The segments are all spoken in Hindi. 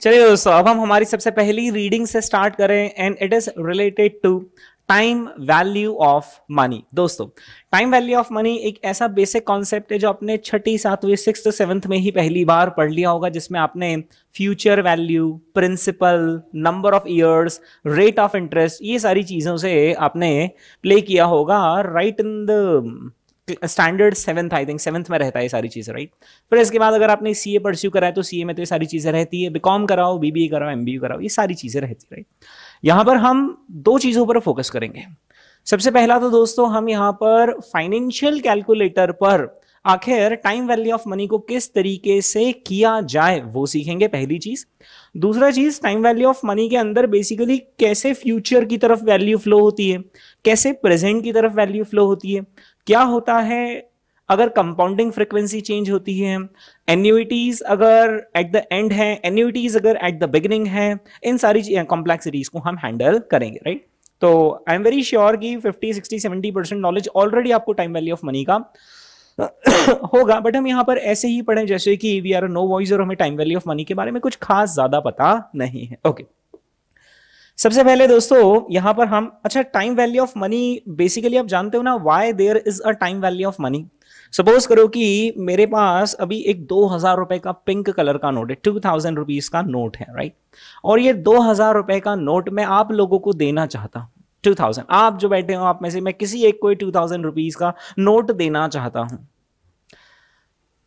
चलिए दोस्तों अब हम हमारी सबसे पहली रीडिंग से स्टार्ट करें and it is related to time value of money दोस्तों टाइम वैल्यू ऑफ मनी एक ऐसा बेसिक कॉन्सेप्ट है जो आपने छठी सातवीं सिक्स सेवन्थ में ही पहली बार पढ़ लिया होगा जिसमें आपने future value principal number of years rate of interest ये सारी चीज़ों से आपने प्ले किया होगा right in the standard seventh I think seventh में रहता है ये सारी चीज़ें राइट फिर इसके बाद अगर आपने सी ए परस्यू कराए तो सी ए में तो ये सारी चीज़ें रहती है बी कॉम कराओ बी बी ए कराओ एम बी ए कराओ ये सारी चीज़ें रहती है राइट यहाँ पर हम दो चीज़ों पर फोकस करेंगे सबसे पहला तो दोस्तों हम यहाँ पर फाइनेंशियल कैलकुलेटर पर आखिर टाइम वैल्यू ऑफ मनी को किस तरीके से किया जाए वो सीखेंगे पहली चीज दूसरा चीज टाइम वैल्यू ऑफ मनी के अंदर बेसिकली कैसे फ्यूचर की तरफ वैल्यू फ्लो होती है कैसे प्रेजेंट की तरफ वैल्यू फ्लो होती है क्या होता है अगर कंपाउंडिंग फ्रिक्वेंसी चेंज होती है एन्यूटीज अगर एट द एंड है एन्यूटीज अगर एट द बिगिनिंग है इन सारी कॉम्प्लेक्सिटीज को हम हैंडल करेंगे राइट right? तो आई एम वेरी श्योर कि 50, 60, 70 परसेंट नॉलेज ऑलरेडी आपको टाइम वैल्यू ऑफ मनी का होगा बट हम यहाँ पर ऐसे ही पढ़े जैसे कि वी आर नो वॉइस और हमें टाइम वैल्यू ऑफ मनी के बारे में कुछ खास ज्यादा पता नहीं है ओके okay. सबसे पहले दोस्तों यहां पर हम अच्छा time value of money basically आप जानते हो ना why there is a time value of money suppose करो कि मेरे पास अभी एक दो हजार रुपए का पिंक कलर का नोट है टू थाउजेंड रुपीज का नोट है राइट और ये दो हजार रुपए का नोट मैं आप लोगों को देना चाहता हूँ टू थाउजेंड आप जो बैठे हो आप में से मैं किसी एक को टू थाउजेंड रुपीज का नोट देना चाहता हूँ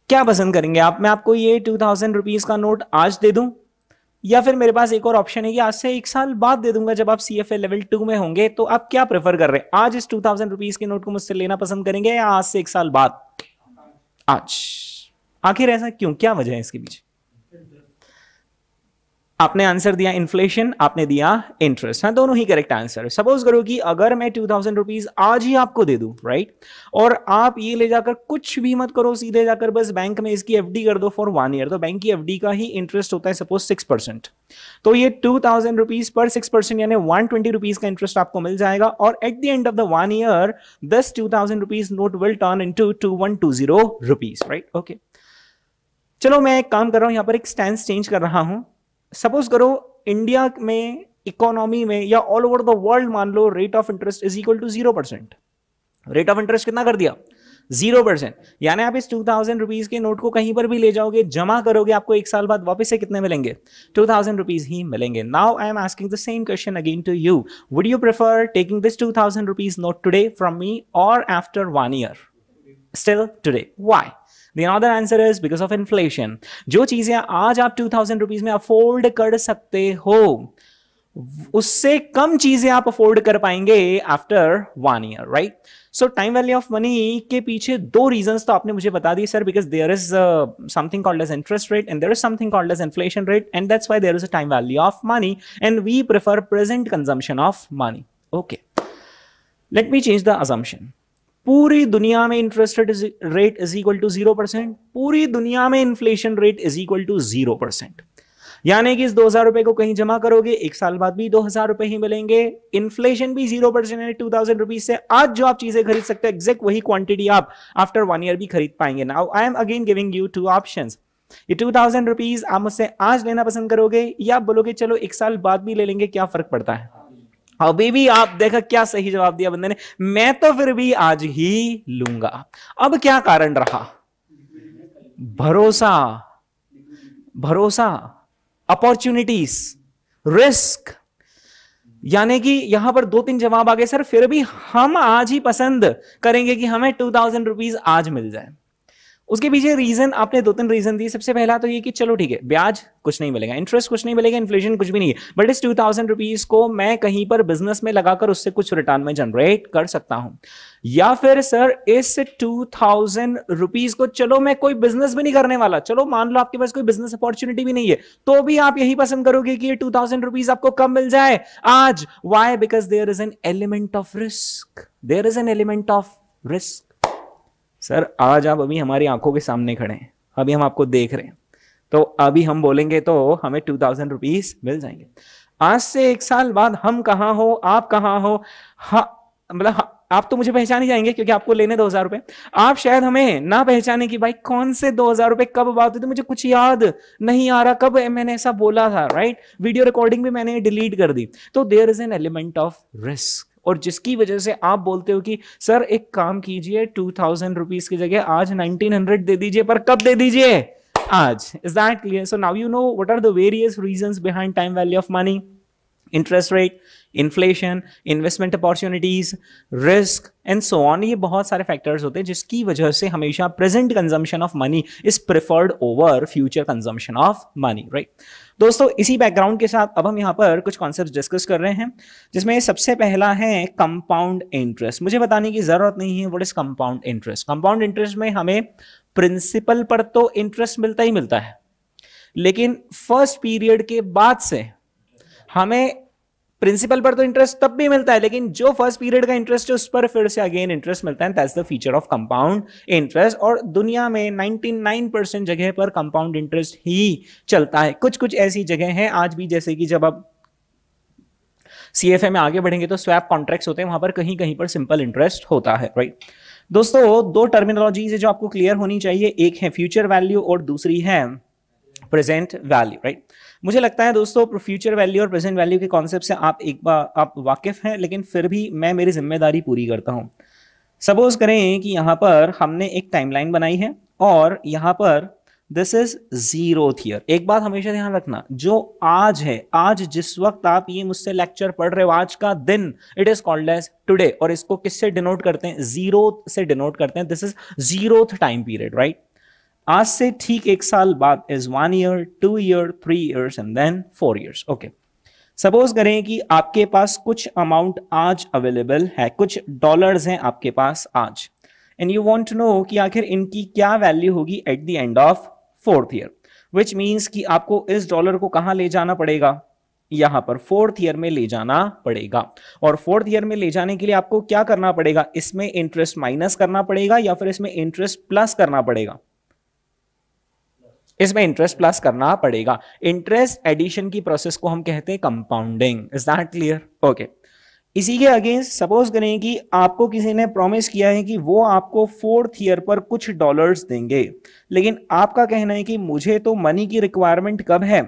क्या पसंद करेंगे आप मैं आपको ये टू थाउजेंड रुपीज का नोट आज दे दूं या फिर मेरे पास एक और ऑप्शन है कि आज से एक साल बाद दे दूंगा जब आप C F A level two में होंगे तो आप क्या प्रेफर कर रहे हैं आज इस टू थाउजेंड रुपीज के नोट को मुझसे लेना पसंद करेंगे या आज से एक साल बाद आज आखिर ऐसा क्यों क्या वजह है इसके पीछे आपने आंसर दिया इन्फ्लेशन आपने दिया इंटरेस्ट हाँ दोनों ही करेक्ट आंसर सपोज करो कि अगर मैं टू थाउजेंड रुपीज आज ही आपको दे दू राइट और आप ये ले जाकर कुछ भी मत करो सीधे जाकर बस बैंक में इसकी एफडी कर दो फॉर वन ईयर तो बैंक की एफडी का ही इंटरेस्ट होता है सपोज सिक्स परसेंट तो ये टू थाउजेंड रुपीज पर सिक्स परसेंट यानी वन ट्वेंटी रुपीज का इंटरेस्ट आपको मिल जाएगा और at the end of the one year this two thousand rupees note will turn into two one two zero rupees right okay चलो मैं एक काम कर रहा हूं यहां पर एक स्टैंड चेंज कर रहा हूं सपोज करो इंडिया में इकोनॉमी में या ऑल ओवर द वर्ल्ड मान लो rate of interest is equal to zero percent rate of interest कितना कर दिया जीरो परसेंट यानी आप इस टू थाउजेंड रुपीज के नोट को कहीं पर भी ले जाओगे जमा करोगे आपको एक साल बाद वापस से कितने मिलेंगे टू थाउजेंड रुपीज ही मिलेंगे now I am asking the same question again to you would you prefer taking this two thousand rupees note today from me और after one year still today why the another answer is because of inflation जो चीजें आज आप टू थाउजेंड रुपीज में अफोर्ड कर सकते हो उससे कम चीजें आप अफोर्ड कर पाएंगे after one year right so time value of money के पीछे दो रीजन तो आपने मुझे बता दिए sir because there is something called as interest rate and there is something called as inflation rate and that's why there is a time value of money and we prefer present consumption of money okay let me change the assumption पूरी दुनिया में interest rate is equal to zero percent पूरी दुनिया में inflation rate is equal to zero percent यानी कि इस दो हजार रुपए को कहीं जमा करोगे एक साल बाद भी दो हजार रुपए ही मिलेंगे इन्फ्लेशन भी जीरो परसेंट है टू थाउजेंड रुपीज से आज जो आप चीजें खरीद सकते हैं एग्जैक्ट वही क्वांटिटी आप आफ्टर वन ईयर भी खरीद पाएंगे now I am again giving you two option ये टू थाउजेंड रुपीज आप मुझसे आज लेना पसंद करोगे या आप बोलोगे चलो एक साल बाद भी ले लेंगे क्या फर्क पड़ता है अभी भी आप देखा क्या सही जवाब दिया बंदे ने मैं तो फिर भी आज ही लूंगा अब क्या कारण रहा भरोसा भरोसा अपॉर्चुनिटीज रिस्क यानी कि यहां पर दो तीन जवाब आ गए सर फिर भी हम आज ही पसंद करेंगे कि हमें टू थाउजेंड रुपीज आज मिल जाए उसके पीछे रीजन आपने दो तीन रीजन दिए सबसे पहला तो ये कि चलो ठीक है ब्याज कुछ नहीं मिलेगा इंटरेस्ट कुछ नहीं मिलेगा इन्फ्लेशन कुछ भी नहीं है बट इस टू थाउजेंड रुपीज को मैं कहीं पर बिजनेस में लगाकर उससे कुछ रिटर्न में जनरेट कर सकता हूं या फिर सर इस टू थाउजेंड रुपीज को चलो मैं कोई बिजनेस भी नहीं करने वाला चलो मान लो आपके पास कोई बिजनेस अपॉर्चुनिटी भी नहीं है तो भी आप यही पसंद करोगे कि टू थाउजेंड रुपीज आपको कम मिल जाए आज why because there is an element of risk there is an element of risk sir आज आप अभी हमारी आंखों के सामने खड़े हैं अभी हम आपको देख रहे हैं तो अभी हम बोलेंगे तो हमें टू थाउजेंड रुपीज मिल जाएंगे आज से एक साल बाद हम कहाँ हो आप कहाँ हो हाँ, मतलब हाँ, आप तो मुझे पहचान ही जाएंगे क्योंकि आपको लेने दो हजार रुपए आप शायद हमें ना पहचाने कि भाई कौन से दो हजार रुपए कब बात हुई तो मुझे कुछ याद नहीं आ रहा कब मैंने ऐसा बोला था राइट वीडियो रिकॉर्डिंग भी मैंने डिलीट कर दी तो there is an element of risk और जिसकी वजह से आप बोलते हो कि सर एक काम कीजिए टू थाउजेंड रुपीज की जगह आज नाइनटीन हंड्रेड दे दीजिए पर कब दे दीजिए आज is that clear so now you know what are the various reason behind time value of money interest rate inflation investment opportunities risk and so on ये बहुत सारे फैक्टर्स होते हैं जिसकी वजह से हमेशा present consumption of money is preferred over future consumption of money right दोस्तों इसी बैकग्राउंड के साथ अब हम यहाँ पर कुछ कॉन्सेप्ट डिस्कस कर रहे हैं जिसमें सबसे पहला है कंपाउंड इंटरेस्ट मुझे बताने की जरूरत नहीं है what is compound interest compound interest में हमें प्रिंसिपल पर तो इंटरेस्ट मिलता ही मिलता है लेकिन फर्स्ट पीरियड के बाद से हमें प्रिंसिपल पर तो इंटरेस्ट तब भी मिलता है लेकिन जो फर्स्ट पीरियड का इंटरेस्ट है उस पर फिर से अगेन इंटरेस्ट मिलता है that's the feature of compound interest और दुनिया में 99 परसेंट जगह पर कंपाउंड इंटरेस्ट ही चलता है कुछ कुछ ऐसी जगह हैं आज भी जैसे कि जब आप सी में आगे बढ़ेंगे तो स्वैप कॉन्ट्रैक्ट्स होते हैं वहां पर कहीं कहीं पर सिंपल इंटरेस्ट होता है राइट दोस्तों दो टर्मिनोलॉजी जो आपको क्लियर होनी चाहिए एक है फ्यूचर वैल्यू और दूसरी है प्रेजेंट वैल्यू राइट मुझे लगता है दोस्तों फ्यूचर वैल्यू और प्रेजेंट वैल्यू के कॉन्सेप्ट से आप एक बार आप वाकिफ हैं लेकिन फिर भी मैं मेरी जिम्मेदारी पूरी करता हूँ सपोज करें कि यहाँ पर हमने एक टाइमलाइन बनाई है और यहाँ पर दिस इज जीरो थियर एक बात हमेशा ध्यान रखना जो आज है आज जिस वक्त आप ये मुझसे लेक्चर पढ़ रहे हो आज का दिन it is called as today और इसको किससे डिनोट करते हैं जीरो से डिनोट करते हैं this is zero time period right आज से ठीक एक साल बाद is one year two year three years and then four years okay suppose करें कि आपके पास कुछ अमाउंट आज अवेलेबल है कुछ डॉलर्स हैं आपके पास आज and you want to know कि आखिर इनकी क्या वैल्यू होगी at the end of fourth year which means कि आपको इस डॉलर को कहाँ ले जाना पड़ेगा यहां पर फोर्थ ईयर में ले जाना पड़ेगा और फोर्थ ईयर में ले जाने के लिए आपको क्या करना पड़ेगा इसमें इंटरेस्ट माइनस करना पड़ेगा या फिर इसमें इंटरेस्ट प्लस करना पड़ेगा इसमें इंटरेस्ट प्लस करना पड़ेगा इंटरेस्ट एडिशन की प्रोसेस को हम कहते हैं compounding is that clear okay इसी के अगेंस्ट सपोज करें कि आपको किसी ने प्रॉमिस किया है कि वो आपको फोर्थ ईयर पर कुछ डॉलर्स देंगे लेकिन आपका कहना है कि मुझे तो मनी की रिक्वायरमेंट कब है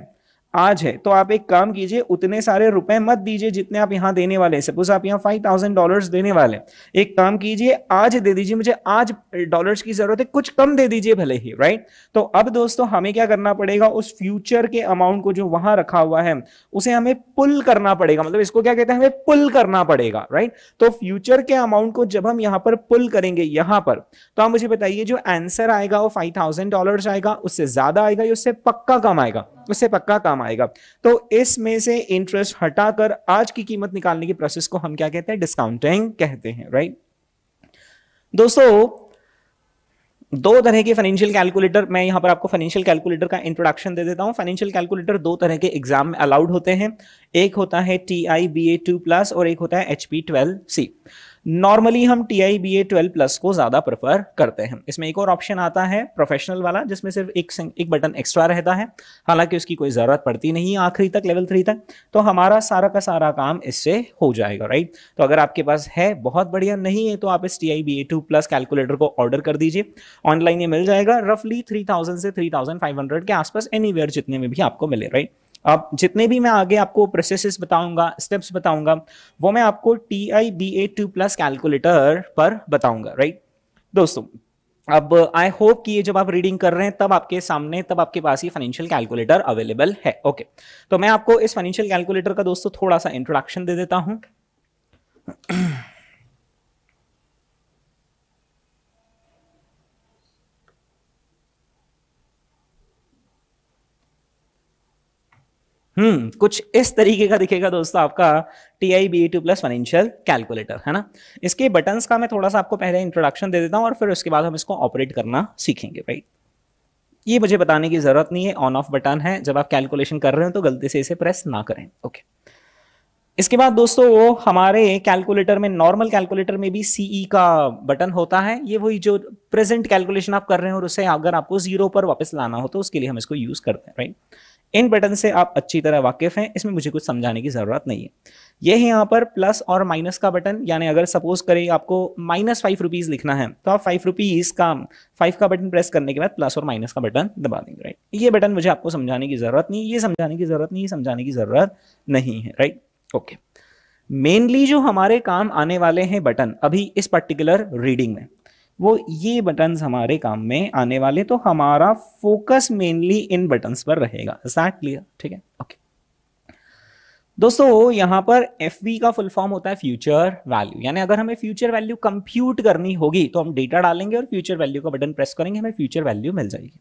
आज है तो आप एक काम कीजिए उतने सारे रुपए मत दीजिए जितने आप यहाँ देने वाले हैं सपोज आप यहाँ फाइव थाउजेंड डॉलर देने वाले हैं एक काम कीजिए आज दे दीजिए मुझे आज डॉलर्स की जरूरत है कुछ कम दे दीजिए भले ही राइट तो अब दोस्तों हमें क्या करना पड़ेगा उस फ्यूचर के अमाउंट को जो वहां रखा हुआ है उसे हमें पुल करना पड़ेगा मतलब इसको क्या कहते हैं हमें पुल करना पड़ेगा राइट तो फ्यूचर के अमाउंट को जब हम यहाँ पर पुल करेंगे यहाँ पर तो आप मुझे बताइए जो आंसर आएगा वो फाइव थाउजेंड आएगा उससे ज्यादा आएगा या उससे पक्का कम आएगा उससे पक्का कम आएगा तो इसमें से इंटरेस्ट हटाकर आज की कीमत निकालने की प्रोसेस को हम क्या कहते हैं डिस्काउंटिंग कहते हैं राइट दोस्तों दो तरह के फाइनेंशियल कैलकुलेटर मैं यहां पर आपको फाइनेंशियल कैलकुलेटर का इंट्रोडक्शन दे देता हूं फाइनेंशियल कैलकुलेटर दो तरह के एग्जाम में अलाउड होते हैं एक होता है T I B A two plus और एक होता है H P twelve C normally हम T I B A twelve plus को ज़्यादा प्रेफर करते हैं इसमें एक और ऑप्शन आता है प्रोफेशनल वाला जिसमें सिर्फ एक एक बटन एक्स्ट्रा रहता है हालांकि उसकी कोई ज़रूरत पड़ती नहीं आखिरी तक लेवल थ्री तक तो हमारा सारा का सारा काम इससे हो जाएगा राइट तो अगर आपके पास है बहुत बढ़िया नहीं है तो आप इस T I B A two plus calculator को ऑर्डर कर दीजिए ऑनलाइन ये मिल जाएगा रफली थ्री थाउजेंड से थ्री थाउजेंड फाइव हंड्रेड के आसपास एनी वेयर जितने में भी आपको मिले राइट अब जितने भी मैं आगे आपको प्रोसेसेस बताऊंगा स्टेप्स बताऊंगा वो मैं आपको T I B A two plus calculator पर बताऊंगा राइट दोस्तों अब आई होप कि ये जब आप रीडिंग कर रहे हैं तब आपके सामने तब आपके पास ये फाइनेंशियल कैलकुलेटर अवेलेबल है ओके तो मैं आपको इस फाइनेंशियल कैलकुलेटर का दोस्तों थोड़ा सा इंट्रोडक्शन दे देता हूं हम्म कुछ इस तरीके का दिखेगा दोस्तों आपका T I B two plus financial calculator है ना इसके बटन्स का मैं थोड़ा सा आपको पहले इंट्रोडक्शन दे देता हूँ और फिर उसके बाद हम इसको ऑपरेट करना सीखेंगे राइट ये मुझे बताने की ज़रूरत नहीं है ऑन ऑफ बटन है जब आप कैलकुलेशन कर रहे हो तो गलती से इसे प्रेस ना करें ओके इसके बाद दोस्तों वो हमारे कैलकुलेटर में नॉर्मल कैलकुलेटर में भी सीई e का बटन होता है ये वही जो प्रेजेंट कैलकुलेशन आप कर रहे हो और उसे अगर आपको जीरो पर वापस लाना हो तो उसके लिए हम इसको यूज़ करते हैं राइट इन बटन से आप अच्छी तरह वाकिफ़ हैं इसमें मुझे कुछ समझाने की ज़रूरत नहीं है ये है यहाँ पर प्लस और माइनस का बटन यानी अगर सपोज करें आपको माइनस फाइव रुपीज़ लिखना है तो आप फाइव रुपीज़ का फाइव का बटन प्रेस करने के बाद प्लस और माइनस का बटन दबा देंगे राइट ये बटन मुझे आपको समझाने की ज़रूरत नहीं ये समझाने की ज़रूरत नहीं समझाने की ज़रूरत नहीं है राइट ओके मेनली जो हमारे काम आने वाले हैं बटन अभी इस पर्टिकुलर रीडिंग में वो ये बटन्स हमारे काम में आने वाले तो हमारा फोकस मेनली इन बटन्स पर रहेगा एग्जैक्ट क्लियर ठीक है ओके दोस्तों यहां पर एफ का फुल फॉर्म होता है फ्यूचर वैल्यू यानी अगर हमें फ्यूचर वैल्यू कंप्यूट करनी होगी तो हम डेटा डालेंगे और फ्यूचर वैल्यू का बटन प्रेस करेंगे हमें फ्यूचर वैल्यू मिल जाएगी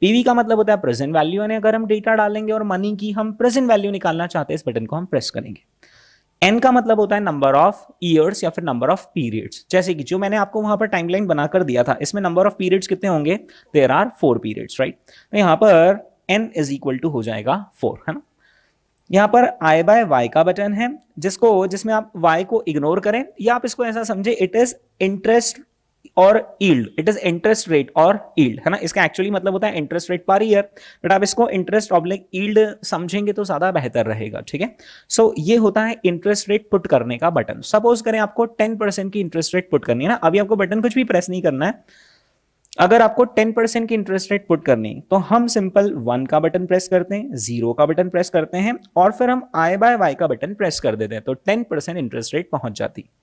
पीवी का मतलब होता है प्रेजेंट वैल्यू यानी अगर हम डेटा डालेंगे और मनी की हम प्रेजेंट वैल्यू निकालना चाहते हैं इस बटन को हम प्रेस करेंगे एन का मतलब होता है नंबर ऑफ ईयर्स या फिर नंबर ऑफ पीरियड्स जैसे कि जो मैंने आपको वहां पर टाइमलाइन बनाकर दिया था इसमें नंबर ऑफ पीरियड्स कितने होंगे there are four periods right तो यहाँ पर एन इज इक्वल टू हो जाएगा फोर है ना यहाँ पर आई बाय वाई का बटन है जिसको जिसमें आप वाई को इग्नोर करें या आप इसको ऐसा समझे इट इज इंटरेस्ट और yield it is interest rate और ईल्ड है ना इसका एक्चुअली मतलब होता है interest rate per year but आप इसको इंटरेस्ट ऑब्लिक ईल्ड समझेंगे तो ज्यादा बेहतर रहेगा ठीक है सो so, ये होता है इंटरेस्ट रेट पुट करने का बटन सपोज करें आपको टेन परसेंट की इंटरेस्ट रेट पुट करनी है ना अभी आपको बटन कुछ भी प्रेस नहीं करना है अगर आपको 10% की इंटरेस्ट रेट पुट करनी तो हम सिंपल वन का बटन प्रेस करते हैं जीरो का बटन प्रेस करते हैं और फिर हम आई बाय वाई का बटन प्रेस कर देते हैं तो 10% इंटरेस्ट रेट पहुंच जाती है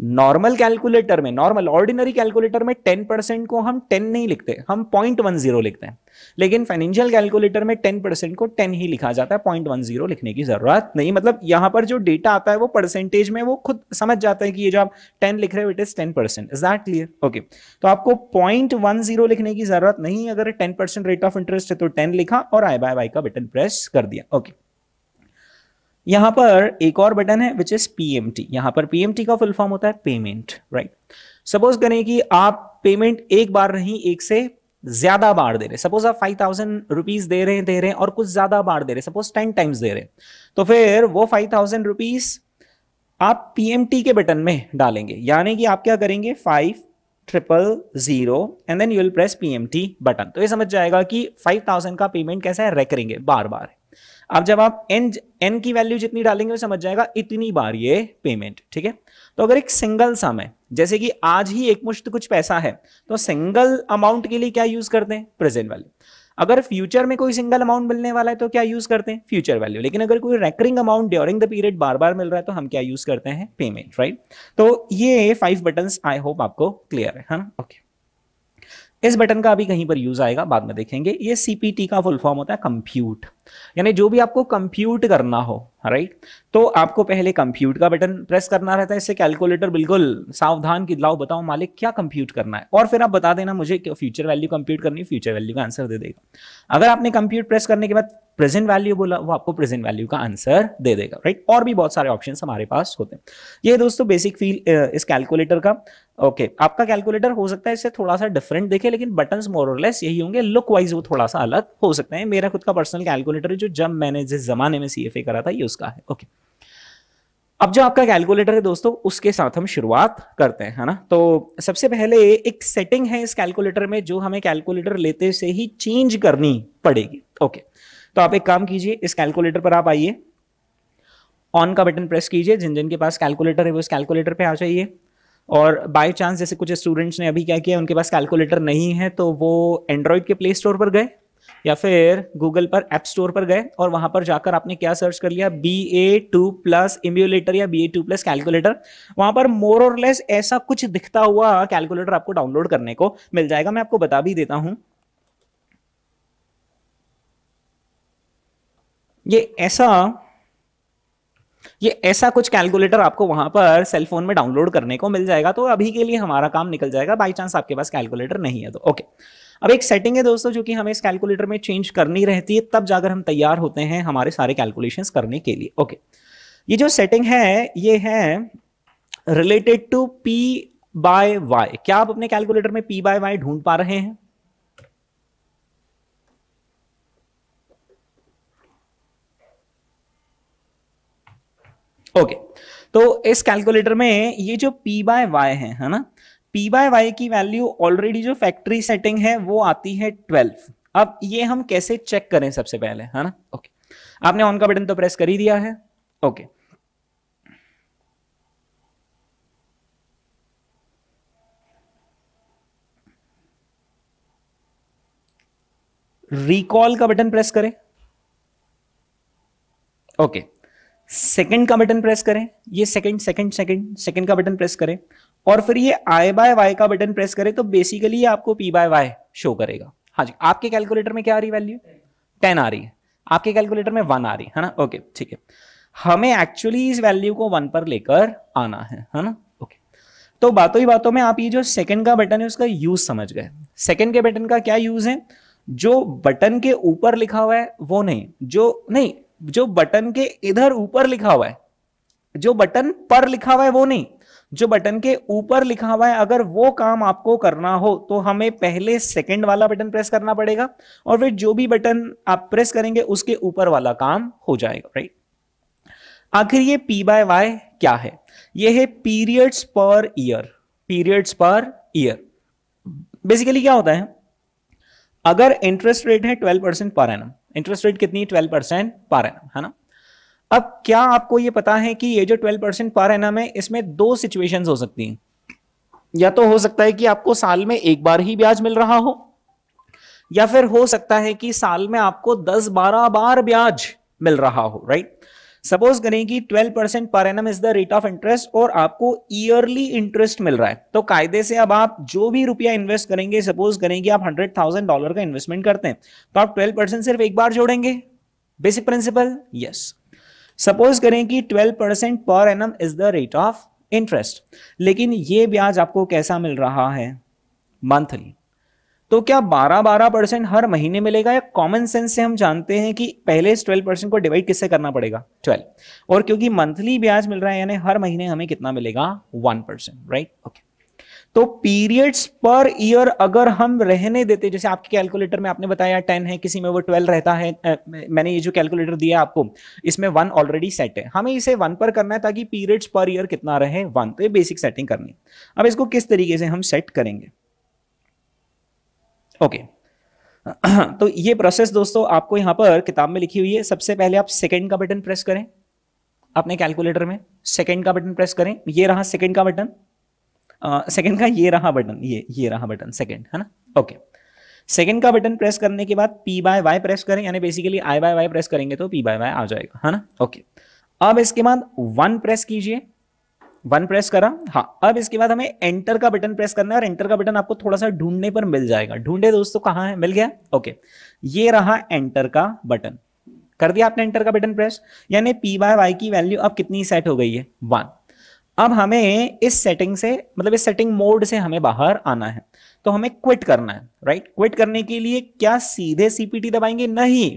नॉर्मल कैलकुलेटर में नॉर्मल ऑर्डिनरी कैलकुलेटर में टेन परसेंट को हम टेन नहीं लिखते हम पॉइंट वन जीरो लिखते हैं लेकिन फाइनेंशियल कैलकुलेटर में टेन परसेंट को टेन ही लिखा जाता है पॉइंट वन जीरो लिखने की ज़रूरत नहीं मतलब यहां पर जो डेटा आता है वो परसेंटेज में वो खुद समझ जाता है कि ये जो आप टेन लिख रहे हो it is ten percent is that clear okay तो आपको पॉइंट वन जीरो लिखने की ज़रूरत नहीं अगर ten percent rate of interest है तो टेन लिखा और आई बाय बाय का बटन प्रेस कर दिया ओके okay. यहाँ पर एक और बटन है विच इज पीएमटी यहाँ पर पीएमटी का फुल फॉर्म होता है पेमेंट राइट सपोज करें कि आप पेमेंट एक बार नहीं एक से ज्यादा बार दे रहे सपोज आप फाइव थाउजेंड रुपीज दे रहे दे रहे हैं और कुछ ज्यादा बार दे रहे सपोज टेन टाइम्स दे रहे तो फिर वो फाइव थाउजेंड रुपीज आप पीएमटी के बटन में डालेंगे यानी कि आप क्या करेंगे five triple zero and then you will press PMT button तो ये समझ जाएगा कि फाइव थाउजेंड का पेमेंट कैसा है रेकरेंगे बार बार है अब जब आप एन एन की वैल्यू जितनी डालेंगे वो समझ जाएगा इतनी बार ये पेमेंट ठीक है तो अगर एक सिंगल सम है जैसे कि आज ही एक मुश्त कुछ पैसा है तो सिंगल अमाउंट के लिए क्या यूज करते हैं प्रेजेंट वैल्यू अगर फ्यूचर में कोई सिंगल अमाउंट मिलने वाला है तो क्या यूज करते हैं फ्यूचर वैल्यू लेकिन अगर कोई recurring amount during the period बार बार मिल रहा है तो हम क्या यूज करते हैं पेमेंट राइट तो ये फाइव बटन आई होप आपको क्लियर है ना ओके okay. इस बटन का अभी कहीं पर यूज आएगा बाद में देखेंगे ये सीपीटी का फुल फॉर्म होता है कंप्यूट यानी जो भी आपको कंप्यूट करना हो राइट तो आपको पहले कंप्यूट का बटन प्रेस करना रहता है इससे कैलकुलेटर बिल्कुल सावधान की लाओ बताओ मालिक क्या कंप्यूट करना है और फिर आप बता देना मुझे फ्यूचर वैल्यू कंप्यूट करनी है फ्यूचर वैल्यू का आंसर दे देगा अगर आपने कंप्यूट प्रेस करने के बाद प्रेजेंट वैल्यू बोला वो आपको प्रेजेंट वैल्यू का आंसर दे देगा राइट और भी बहुत सारे ऑप्शन हमारे पास होते हैं ये दोस्तों बेसिक फील इस कैलकुलेटर का ओके okay, आपका कैलकुलेटर हो सकता है इससे थोड़ा सा डिफरेंट देखे लेकिन बटन मोरलेस यही होंगे लुक वाइज वो थोड़ा सा अलग हो सकते हैं मेरा खुद का पर्सनल कैलकुलेटर कैलकुलेटर है जो जब मैंने जिस जमाने में सी करा था ये उसका है ओके अब जो आपका कैलकुलेटर है दोस्तों उसके साथ हम शुरुआत करते हैं है ना तो सबसे पहले एक सेटिंग है इस कैलकुलेटर में जो हमें कैलकुलेटर लेते से ही चेंज करनी पड़ेगी ओके तो आप एक काम कीजिए इस कैलकुलेटर पर आप आइए ऑन का बटन प्रेस कीजिए जिन जिन के पास कैलकुलेटर है वो इस कैलकुलेटर पर आ जाइए और बाय चांस जैसे कुछ स्टूडेंट्स ने अभी क्या किया उनके पास कैलकुलेटर नहीं है तो वो एंड्रॉयड के प्ले स्टोर पर गए या फिर गूगल पर एप स्टोर पर गए और वहां पर जाकर आपने क्या सर्च कर लिया B A two plus emulator या B A two plus calculator वहां पर मोर और लेस ऐसा कुछ दिखता हुआ कैलकुलेटर आपको डाउनलोड करने को मिल जाएगा मैं आपको बता भी देता हूं ये ऐसा ये ऐसा कुछ कैलकुलेटर आपको वहां पर सेलफोन में डाउनलोड करने को मिल जाएगा तो अभी के लिए हमारा काम निकल जाएगा बाई चांस आपके पास कैलकुलेटर नहीं है तो ओके अब एक सेटिंग है दोस्तों जो कि हमें इस कैलकुलेटर में चेंज करनी रहती है तब जाकर हम तैयार होते हैं हमारे सारे कैलकुलेशंस करने के लिए ओके ये जो सेटिंग है ये है related to P by Y क्या आप अपने कैलकुलेटर में पी बाय वाई ढूंढ पा रहे हैं ओके okay. तो इस कैलकुलेटर में ये जो पी बाय वाई है है ना पी बाय वाई की वैल्यू ऑलरेडी जो फैक्ट्री सेटिंग है वो आती है ट्वेल्व अब ये हम कैसे चेक करें सबसे पहले है ना ओके आपने ऑन का बटन तो प्रेस कर ही दिया है ओके रिकॉल का बटन प्रेस करें ओके सेकंड का बटन प्रेस करें ये सेकंड सेकंड सेकंड सेकंड का बटन प्रेस करें और फिर ये आई बाय वाई का बटन प्रेस करें तो बेसिकली आपको पी बाय वाई शो करेगा हाँ जी आपके कैलकुलेटर में क्या आ रही वैल्यू टेन आ रही है आपके कैलकुलेटर में वन आ रही है ना ओके ठीक है हमें एक्चुअली इस वैल्यू को वन पर लेकर आना है है ना ओके तो बातों ही बातों में आप ये जो सेकंड का बटन है उसका यूज समझ गए सेकंड के बटन का क्या यूज है जो बटन के ऊपर लिखा हुआ है वो नहीं जो नहीं जो बटन के इधर ऊपर लिखा हुआ है जो बटन पर लिखा हुआ है वो नहीं जो बटन के ऊपर लिखा हुआ है अगर वो काम आपको करना हो तो हमें पहले सेकंड वाला बटन प्रेस करना पड़ेगा और फिर जो भी बटन आप प्रेस करेंगे उसके ऊपर वाला काम हो जाएगा राइट आखिर ये पी बाय वाई क्या है ये है periods per year periods per year basically क्या होता है अगर इंटरेस्ट रेट है twelve percent per annum interest rate कितनी ट्वेल्व परसेंट पर एनम है ना अब क्या आपको ये पता है कि ये जो 12 परसेंट पर एनम है इसमें दो सिचुएशंस हो सकती हैं या तो हो सकता है कि आपको साल में एक बार ही ब्याज मिल रहा हो या फिर हो सकता है कि साल में आपको 10-12 बार ब्याज मिल रहा हो राइट सपोज करें कि 12 percent per annum is the rate of interest और आपको ईयरली इंटरेस्ट मिल रहा है तो कायदे से अब आप जो भी रुपया इन्वेस्ट करेंगे सपोज करेंगे आप हंड्रेड थाउजेंड डॉलर का इन्वेस्टमेंट करते हैं तो आप ट्वेल्व परसेंट सिर्फ एक बार जोड़ेंगे बेसिक प्रिंसिपल यस सपोज करें कि 12 percent per annum is the rate of interest लेकिन ये ब्याज आपको कैसा मिल रहा है मंथली तो क्या 12 12 परसेंट हर महीने मिलेगा या कॉमन सेंस से हम जानते हैं कि पहले इस 12 परसेंट को डिवाइड किससे करना पड़ेगा 12 और क्योंकि मंथली ब्याज मिल रहा है यानी हर महीने हमें कितना मिलेगा 1 परसेंट राइट ओके तो पीरियड्स पर ईयर अगर हम रहने देते जैसे आपके कैलकुलेटर में आपने बताया टेन है किसी में वो ट्वेल्व रहता है आ, मैंने ये जो कैलकुलेटर दिया आपको इसमें वन ऑलरेडी सेट है हमें इसे वन पर करना है ताकि पीरियड्स पर ईयर कितना रहे वन तो ये बेसिक सेटिंग करनी अब इसको किस तरीके से हम सेट करेंगे ओके तो ये प्रोसेस दोस्तों आपको यहां पर किताब में लिखी हुई है सबसे पहले आप सेकेंड का बटन प्रेस करें अपने कैलकुलेटर में सेकेंड का बटन प्रेस करें ये रहा सेकेंड का बटन सेकंड का ये रहा बटन ये ये रहा बटन सेकंड है ना ओके सेकंड का बटन प्रेस करने के बाद पी बाय वाई प्रेस करें यानी basically I by Y press करेंगे तो पी बाय वाई आ जाएगा है ना ओके अब इसके बाद वन प्रेस कीजिए वन प्रेस करा हाँ अब इसके बाद हमें एंटर का बटन प्रेस करना है और एंटर का बटन आपको थोड़ा सा ढूंढने पर मिल जाएगा ढूंढे दोस्तों कहाँ है मिल गया ओके ये रहा एंटर का बटन कर दिया आपने एंटर का बटन प्रेस यानी पी बाय वाई की वैल्यू अब कितनी सेट हो गई है वन अब हमें इस सेटिंग से मतलब इस सेटिंग मोड से हमें बाहर आना है तो हमें क्विट करना है राइट right? क्विट करने के लिए क्या सीधे सीपीटी दबाएंगे नहीं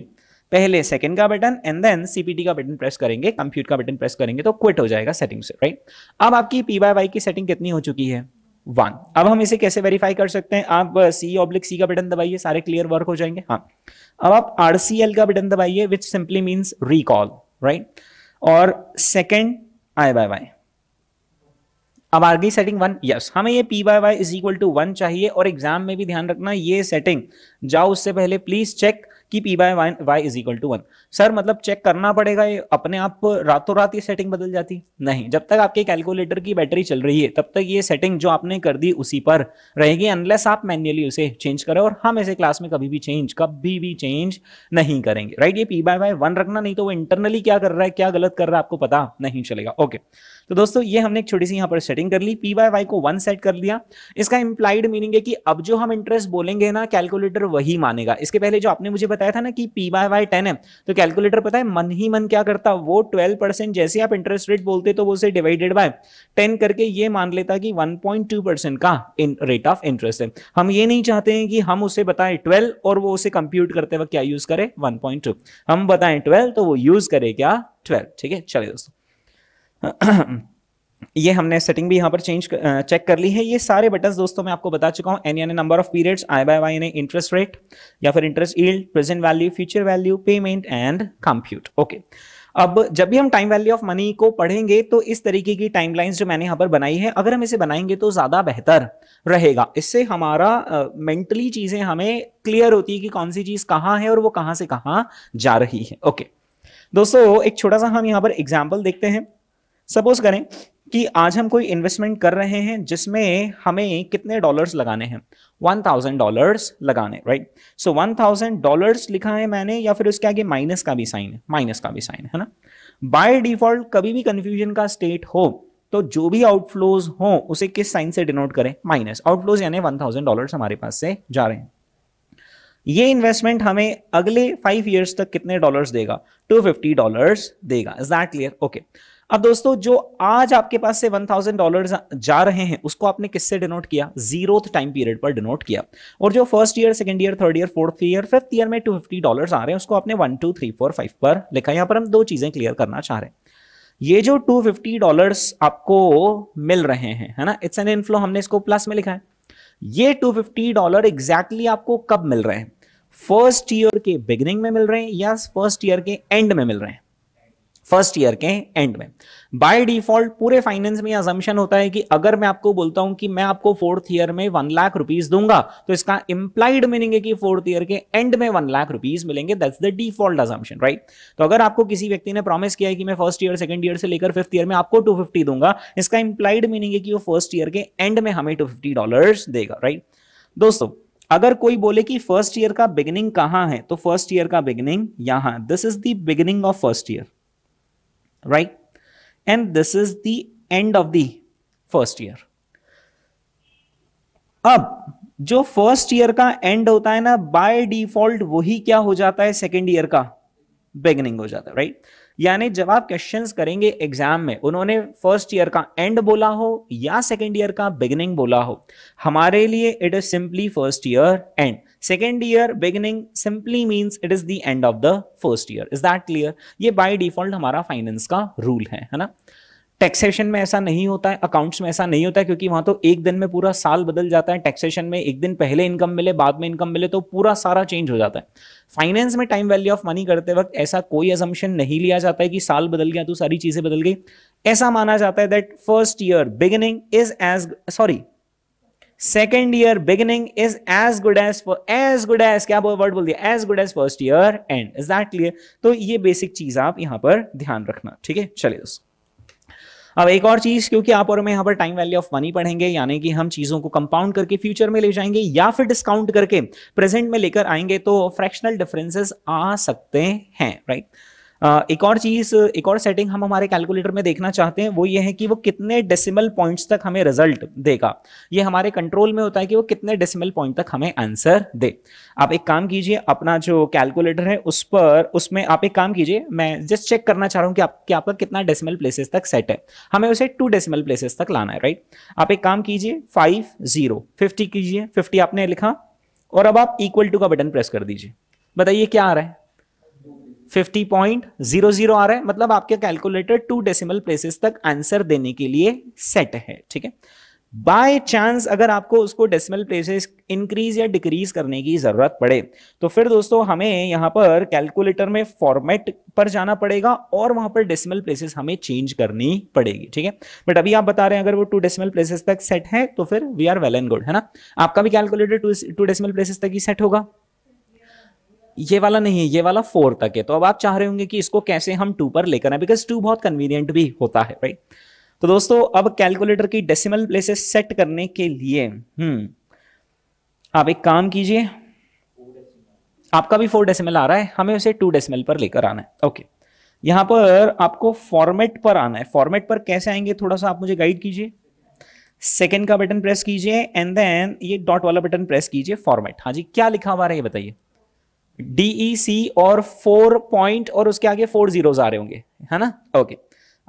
पहले सेकंड का बटन एंड देन सीपीटी का बटन प्रेस करेंगे कंप्यूटर का बटन प्रेस करेंगे तो क्विट हो जाएगा सेटिंग से राइट right? अब आपकी पी वाई वाई की सेटिंग कितनी हो चुकी है वन अब हम इसे कैसे वेरीफाई कर सकते हैं आप सी ऑब्लिक सी का बटन दबाइए सारे क्लियर वर्क हो जाएंगे हाँ अब आप आर सी एल का बटन दबाइए which simply means recall right और सेकेंड आई वाई वाई अब आ गई सेटिंग वन यस हमें ये P Y Y is equal to one चाहिए और एग्जाम में भी ध्यान रखना ये सेटिंग जाओ उससे पहले प्लीज चेक कि P by Y Y is equal to one sir मतलब चेक करना पड़ेगा ये अपने आप रातों रात ये सेटिंग बदल जाती नहीं जब तक आपके कैलकुलेटर की बैटरी चल रही है तब तक ये सेटिंग जो आपने कर दी उसी पर रहेगी अनलेस आप मैन्युअली उसे चेंज करें और हम ऐसे क्लास में कभी भी चेंज कभी भी चेंज नहीं करेंगे राइट ये पी बाय वाई वन रखना नहीं तो वो इंटरनली क्या कर रहा है क्या गलत कर रहा है आपको पता नहीं चलेगा ओके okay. तो दोस्तों ये हमने एक छोटी सी यहाँ पर सेटिंग कर ली पी वाई वाई को वन सेट कर लिया इसका इंप्लाइड मीनिंग है कि अब जो हम इंटरेस्ट बोलेंगे ना कैलकुलेटर वही मानेगा इसके पहले जो आपने मुझे बताया था ना कि पी वाई वाई टेन है तो कैलकुलेटर पता है मन ही मन क्या करता वो ट्वेल्व परसेंट जैसे आप इंटरेस्ट रेट बोलते तो वो उसे डिवाइडेड बाय टेन करके ये मान लेता कि वन पॉइंट टू परसेंट का रेट ऑफ इंटरेस्ट है हम ये नहीं चाहते हैं कि हम उसे बताएं ट्वेल्व और वो उसे कंप्यूट करते वक्त क्या यूज करे वन पॉइंट टू हम बताएं ट्वेल्व तो वो यूज करे क्या ट्वेल्व ठीक है चलिए दोस्तों ये हमने सेटिंग भी यहाँ पर चेंज चेक कर ली है ये सारे बटन दोस्तों मैं आपको बता चुका हूँ एन यानी number of periods I by Y यानी इंटरेस्ट रेट या फिर interest yield present value future value payment and compute okay अब जब भी हम टाइम वैल्यू ऑफ मनी को पढ़ेंगे तो इस तरीके की टाइमलाइंस जो मैंने यहाँ पर बनाई है अगर हम इसे बनाएंगे तो ज़्यादा बेहतर रहेगा इससे हमारा मेंटली uh, चीज़ें हमें क्लियर होती है कि कौन सी चीज़ कहाँ है और वो कहाँ से कहाँ जा रही है ओके okay. दोस्तों एक छोटा सा हम यहाँ पर एग्जाम्पल देखते हैं सपोज करें कि आज हम कोई इन्वेस्टमेंट कर रहे हैं जिसमें हमें कितने डॉलर्स लगाने हैं वन थाउजेंड डॉलर्स लगाने right so one thousand dollars लिखा है मैंने या फिर उसके आगे माइनस का भी साइन है माइनस का भी साइन है ना बाय डिफॉल्ट कभी भी कंफ्यूजन का स्टेट हो तो जो भी आउटफ्लोज हो उसे किस साइन से डिनोट करें माइनस आउटफ्लोज यानी वन थाउजेंड डॉलर हमारे पास से जा रहे हैं ये इन्वेस्टमेंट हमें अगले फाइव ईयर्स तक कितने डॉलर्स देगा टू फिफ्टी डॉलर्स देगा is that clear okay okay. अब दोस्तों जो आज आपके पास से वन थाउजेंड डॉलर जा रहे हैं उसको आपने किससे डिनोट किया जीरो टाइम पीरियड पर डिनोट किया और जो first year second year third year fourth year fifth year में टू फिफ्टी डॉलर आ रहे हैं उसको आपने one two three four five पर लिखा यहाँ पर हम दो चीजें क्लियर करना चाह रहे हैं ये जो टू फिफ्टी डॉलर्स आपको मिल रहे हैं है ना इट्स एन इनफ्लो हमने इसको प्लस में लिखा है ये टू फिफ्टी डॉलर एग्जैक्टली आपको कब मिल रहे हैं फर्स्ट ईयर के बिगिनिंग में मिल रहे हैं या फर्स्ट ईयर के एंड में मिल रहे हैं फर्स्ट ईयर के एंड में बाय डिफॉल्ट पूरे फाइनेंस में अजम्पन होता है कि अगर मैं आपको बोलता हूं कि मैं आपको फोर्थ ईयर में वन लाख रुपीज दूंगा तो इसका इंप्लाइड मीनिंग है कि फोर्थ ईयर के एंड में वन लाख रुपीज मिलेंगे that's the default assumption right तो अगर आपको किसी व्यक्ति ने प्रॉमिस किया है कि मैं फर्स्ट ईयर सेकंड ईयर से लेकर फिफ्थ ईयर में आपको टू फिफ्टी दूंगा इसका इंप्लाइड मीनिंग है कि वो फर्स्ट ईयर के एंड में हमें टू फिफ्टी डॉलर देगा राइट दोस्तों अगर कोई बोले कि फर्स्ट ईयर का बिगिनिंग कहां है तो फर्स्ट ईयर का बिगिनिंग यहां this is the beginning of first year right? And this is the end of the first year अब जो फर्स्ट ईयर का एंड होता है ना बाय डिफॉल्ट वही क्या हो जाता है सेकेंड ईयर का बिगनिंग हो जाता है राइट यानी जब आप क्वेश्चंस करेंगे एग्जाम में उन्होंने फर्स्ट ईयर का एंड बोला हो या सेकेंड ईयर का बिगनिंग बोला हो हमारे लिए it is simply first year end second year beginning simply means it is the end of the first year is that clear ये बाई डिफॉल्ट हमारा फाइनेंस का रूल है है ना टैक्सेशन में ऐसा नहीं होता है अकाउंट्स में ऐसा नहीं होता है क्योंकि वहां तो एक दिन में पूरा साल बदल जाता है टैक्सेशन में एक दिन पहले इनकम मिले बाद में इनकम मिले तो पूरा सारा चेंज हो जाता है फाइनेंस में टाइम वैल्यू ऑफ मनी करते वक्त ऐसा कोई एजम्पन नहीं लिया जाता है कि साल बदल गया तो सारी चीजें बदल गई ऐसा माना जाता है that first year beginning is as sorry second year beginning is as good as as good as क्या वर्ड बोल दिया as good as first year end is that clear तो ये बेसिक चीज आप यहां पर ध्यान रखना ठीक है चलिए दोस्तों अब एक और चीज क्योंकि आप और मैं यहाँ पर टाइम वैल्यू ऑफ मनी पढ़ेंगे यानी कि हम चीजों को कंपाउंड करके फ्यूचर में ले जाएंगे या फिर डिस्काउंट करके प्रेजेंट में लेकर आएंगे तो फ्रैक्शनल डिफरेंसेस आ सकते हैं राइट right? एक और चीज एक और सेटिंग हम हमारे कैलकुलेटर में देखना चाहते हैं वो ये है कि वो कितने डेसिमल पॉइंट्स तक हमें रिजल्ट देगा ये हमारे कंट्रोल में होता है कि वो कितने डेसिमल पॉइंट तक हमें आंसर दे आप एक काम कीजिए अपना जो कैलकुलेटर है उस पर उसमें आप एक काम कीजिए मैं जस्ट चेक करना चाह रहा हूँ कि, आप, कि आपका कितना डेसिमल प्लेसेस तक सेट है हमें उसे टू डेसिमल प्लेसेस तक लाना है राइट आप एक काम कीजिए फाइव जीरो फिफ्टी कीजिए फिफ्टी आपने लिखा और अब आप इक्वल टू का बटन प्रेस कर दीजिए बताइए क्या आ रहा है 50.00 आ रहा है मतलब आपके कैलकुलेटर टू डेसिमल प्लेसेस तक आंसर देने के लिए सेट है ठीक है बाय चांस अगर आपको उसको डेसिमल प्लेसेस इंक्रीज या डिक्रीज करने की ज़रूरत पड़े तो फिर दोस्तों हमें यहाँ पर कैलकुलेटर में फॉर्मेट पर जाना पड़ेगा और वहां पर डेसिमल प्लेसेस हमें चेंज करनी पड़ेगी ठीक है बट अभी आप बता रहे हैं अगर वो टू डेसिमल प्लेसेस तक सेट है तो फिर we are well and good है ना आपका भी कैलकुलेटर टू डेसिमल प्लेसेस तक ही सेट होगा ये वाला नहीं है ये वाला फोर तक है तो अब आप चाह रहे होंगे कि इसको कैसे हम टू पर लेकर आए बिकॉज टू बहुत कन्वीनियंट भी होता है राइट तो दोस्तों अब कैलकुलेटर की डेसिमल प्लेसेस सेट करने के लिए हम्म आप एक काम कीजिए आपका भी फोर डेसिमल आ रहा है हमें उसे टू डेसिमल पर लेकर आना है ओके यहां पर आपको फॉर्मेट पर आना है फॉर्मेट पर कैसे आएंगे थोड़ा सा आप मुझे गाइड कीजिए सेकेंड का बटन प्रेस कीजिए एंड देन ये डॉट वाला बटन प्रेस कीजिए फॉर्मेट हाँ जी क्या लिखा हुआ है ये बताइए डीई e और फोर पॉइंट और उसके आगे फोर जीरोज आ रहे होंगे है ना ओके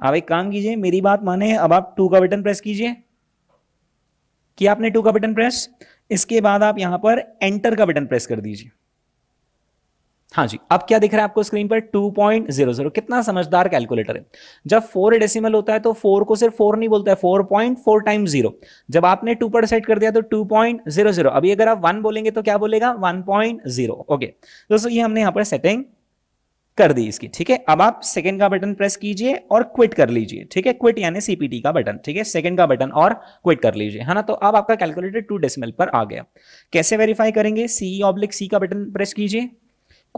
आप एक काम कीजिए मेरी बात माने अब आप टू का बटन प्रेस कीजिए कि आपने टू का बटन प्रेस इसके बाद आप यहां पर एंटर का बटन प्रेस कर दीजिए हाँ जी अब क्या दिख रहा है आपको स्क्रीन पर 2.00 कितना समझदार कैलकुलेटर है जब फोर डेसिमल होता है तो फोर को सिर्फ फोर नहीं बोलता है फोर टाइम जीरो जब आपने टू पर सेट कर दिया तो जीरो अभी अगर आप वन बोलेंगे तो क्या बोलेगा जीरो ओके दोस्तों ये हमने यहाँ पर सेटिंग कर दी इसकी ठीक है अब आप सेकंड का बटन प्रेस कीजिए और क्विट कर लीजिए ठीक है क्विट यानी सीपीटी का बटन ठीक है सेकंड का बटन और क्विट कर लीजिए है ना तो अब आपका कैलकुलेटर टू डेसिमल पर आ गया कैसे वेरीफाई करेंगे सी ऑब्लिक सी का बटन प्रेस कीजिए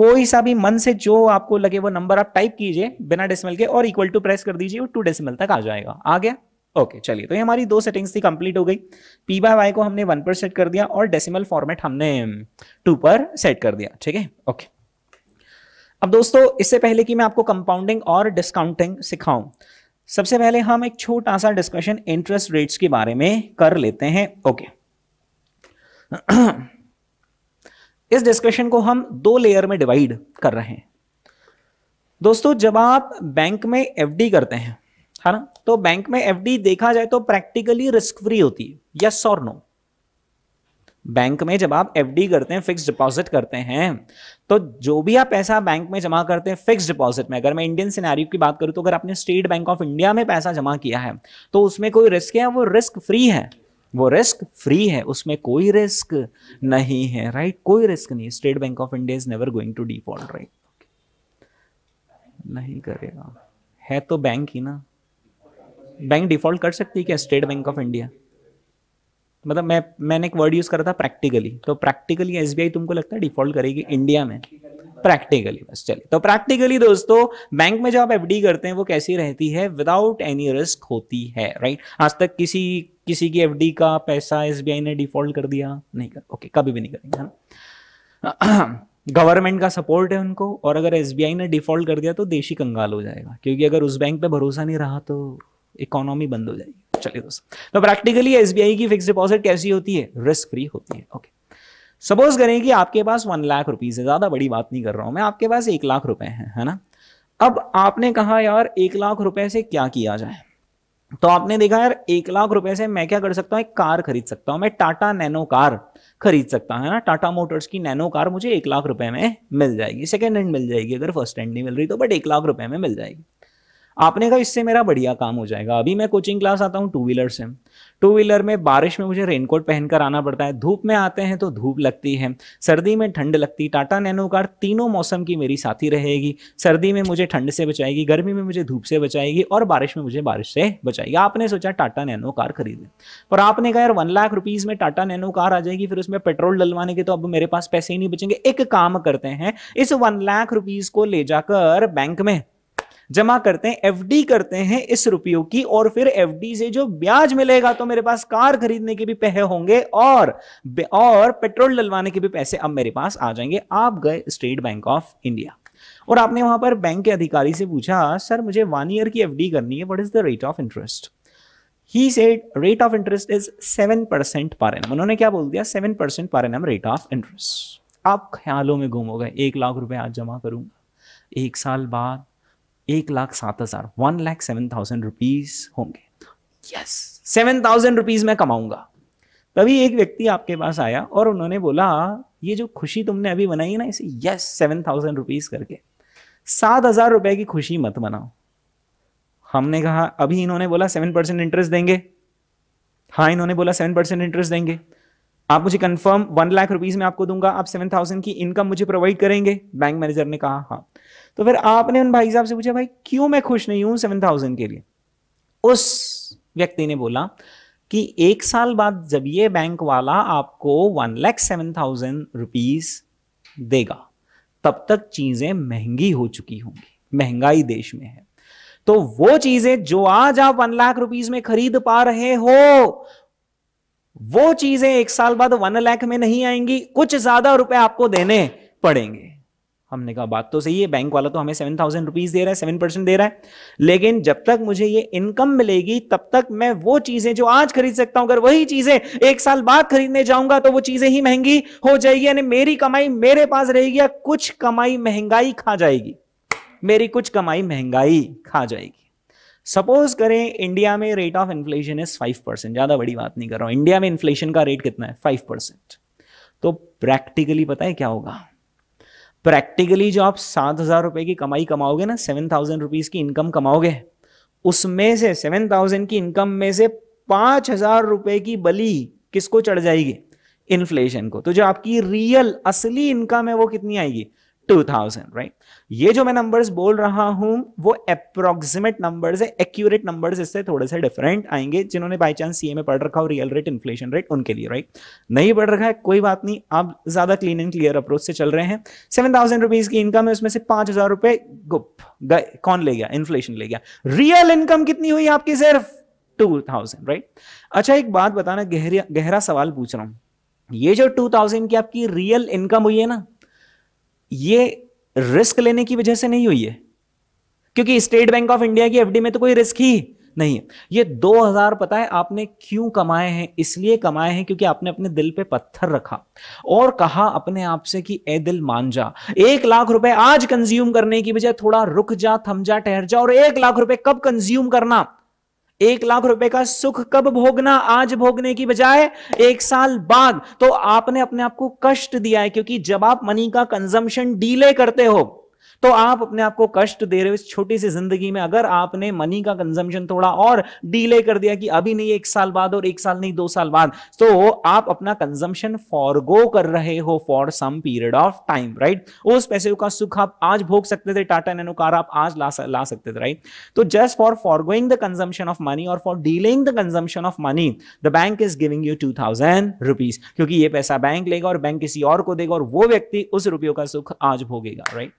कोई सा भी मन से जो आपको लगे वो नंबर आप टाइप कीजिए बिना डेसिमल के और इक्वल टू प्रेस कर दीजिए वो टू डेसिमल तक आ जाएगा आ गया ओके चलिए तो ये हमारी दो सेटिंग्स थी कंप्लीट हो गई पी बाय वाई को हमने वन पर सेट कर दिया और डेसिमल फॉर्मेट हमने टू पर सेट कर दिया ठीक है ओके अब दोस्तों इससे पहले कि मैं आपको कंपाउंडिंग और डिस्काउंटिंग सिखाऊं सबसे पहले हम एक छोटा सा डिस्कशन इंटरेस्ट रेट्स के बारे में कर लेते हैं ओके इस डिस्कशन को हम दो लेयर में डिवाइड कर रहे हैं दोस्तों जब आप बैंक में एफडी करते हैं है ना तो बैंक में एफडी देखा जाए तो प्रैक्टिकली रिस्क फ्री होती है यस और नो बैंक में जब आप एफडी करते हैं फिक्स डिपॉजिट करते हैं तो जो भी आप पैसा बैंक में जमा करते हैं फिक्स डिपॉजिट में अगर मैं इंडियन सिनेरियो की बात करूं तो अगर आपने स्टेट बैंक ऑफ इंडिया में पैसा जमा किया है तो उसमें कोई रिस्क है वो रिस्क फ्री है वो रिस्क फ्री है उसमें कोई रिस्क नहीं है राइट right? कोई रिस्क नहीं State Bank of India is never going to default right नहीं करेगा है तो बैंक ही ना बैंक डिफॉल्ट कर सकती है क्या स्टेट बैंक ऑफ इंडिया मतलब मैं मैंने एक वर्ड यूज़ करा था प्रैक्टिकली तो प्रैक्टिकली एस तुमको लगता है डिफॉल्ट करेगी इंडिया में प्रैक्टिकली बस चलिए तो प्रैक्टिकली दोस्तों बैंक में जो आप एफडी करते हैं वो कैसी रहती है विदाउट एनी रिस्क होती है राइट आज तक किसी किसी की एफडी का पैसा एसबीआई ने डिफॉल्ट कर दिया नहीं कर ओके कभी भी नहीं करेंगे है ना गवर्नमेंट का सपोर्ट है उनको और अगर एस ने डिफॉल्ट कर दिया तो देशी कंगाल हो जाएगा क्योंकि अगर उस बैंक पर भरोसा नहीं रहा तो इकोनॉमी बंद हो जाएगी चलिए दोस्तों तो प्रैक्टिकली एसबीआई की फिक्स डिपॉजिट कैसी होती है रिस्क फ्री होती है ओके सपोज करें कि आपके पास वन लाख रुपीज है ज्यादा बड़ी बात नहीं कर रहा हूं मैं आपके पास एक लाख रुपए हैं है ना अब आपने कहा यार एक लाख रुपए से क्या किया जाए तो आपने देखा यार एक लाख रुपए से मैं क्या कर सकता हूँ एक कार खरीद सकता हूं मैं टाटा नैनो कार खरीद सकता है ना टाटा मोटर्स की नैनो कार मुझे एक लाख रुपए में मिल जाएगी सेकेंड हैंड मिल जाएगी अगर फर्स्ट हैंड नहीं मिल रही तो बट एक लाख रुपए में मिल जाएगी आपने कहा इससे मेरा बढ़िया काम हो जाएगा अभी मैं कोचिंग क्लास आता हूँ टू व्हीलर से टू व्हीलर में बारिश में मुझे रेनकोट पहनकर आना पड़ता है धूप में आते हैं तो धूप लगती है सर्दी में ठंड लगती टाटा नैनो कार तीनों मौसम की मेरी साथी रहेगी सर्दी में मुझे ठंड से बचाएगी गर्मी में मुझे धूप से बचाएगी और बारिश में मुझे बारिश से बचाएगी आपने सोचा टाटा नैनो कार खरीदे पर आपने कहा यार वन लाख रुपीज़ में टाटा नैनो कार आ जाएगी फिर उसमें पेट्रोल डलवाने के तो अब मेरे पास पैसे ही नहीं बचेंगे एक काम करते हैं इस वन लाख रुपीज़ को ले जाकर बैंक में जमा करते हैं एफडी करते हैं इस रुपयों की और फिर एफडी से जो ब्याज मिलेगा तो मेरे पास कार खरीदने के भी पैसे होंगे और और पेट्रोल डलवाने के भी पैसे अब मेरे पास आ जाएंगे आप गए स्टेट बैंक ऑफ इंडिया और आपने वहां पर बैंक के अधिकारी से पूछा सर मुझे वन ईयर की एफडी करनी है what is the rate of interest he said rate of interest is seven percent per annum उन्होंने क्या बोल दिया seven percent per annum rate of interest आप ख्यालों में गुम हो गए एक लाख रुपए आज जमा करूंगा एक साल बाद एक लाख सात हज़ार one lakh seven thousand rupees होंगे यस सेवन थाउजेंड रुपीज़ मैं कमाऊंगा तभी एक व्यक्ति आपके पास आया और उन्होंने बोला ये जो खुशी तुमने अभी बनाई ना इसे यस सेवन थाउजेंड रुपीज़ करके सात हज़ार रुपए की खुशी मत बनाओ हमने कहा अभी इन्होंने बोला सेवन परसेंट इंटरेस्ट देंगे हाँ इन्होंने बोला सेवन परसेंट इंटरेस्ट देंगे आप मुझे कंफर्म वन लाख रुपीज़ में आपको दूंगा आप सेवन थाउजेंड की इनकम मुझे प्रोवाइड करेंगे बैंक मैनेजर ने कहा हाँ तो फिर आपने उन भाई साहब से पूछा भाई क्यों मैं खुश नहीं हूं सेवन थाउजेंड के लिए उस व्यक्ति ने बोला कि एक साल बाद जब ये बैंक वाला आपको one lakh seven thousand rupees देगा तब तक चीजें महंगी हो चुकी होंगी महंगाई देश में है तो वो चीजें जो आज आप वन लाख रुपीज में खरीद पा रहे हो वो चीजें एक साल बाद वन लाख में नहीं आएंगी कुछ ज्यादा रुपए आपको देने पड़ेंगे हमने कहा बात तो सही है बैंक वाला तो हमें सेवन थाउजेंड रुपीज़ दे रहा है सेवन परसेंट दे रहा है लेकिन जब तक मुझे ये इनकम मिलेगी तब तक मैं वो चीज़ें जो आज खरीद सकता हूं अगर वही चीज़ें एक साल बाद खरीदने जाऊंगा तो वो चीज़ें ही महंगी हो जाएगी यानी मेरी कमाई मेरे पास रहेगी या कुछ कमाई महंगाई खा जाएगी मेरी कुछ कमाई महंगाई खा जाएगी सपोज करें इंडिया में rate of inflation is five percent ज़्यादा बड़ी बात नहीं कर रहा हूं इंडिया में इन्फ्लेशन का रेट कितना है फाइव परसेंट तो प्रैक्टिकली पता है क्या होगा प्रैक्टिकली जो आप सात हजार रुपए की कमाई कमाओगे ना सेवन थाउजेंड रुपीज की इनकम कमाओगे उसमें से सेवन थाउजेंड की इनकम में से पांच हजार रुपए की बली किसको चढ़ जाएगी इन्फ्लेशन को तो जो आपकी रियल असली इनकम है वो कितनी आएगी टू थाउजेंड राइट ये जो मैं नंबर्स बोल रहा हूं वो अप्रोक्सीमेट नंबर्स है एक्यूरेट नंबर्स इससे थोड़े से डिफरेंट आएंगे जिन्होंने बाय चांस सीए में पढ़ रखा हो रियल रेट इन्फ्लेशन रेट उनके लिए राइट नहीं पढ़ रखा है कोई बात नहीं आप ज्यादा क्लीन एंड क्लियर अप्रोच से चल रहे हैं सेवन थाउजेंड रुपीज की इनकम है उसमें से पांच हजार रुपए गुप गए कौन ले गया इन्फ्लेशन ले गया रियल इनकम कितनी हुई आपकी सिर्फ टू थाउजेंड राइट अच्छा एक बात बताना गहरा गहरा सवाल पूछ रहा हूं ये जो टू थाउजेंड की आपकी रियल इनकम हुई है ना ये रिस्क लेने की वजह से नहीं हुई है क्योंकि स्टेट बैंक ऑफ इंडिया की एफडी में तो कोई रिस्क ही नहीं है ये 2000 पता है आपने क्यों कमाए हैं इसलिए कमाए हैं क्योंकि आपने अपने दिल पे पत्थर रखा और कहा अपने आप से कि ए दिल मान जा एक लाख रुपए आज कंज्यूम करने की बजाय थोड़ा रुक जा थम जा ठहर जा और एक लाख रुपए कब कंज्यूम करना एक लाख रुपए का सुख कब भोगना आज भोगने की बजाय एक साल बाद तो आपने अपने आप को कष्ट दिया है क्योंकि जब आप मनी का कंजम्पशन डीले करते हो तो आप अपने आप को कष्ट दे रहे हो इस छोटी सी जिंदगी में अगर आपने मनी का कंजम्पशन थोड़ा और डिले कर दिया कि अभी नहीं एक साल बाद और एक साल नहीं दो साल बाद तो आप अपना कंजम्पशन फॉरगो कर रहे हो for some period of time right उस पैसे का सुख आप आज भोग सकते थे टाटा नैनो कार आप आज ला, ला सकते थे राइट तो just for forgoing the consumption of money और for dealing the consumption of money the bank is giving you two thousand rupees क्योंकि ये पैसा बैंक लेगा और बैंक किसी और को देगा और वो व्यक्ति उस रुपयों का सुख आज भोगेगा राइट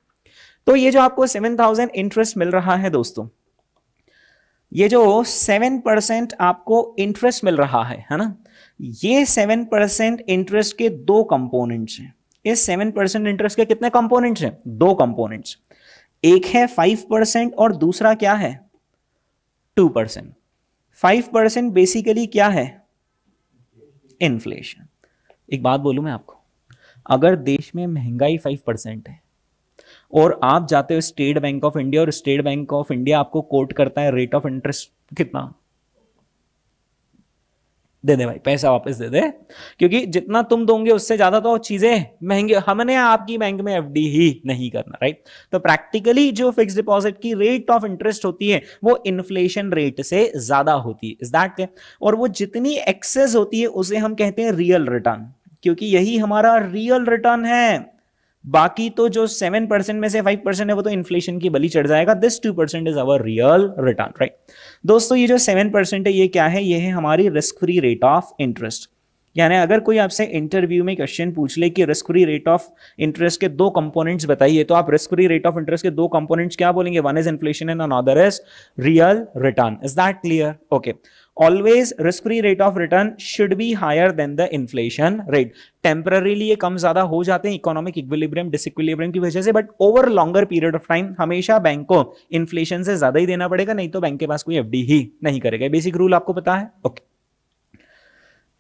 तो ये जो आपको सेवन थाउजेंड इंटरेस्ट मिल रहा है दोस्तों ये जो सेवन परसेंट आपको इंटरेस्ट मिल रहा है है ना ये सेवन परसेंट इंटरेस्ट के दो कंपोनेंट्स हैं इस सेवन परसेंट इंटरेस्ट के कितने कंपोनेंट्स हैं दो कंपोनेंट्स एक है फाइव परसेंट और दूसरा क्या है two percent five percent basically क्या है इन्फ्लेशन एक बात बोलू मैं आपको अगर देश में महंगाई फाइव परसेंट है और आप जाते हो स्टेट बैंक ऑफ इंडिया और स्टेट बैंक ऑफ इंडिया आपको कोट करता है रेट ऑफ इंटरेस्ट कितना दे दे भाई पैसा वापस दे दे क्योंकि जितना तुम दोगे उससे ज्यादा तो चीजें महंगी हमने आपकी बैंक में एफडी ही नहीं करना राइट तो प्रैक्टिकली जो फिक्स डिपॉजिट की रेट ऑफ इंटरेस्ट होती है वो इन्फ्लेशन रेट से ज्यादा होती है इज दैट और वो जितनी एक्सेस होती है उसे हम कहते हैं रियल रिटर्न क्योंकि यही हमारा रियल रिटर्न है बाकी तो जो सेवन परसेंट में से फाइव परसेंट है वो तो इन्फ्लेशन की बलि चढ़ जाएगा this two percent is our real return right दोस्तों ये जो सेवन परसेंट है ये क्या है ये है हमारी risk free rate of interest यानी अगर कोई आपसे इंटरव्यू में क्वेश्चन पूछ ले कि risk free rate of interest के दो कंपोनेंट्स बताइए तो आप risk free rate of interest के दो कंपोनेंट्स क्या बोलेंगे one is inflation and another is real return is that clear okay always risk free rate of return should be higher than the inflation rate temporarily ये कम ज्यादा हो जाते हैं इकोनॉमिक इक्विलिब्रियम डिसइक्विलिब्रियम की वजह से but over longer period of time हमेशा बैंक को इन्फ्लेशन से ज्यादा ही देना पड़ेगा नहीं तो बैंक के पास कोई एफ ही नहीं करेगा बेसिक रूल आपको पता है ओके okay.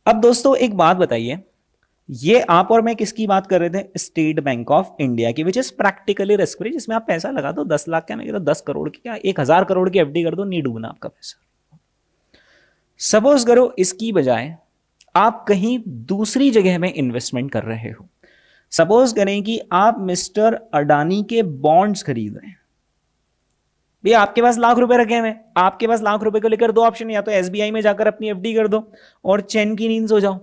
अब दोस्तों एक बात बताइए ये आप और मैं किसकी बात कर रहे थे स्टेट बैंक ऑफ इंडिया की which is practically risk free जिसमें आप पैसा लगा दो दस लाख का नहीं कहता दस करोड़ की या एक हजार करोड़ की एफडी कर दो नहीं डूबना आपका पैसा सपोज करो इसकी बजाय आप कहीं दूसरी जगह में इन्वेस्टमेंट कर रहे हो सपोज करें कि आप मिस्टर अडानी के बॉन्ड्स खरीद रहे हैं भैया आपके पास लाख रुपए रखे हुए आपके पास लाख रुपए को लेकर दो ऑप्शन या तो एसबीआई में जाकर अपनी एफडी कर दो और चैन की नींद हो जाओ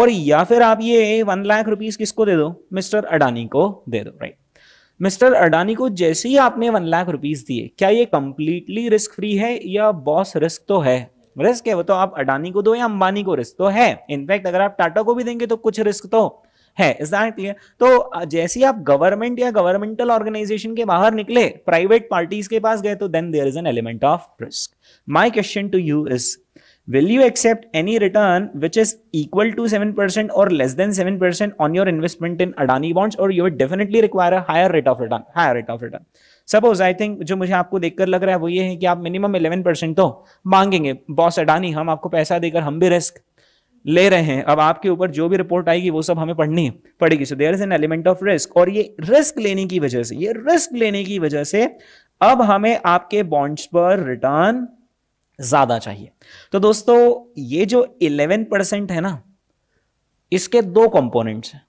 और या फिर आप ये वन लाख रुपीज किसको दे दो मिस्टर अडानी को दे दो राइट मिस्टर अडानी को जैसे ही आपने वन लाख रुपीज दिए क्या ये कंप्लीटली रिस्क फ्री है या बॉस रिस्क तो है रिस्क है वो तो आप अडानी को दो या अंबानी को रिस्क तो है इनफैक्ट अगर आप टाटा को भी देंगे तो कुछ रिस्क तो है इस तो जैसे ही आप गवर्नमेंट या गवर्नमेंटल ऑर्गेनाइजेशन के बाहर निकले प्राइवेट पार्टीज के पास गए तो then there is an element of risk my question to you is will you accept any return which is equal to seven percent or less than seven percent on your investment in Adani bonds और you will definitely require a higher rate of return higher rate of return suppose I think जो मुझे आपको देखकर लग रहा है वो ये है कि आप मिनिमम इलेवन परसेंट तो मांगेंगे बॉस अडानी हम आपको पैसा देकर हम भी रिस्क ले रहे हैं अब आपके ऊपर जो भी रिपोर्ट आएगी वो सब हमें पढ़नी पड़ेगी so there is an element of risk और ये रिस्क लेने की वजह से ये रिस्क लेने की वजह से अब हमें आपके बॉन्ड्स पर रिटर्न ज्यादा चाहिए तो दोस्तों ये जो 11 परसेंट है ना इसके दो कंपोनेंट्स हैं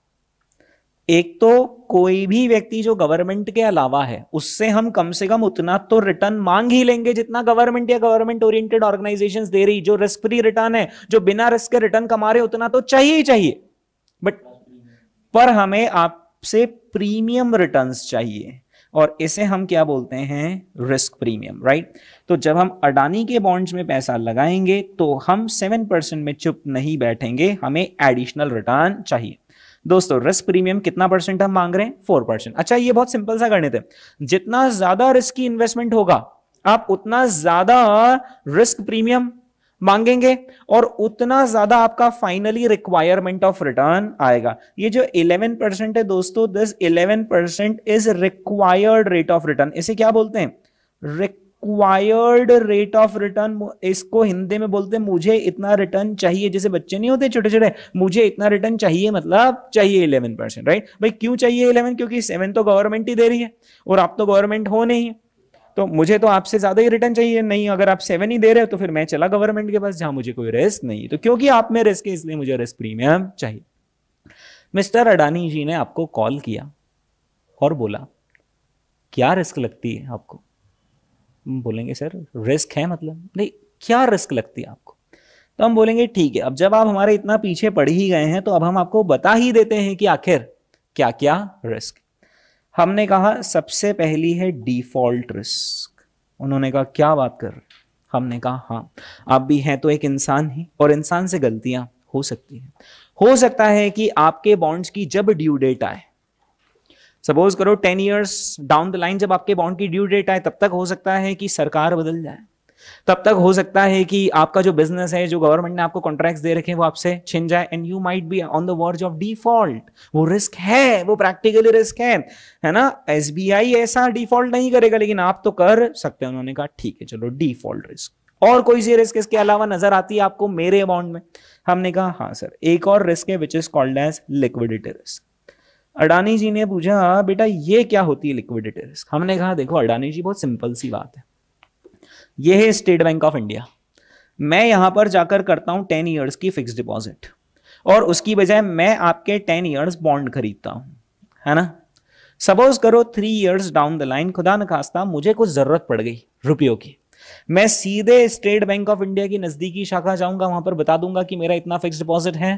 एक तो कोई भी व्यक्ति जो गवर्नमेंट के अलावा है उससे हम कम से कम उतना तो रिटर्न मांग ही लेंगे जितना गवर्नमेंट या गवर्नमेंट ओरिएंटेड ऑर्गेनाइजेशंस दे रही जो रिस्क फ्री रिटर्न है जो बिना रिस्क के रिटर्न कमा रहे उतना तो चाहिए ही चाहिए बट पर हमें आपसे प्रीमियम रिटर्न्स चाहिए और इसे हम क्या बोलते हैं रिस्क प्रीमियम राइट तो जब हम अडानी के बॉन्ड्स में पैसा लगाएंगे तो हम सेवन परसेंट में चुप नहीं बैठेंगे हमें एडिशनल रिटर्न चाहिए दोस्तों रिस्क प्रीमियम कितना परसेंट हम मांग रहे हैं फोर परसेंट अच्छा ये बहुत सिंपल सा करने थे जितना ज्यादा रिस्क की इन्वेस्टमेंट होगा आप उतना ज्यादा रिस्क प्रीमियम मांगेंगे और उतना ज्यादा आपका फाइनली रिक्वायरमेंट ऑफ रिटर्न आएगा ये जो 11 परसेंट है दोस्तों this 11 percent is required rate of return इसे क्या बोलते हैं रिक रिक्वायर्ड रेट ऑफ रिटर्न इसको हिंदी में बोलते हैं मुझे इतना रिटर्न चाहिए जैसे बच्चे नहीं होते छोटे छोटे मुझे इतना रिटर्न चाहिए मतलब चाहिए इलेवन परसेंट राइट भाई क्यों चाहिए इलेवन क्योंकि सेवन तो गवर्नमेंट ही दे रही है और आप तो गवर्नमेंट हो नहीं है तो मुझे तो आपसे ज्यादा ही रिटर्न चाहिए नहीं अगर आप सेवन ही दे रहे हो तो फिर मैं चला गवर्नमेंट के पास जहां मुझे कोई रिस्क नहीं तो क्योंकि आप में रिस्क है इसलिए मुझे रिस्क प्रीमियम चाहिए मिस्टर अडानी जी ने आपको कॉल किया और बोला क्या रिस्क लगती है आपको बोलेंगे सर रिस्क है मतलब नहीं क्या रिस्क लगती है आपको तो हम बोलेंगे ठीक है अब जब आप हमारे इतना पीछे पड़ ही गए हैं तो अब हम आपको बता ही देते हैं कि आखिर क्या क्या रिस्क हमने कहा सबसे पहली है डिफॉल्ट रिस्क उन्होंने कहा क्या बात कर हमने कहा हाँ आप भी हैं तो एक इंसान ही और इंसान से गलतियां हो सकती हैं हो सकता है कि आपके बॉन्ड्स की जब ड्यू डेट आए सपोज करो ten years down the line जब आपके बॉन्ड की ड्यू डेट आए तब तक हो सकता है कि सरकार बदल जाए तब तक हो सकता है कि आपका जो बिजनेस है जो गवर्नमेंट ने आपको कॉन्ट्रैक्ट्स दे रखे हैं वो आपसे छिन जाए and you might be on the verge of default वो रिस्क है वो प्रैक्टिकली रिस्क है है ना एस ऐसा डिफॉल्ट नहीं करेगा लेकिन आप तो कर सकते हैं उन्होंने कहा ठीक है चलो डिफॉल्ट रिस्क और कोई सी रिस्क इसके अलावा नजर आती है आपको मेरे अमाउंट में हमने कहा हाँ सर एक और रिस्क है which is called as liquidity risk Adani ji ने पूछा हाँ, बेटा ये क्या होती है लिक्विडिटी रिस्क हमने कहा देखो अडानी जी बहुत सिंपल सी बात है ये है स्टेट बैंक ऑफ इंडिया मैं यहाँ पर जाकर करता हूँ टेन ईयर्स की फिक्स डिपॉजिट और उसकी बजाय मैं आपके टेन ईयर्स बॉन्ड खरीदता हूँ है ना सपोज करो three years down the line खुदा न खास्ता मुझे कुछ ज़रूरत पड़ गई रुपयों की मैं सीधे स्टेट बैंक ऑफ इंडिया की नज़दीकी शाखा जाऊंगा वहां पर बता दूंगा कि मेरा इतना फिक्स डिपॉजिट है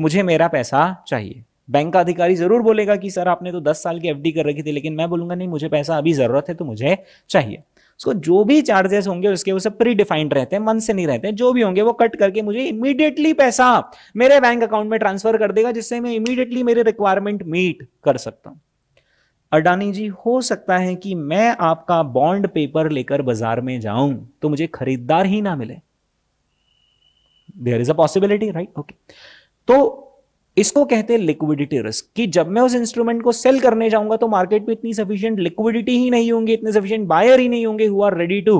मुझे मेरा पैसा चाहिए बैंक का अधिकारी जरूर बोलेगा कि सर आपने तो 10 साल की एफडी कर रखी थी लेकिन मैं बोलूंगा नहीं मुझे पैसा अभी जरूरत है तो मुझे चाहिए सो so, जो भी चार्जेस होंगे उसके वो सब प्री डिफाइंड रहते हैं मन से नहीं रहते जो भी होंगे वो कट करके मुझे इमीडिएटली पैसा मेरे बैंक अकाउंट में ट्रांसफर कर देगा जिससे मैं इमीडिएटली मेरे रिक्वायरमेंट मीट कर सकता हूं अडानी जी हो सकता है कि मैं आपका बॉन्ड पेपर लेकर बाजार में जाऊं तो मुझे खरीदार ही ना मिले there is a possibility right okay तो इसको कहते हैं लिक्विडिटी रिस्क कि जब मैं उस इंस्ट्रूमेंट को सेल करने जाऊंगा तो मार्केट में इतनी सफिशियंट लिक्विडिटी ही नहीं होंगी इतने सफिशियंट बायर ही नहीं होंगे who are ready to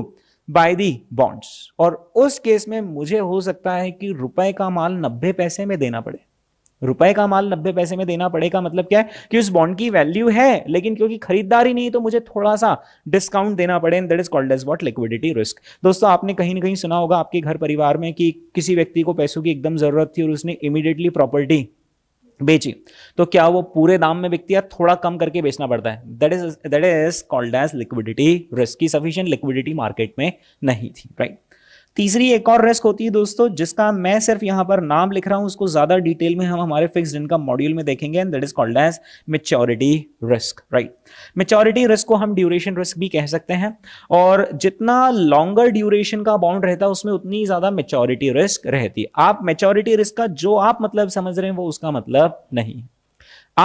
buy the bonds और उस केस में मुझे हो सकता है कि रुपए का माल नब्बे पैसे में देना पड़े रुपए का माल नब्बे पैसे में देना पड़ेगा मतलब क्या है कि उस बॉन्ड की वैल्यू है लेकिन क्योंकि खरीदारी नहीं तो मुझे थोड़ा सा डिस्काउंट देना पड़े and that is called as what liquidity risk दोस्तों आपने कहीं ना कहीं सुना होगा आपके घर परिवार में कि किसी व्यक्ति को पैसों की एकदम जरूरत थी और उसने इमीडिएटली प्रॉपर्टी बेची तो क्या वो पूरे दाम में बिकती है थोड़ा कम करके बेचना पड़ता है that is that is called as liquidity की सफिशियंट लिक्विडिटी मार्केट में नहीं थी राइट तीसरी एक और रिस्क होती है दोस्तों जिसका मैं सिर्फ यहाँ पर नाम लिख रहा हूँ उसको ज़्यादा डिटेल में हम हमारे फिक्स्ड इनकम मॉड्यूल में देखेंगे and that is called as maturity risk right maturity risk को हम ड्यूरेशन रिस्क भी कह सकते हैं और जितना लॉन्गर ड्यूरेशन का बाउंड रहता है उसमें उतनी ज़्यादा मेच्योरिटी रिस्क रहती है आप मेच्योरिटी रिस्क का जो आप मतलब समझ रहे हैं वो उसका मतलब नहीं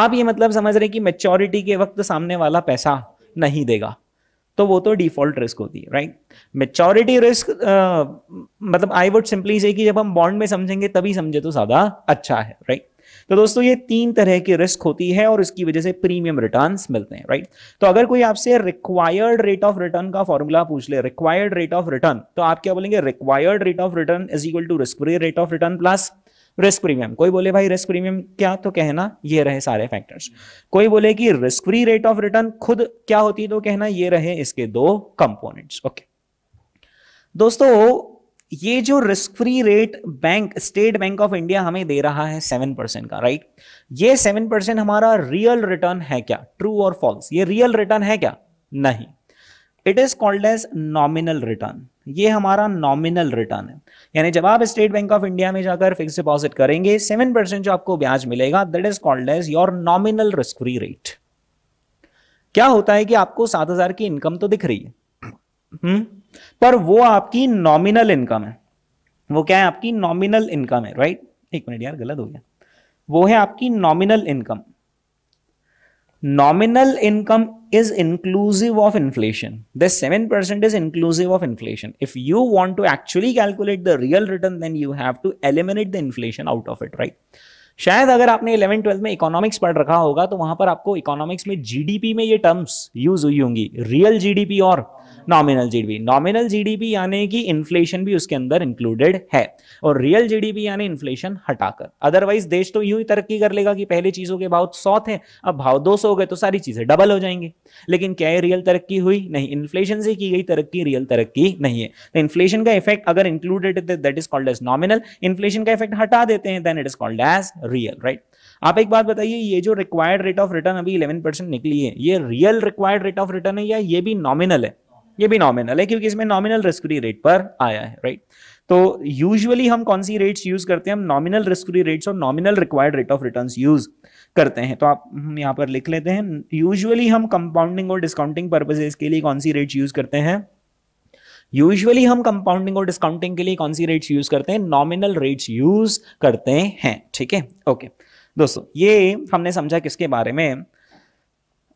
आप ये मतलब समझ रहे हैं कि मेच्योरिटी के वक्त सामने वाला पैसा नहीं देगा तो वो तो डिफॉल्ट रिस्क होती है राइट मेच्योरिटी रिस्क मतलब आई वुड सिंपली से कि जब हम बॉन्ड में समझेंगे तभी समझे तो ज़्यादा अच्छा है राइट तो दोस्तों ये तीन तरह की रिस्क होती है और इसकी वजह से प्रीमियम रिटर्न मिलते हैं राइट तो अगर कोई आपसे रिक्वायर्ड रेट ऑफ रिटर्न का फॉर्मूला पूछ ले रिक्वायर्ड रेट ऑफ रिटर्न तो आप क्या बोलेंगे required rate of return is equal to risk free rate of return plus risk premium कोई बोले भाई रिस्क प्रीमियम क्या तो कहना ये रहे सारे फैक्टर्स कोई बोले कि risk free rate of return खुद क्या होती है तो कहना ये रहे इसके दो कंपोनेंट्स ओके दोस्तों ये जो risk free rate bank State Bank of India हमें दे रहा है सेवन परसेंट का राइट ये सेवन परसेंट हमारा रियल रिटर्न है क्या ट्रू और फॉल्स ये रियल रिटर्न है क्या नहीं it is called as nominal return ये हमारा नॉमिनल रिटर्न है यानी जब आप स्टेट बैंक ऑफ इंडिया में जाकर फिक्स डिपॉजिट करेंगे सेवन परसेंट जो आपको ब्याज मिलेगा that is called as your nominal risk free rate क्या होता है कि आपको सात हजार की इनकम तो दिख रही है हुँ? हम्म? पर वो आपकी नॉमिनल इनकम है वो क्या है आपकी नॉमिनल इनकम है राइट एक मिनट यार गलत हो गया वो है आपकी nominal income nominal income is inclusive of inflation. This 7% is inclusive of inflation. If you want to actually calculate the real return, then you have to eliminate the inflation out of it, right? शायद अगर आपने 11 12 में इकोनॉमिक्स पढ़ रखा होगा तो वहां पर आपको इकोनॉमिक्स में जीडीपी में ये टर्म्स यूज हुई होंगी रियल जीडीपी और नॉमिनल जीडीपी नॉमिनल जीडीपी यानी कि इन्फ्लेशन भी उसके अंदर इंक्लूडेड है और रियल जीडीपी यानी इन्फ्लेशन हटाकर अदरवाइज देश तो यूं ही तरक्की कर लेगा कि पहले चीजों के भाव सौ थे अब भाव दो सौ हो गए तो सारी चीजें डबल हो जाएंगी लेकिन क्या है रियल तरक्की हुई नहीं इन्फ्लेशन से की गई तरक्की रियल तरक्की नहीं है तो इन्फ्लेशन का इफेक्ट अगर included that is called as nominal inflation का इफेक्ट हटा देते हैं then it is called as real right आप एक बात बताइए ये जो रिक्वायर्ड रेट ऑफ रिटर्न अभी 11 परसेंट निकली है ये real required rate of return है या ये भी नॉमिनल है ये भी नॉमिनल है क्योंकि इसमें नॉमिनल रिस्क फ्री रेट पर आया है राइट तो यूजुअली हम कौन सी रेट्स यूज करते हैं हम नॉमिनल रिस्क फ्री रेट्स और nominal required rate of returns use करते हैं तो आप हम यहाँ पर लिख लेते हैं यूजुअली हम कंपाउंडिंग और डिस्काउंटिंग पर्पजेज के लिए कौन सी रेट्स यूज करते हैं यूजुअली हम कंपाउंडिंग और डिस्काउंटिंग के लिए कौन सी रेट्स यूज करते हैं नॉमिनल रेट्स यूज करते हैं ठीक है ओके दोस्तों ये हमने समझा किसके बारे में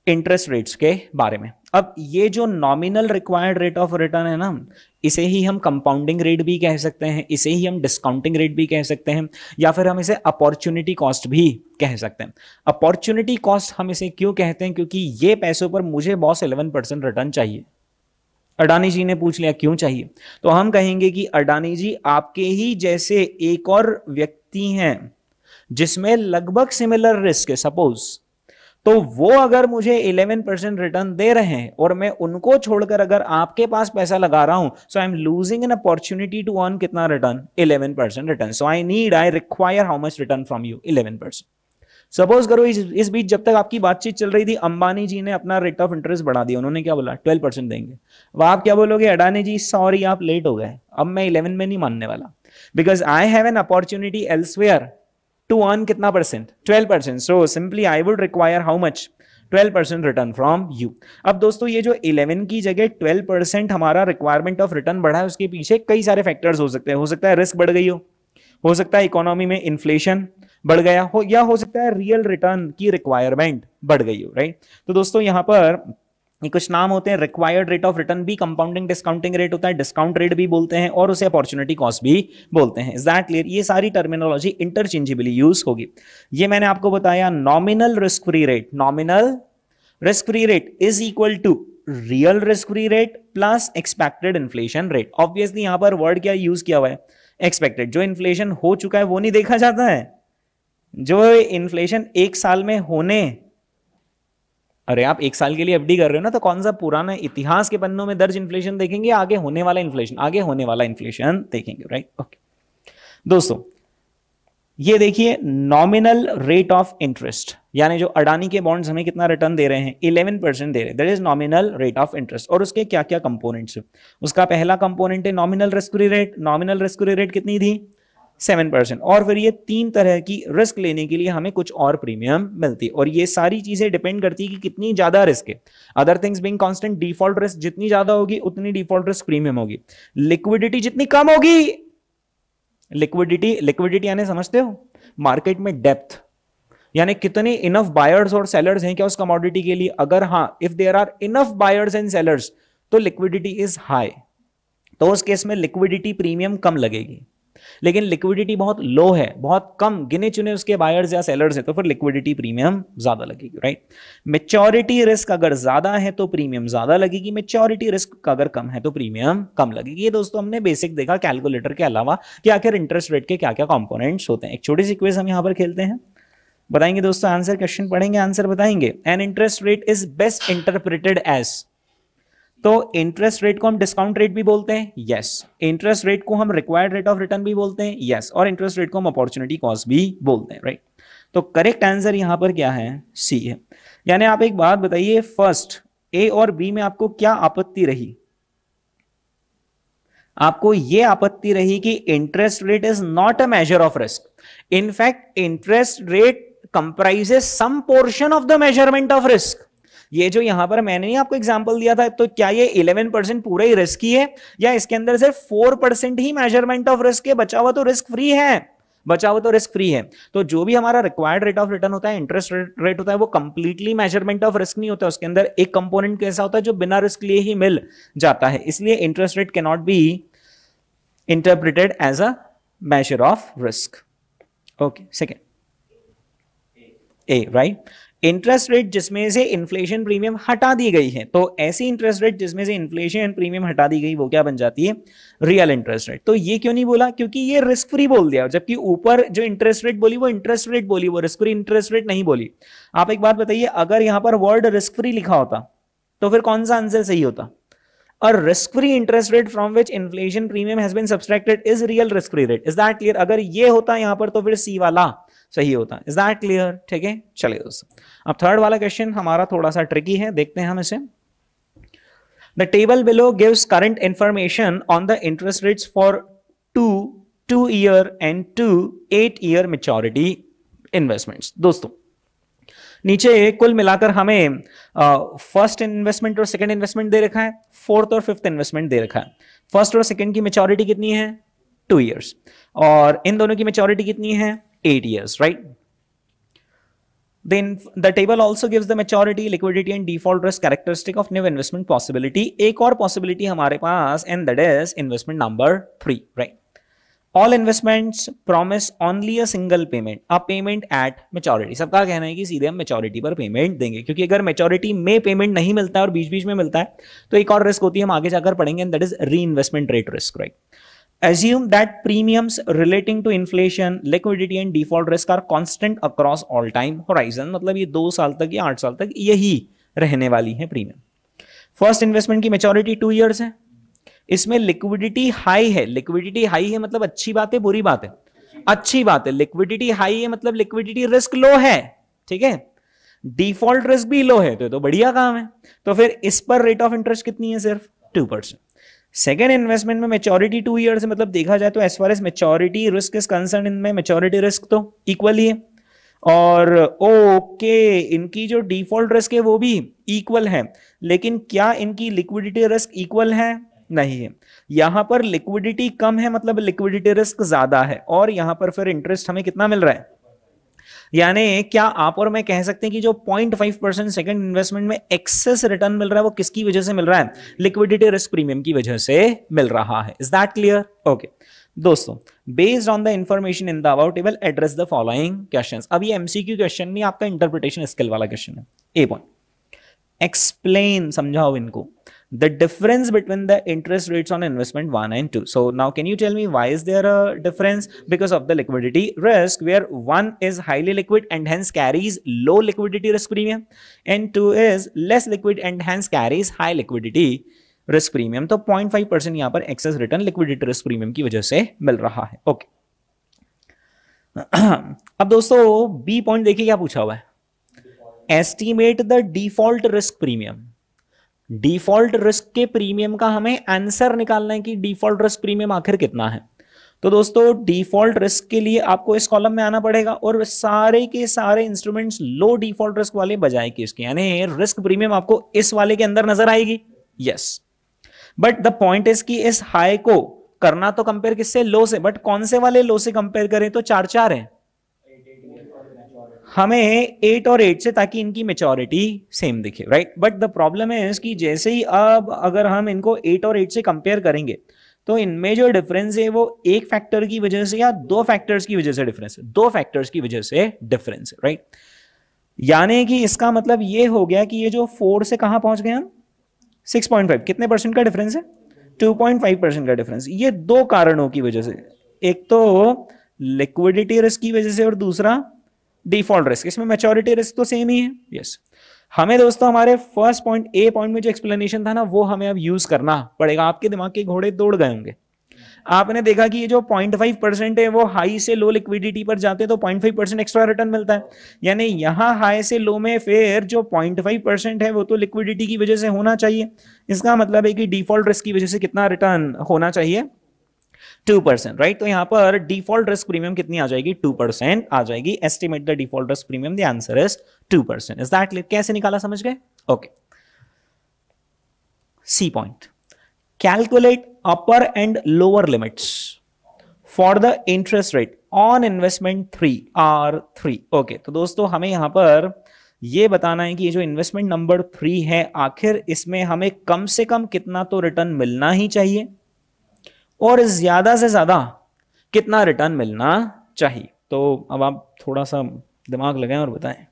इंटरेस्ट रेट्स के बारे में अब ये जो nominal required rate of return है ना इसे ही हम कंपाउंडिंग रेट भी कह सकते हैं इसे ही हम डिस्काउंटिंग रेट भी कह सकते हैं या फिर हम इसे अपॉर्चुनिटी कॉस्ट भी कह सकते हैं अपॉर्चुनिटी कॉस्ट हम इसे क्यों कहते हैं क्योंकि ये पैसों पर मुझे बॉस इलेवन परसेंट रिटर्न चाहिए अडानी जी ने पूछ लिया क्यों चाहिए तो हम कहेंगे कि अडानी जी आपके ही जैसे एक और व्यक्ति हैं जिसमें लगभग सिमिलर रिस्क है सपोज तो वो अगर मुझे 11 परसेंट रिटर्न दे रहे हैं और मैं उनको छोड़कर अगर आपके पास पैसा लगा रहा हूं so I am losing an opportunity to earn कितना return 11 percent return so I need I require how much return from you 11 percent suppose करो इस, इस बीच जब तक आपकी बातचीत चल रही थी अंबानी जी ने अपना रेट ऑफ इंटरेस्ट बढ़ा दिया उन्होंने क्या बोला ट्वेल्व परसेंट देंगे अब आप क्या बोलोगे अडानी जी सॉरी आप लेट हो गए अब मैं इलेवन में नहीं मानने वाला because I have an opportunity elsewhere to earn कितना percent twelve percent so simply I would require how much 12% percent return from you अब दोस्तों ये जो 11 की जगह 12% हमारा रिक्वायरमेंट ऑफ रिटर्न बढ़ा है उसके पीछे कई सारे फैक्टर्स हो सकते हैं हो सकता है रिस्क बढ़ गई हो हो सकता है इकोनॉमी में इन्फ्लेशन बढ़ गया हो या हो सकता है रियल रिटर्न की रिक्वायरमेंट बढ़ गई हो राइट तो दोस्तों यहाँ पर ये कुछ नाम होते हैं रिक्वायर्ड रेट ऑफ रिटर्न भी कंपाउंडिंग डिस्काउंटिंग रेट होता है डिस्काउंट रेट भी बोलते हैं और उसे अपॉर्चुनिटी कॉस्ट भी बोलते हैं इज दैट क्लियर ये सारी टर्मिनोलॉजी इंटरचेंजेबली यूज होगी ये मैंने आपको बताया nominal risk free rate nominal risk free rate is equal to real risk free rate plus expected inflation rate obviously यहां पर वर्ड क्या यूज किया हुआ है एक्सपेक्टेड जो इन्फ्लेशन हो चुका है वो नहीं देखा जाता है जो इन्फ्लेशन एक साल में होने अरे आप एक साल के लिए एफडी कर रहे हो ना तो कौन सा पुराना इतिहास के पन्नों में दर्ज इन्फ्लेशन देखेंगे आगे होने वाला इन्फ्लेशन आगे होने वाला इन्फ्लेशन देखेंगे राइट ओके दोस्तों ये देखिए नॉमिनल रेट ऑफ इंटरेस्ट यानी जो अडानी के बॉन्ड्स हमें कितना रिटर्न दे रहे हैं इलेवन परसेंट दे रहे हैं that is nominal rate of interest और उसके क्या क्या कंपोनेंट्स है उसका पहला कंपोनेंट है nominal risk free rate nominal risk free rate कितनी थी सेवन परसेंट और फिर ये तीन तरह की रिस्क लेने के लिए हमें कुछ और प्रीमियम मिलती है और ये सारी चीजें डिपेंड करती है कि कितनी ज्यादा रिस्क है other things being constant default risk जितनी ज्यादा होगी उतनी डिफॉल्ट रिस्क प्रीमियम होगी लिक्विडिटी जितनी कम होगी लिक्विडिटी लिक्विडिटी यानी समझते हो मार्केट में डेप्थ यानी कितने इनफ बायर्स और सेलर्स हैं क्या उस कमोडिटी के लिए अगर हाँ if there are enough buyers and sellers तो लिक्विडिटी इज हाई तो उस केस में लिक्विडिटी प्रीमियम कम लगेगी लेकिन लिक्विडिटी बहुत लो है बहुत कम गिने चुने उसके बायर्स या सेलर्स हैं तो फिर लिक्विडिटी प्रीमियम ज़्यादा लगेगी राइट मेच्योरिटी रिस्क अगर ज़्यादा है तो प्रीमियम ज़्यादा लगेगी मेच्योरिटी रिस्क अगर कम है तो प्रीमियम कम लगेगी ये दोस्तों हमने बेसिक देखा कैलकुलेटर के अलावा कि आखिर इंटरेस्ट रेट के क्या क्या कॉम्पोनेंट्स होते हैं एक छोटी सी क्वेज हम यहाँ पर खेलते हैं बताएंगे दोस्तों आंसर क्वेश्चन पढ़ेंगे आंसर बताएंगे an interest rate is best interpreted as तो इंटरेस्ट रेट को हम डिस्काउंट रेट भी बोलते हैं यस इंटरेस्ट रेट को हम रिक्वायर्ड रेट ऑफ रिटर्न भी बोलते हैं यस और इंटरेस्ट रेट को हम अपॉर्चुनिटी कॉस्ट भी बोलते हैं राइट तो करेक्ट आंसर यहां पर क्या है सी है यानी आप एक बात बताइए फर्स्ट ए और बी में आपको क्या आपत्ति रही आपको यह आपत्ति रही कि interest rate is not a measure of risk in fact interest rate comprises some portion of the measurement of risk ये जो यहां पर मैंने नहीं आपको एग्जाम्पल दिया था तो क्या ये इलेवन परसेंट पूरा ही रिस्क है या इसके अंदर सिर्फ फोर परसेंट ही मेजरमेंट ऑफ रिस्क है बचा हुआ तो रिस्क फ्री है बचा हुआ तो रिस्क फ्री है तो जो भी हमारा रिक्वायर्ड रेट ऑफ रिटर्न होता है इंटरेस्ट रेट होता है वो कंप्लीटली मेजरमेंट ऑफ रिस्क नहीं होता उसके अंदर एक कंपोनेंट कैसा होता है जो बिना रिस्क लिए ही मिल जाता है इसलिए interest rate cannot be interpreted as a measure of risk okay second a right? Interest rate जिसमें से इन्फ्लेशन प्रीमियम हटा दी गई है तो ऐसी इंटरेस्ट रेट जिसमें से इन्फ्लेशन प्रीमियम हटा दी गई वो क्या बन जाती है रियल इंटरेस्ट रेट तो ये क्यों नहीं बोला क्योंकि ये रिस्क फ्री बोल दिया जबकि ऊपर जो इंटरेस्ट रेट बोली वो इंटरेस्ट रेट बोली वो रिस्क फ्री इंटरेस्ट रेट नहीं बोली आप एक बात बताइए अगर यहां पर वर्ड रिस्क फ्री लिखा होता तो फिर कौन सा आंसर सही होता और risk free interest rate from which inflation premium has been subtracted is real risk free rate is that clear अगर ये होता यहां पर तो फिर सी वाला सही होता है इज दैट क्लियर ठीक है चलिए दोस्तों अब थर्ड वाला क्वेश्चन हमारा थोड़ा सा ट्रिकी है देखते हैं हम इसे the table below gives current information on the interest rates for two two year and two eight year maturity investments दोस्तों नीचे कुल मिलाकर हमें फर्स्ट इन्वेस्टमेंट और सेकंड इन्वेस्टमेंट दे रखा है फोर्थ और फिफ्थ इन्वेस्टमेंट दे रखा है फर्स्ट और सेकंड की मेच्योरिटी कितनी है टू इयर्स और इन दोनों की मेच्योरिटी कितनी है eight years, right? Then the table also gives the maturity, liquidity and default risk characteristic of new investment possibility. A core possibility हमारे पास and that is investment number three, right? All investments promise only a single payment a payment at maturity सबका कहना है कि सीधे हम मेचोरिटी पर पेमेंट देंगे क्योंकि अगर मेचोरिटी में पेमेंट नहीं मिलता है और बीच बीच में मिलता है तो एक और रिस्क होती है हम आगे जाकर पढ़ेंगे and that is reinvestment rate risk right Assume that premiums relating to inflation, liquidity and default risk are constant across all time horizon. मतलब ये दो साल तक या आठ साल तक यही रहने वाली है प्रीमियम फर्स्ट इन्वेस्टमेंट की मेचोरिटी टू ईयर्स है इसमें लिक्विडिटी हाई है लिक्विडिटी हाई है मतलब अच्छी बात है बुरी बात है अच्छी बात है लिक्विडिटी हाई है मतलब लिक्विडिटी रिस्क लो है ठीक है डिफॉल्ट रिस्क भी लो है तो, तो बढ़िया काम है तो फिर इस पर रेट ऑफ इंटरेस्ट कितनी है सिर्फ टू परसेंट सेकेंड इन्वेस्टमेंट में मेच्योरिटी टू ईयर मतलब देखा जाए तो as far as maturity risk is concern इनमें मेच्योरिटी रिस्क तो इक्वल ही है और ओके इनकी जो डिफॉल्ट रिस्क है वो भी इक्वल है लेकिन क्या इनकी लिक्विडिटी रिस्क इक्वल है नहीं है यहां पर लिक्विडिटी कम है मतलब लिक्विडिटी रिस्क ज्यादा है और यहां पर फिर इंटरेस्ट हमें कितना मिल रहा है यानी क्या आप और मैं कह सकते हैं कि जो 0.5 परसेंट सेकेंड इन्वेस्टमेंट में एक्सेस रिटर्न मिल रहा है वो किसकी वजह से मिल रहा है लिक्विडिटी रिस्क प्रीमियम की वजह से मिल रहा है इज दैट क्लियर ओके दोस्तों based on the information in the above table address the following question अब ये एमसीक्यू क्वेश्चन नहीं आपका इंटरप्रिटेशन स्किल वाला क्वेश्चन है ए पॉइंट एक्सप्लेन समझाओ इनको the difference between the interest rates on investment one and two. so now can you tell me why is there a difference because of the liquidity risk where one is highly liquid and hence carries low liquidity risk premium and two is less liquid and hence carries high liquidity risk premium. So 0.5 percent यहाँ पर excess return liquidity risk premium की वजह से मिल रहा है okay. अब दोस्तों बी पॉइंट देखिए क्या पूछा हुआ है estimate the default risk premium default risk के प्रीमियम का हमें आंसर निकालना है कि डिफॉल्ट रिस्क प्रीमियम आखिर कितना है तो दोस्तों डिफॉल्ट रिस्क के लिए आपको इस कॉलम में आना पड़ेगा और सारे के सारे इंस्ट्रूमेंट्स लो डिफॉल्ट रिस्क वाले बजाय के इसके यानी रिस्क प्रीमियम आपको इस वाले के अंदर नजर आएगी yes but the point is कि इस हाई को करना तो कंपेयर किससे लो से बट कौन से वाले लो से कंपेयर करें तो चार चार है हमें एट और एट से ताकि इनकी मेचोरिटी सेम दिखे right but the problem is कि जैसे ही अब अगर हम इनको एट और एट से कंपेयर करेंगे तो इनमें जो डिफरेंस है वो एक फैक्टर की वजह से या दो फैक्टर्स की वजह से डिफरेंस है दो फैक्टर्स की वजह से डिफरेंस है राइट यानी कि इसका मतलब ये हो गया कि ये जो फोर से कहां पहुंच गए हम सिक्स पॉइंट फाइव कितने परसेंट का डिफरेंस है टू पॉइंट फाइव परसेंट का डिफरेंस ये दो कारणों की वजह से एक तो लिक्विडिटी रिस्क की वजह से और दूसरा डिफॉल्ट रिस्क इसमें मेच्योरिटी रिस्क तो सेम ही है यस yes. हमें दोस्तों हमारे फर्स्ट पॉइंट ए पॉइंट में जो एक्सप्लेनेशन था ना वो हमें अब यूज करना पड़ेगा आपके दिमाग के घोड़े दौड़ गए होंगे आपने देखा कि ये जो 0.5 परसेंट है वो हाई से लो लिक्विडिटी पर जाते हैं तो 0.5 परसेंट एक्स्ट्रा रिटर्न मिलता है यानी यहाँ हाई से लो में फेयर जो 0.5 परसेंट है वो तो लिक्विडिटी की वजह से होना चाहिए इसका मतलब है कि डिफॉल्ट रिस्क की वजह से कितना रिटर्न होना चाहिए टू परसेंट राइट तो यहां पर डिफॉल्ट रिस्क प्रीमियम कितनी आ जाएगी टू परसेंट आ जाएगी estimate the default risk premium the answer is two percent is that कैसे निकाला समझ गए okay C point calculate upper and lower limits for the interest rate on investment three R three okay तो दोस्तों हमें यहां पर ये बताना है कि ये जो इन्वेस्टमेंट नंबर थ्री है आखिर इसमें हमें कम से कम कितना तो रिटर्न मिलना ही चाहिए और ज़्यादा से ज़्यादा कितना रिटर्न मिलना चाहिए तो अब आप थोड़ा सा दिमाग लगाएं और बताएं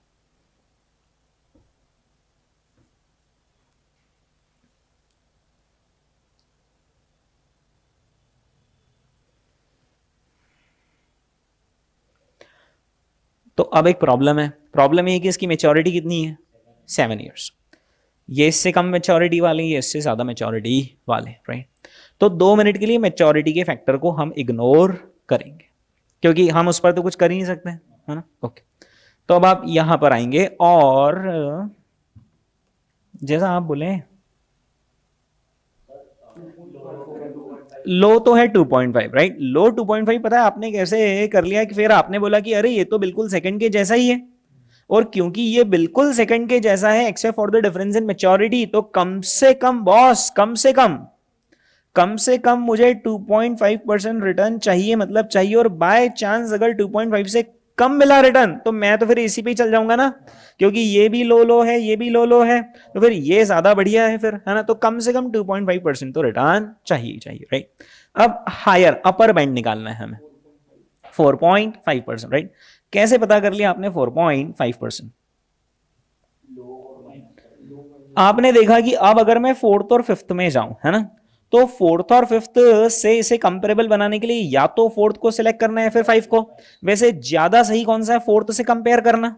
तो अब एक प्रॉब्लम है प्रॉब्लम ये कि इसकी मेच्योरिटी कितनी है सेवन ईयर्स ये इससे कम मेच्योरिटी वाले ये इससे ज़्यादा मेच्योरिटी वाले राइट तो दो मिनट के लिए मेच्योरिटी के फैक्टर को हम इग्नोर करेंगे क्योंकि हम उस पर तो कुछ कर ही नहीं सकते है ना ओके तो अब आप यहां पर आएंगे और जैसा आप बोले लो तो है 2.5 राइट लो 2.5 पता है आपने कैसे कर लिया कि फिर आपने बोला कि अरे ये तो बिल्कुल सेकंड के जैसा ही है और क्योंकि ये बिल्कुल सेकंड के जैसा है except for the difference in maturity तो कम से कम बॉस कम से कम कम से कम मुझे 2.5 परसेंट रिटर्न चाहिए मतलब चाहिए और बाय चांस अगर 2.5 से कम मिला रिटर्न तो मैं तो फिर इसी पे ही चल जाऊंगा ना क्योंकि ये भी लो लो है ये भी लो लो है तो फिर ये ज्यादा बढ़िया है फिर है ना तो कम से कम 2.5 परसेंट तो रिटर्न चाहिए चाहिए राइट अब हायर अपर बैंड निकालना है हमें 4.5 परसेंट राइट कैसे पता कर लिया आपने 4.5 परसेंट आपने देखा कि अब अगर मैं फोर्थ और फिफ्थ में जाऊं है ना तो फोर्थ और फिफ्थ से इसे कंपेरेबल बनाने के लिए या तो फोर्थ को सिलेक्ट करना है फिर फाइव को वैसे ज्यादा सही कौन सा है फोर्थ से कंपेयर करना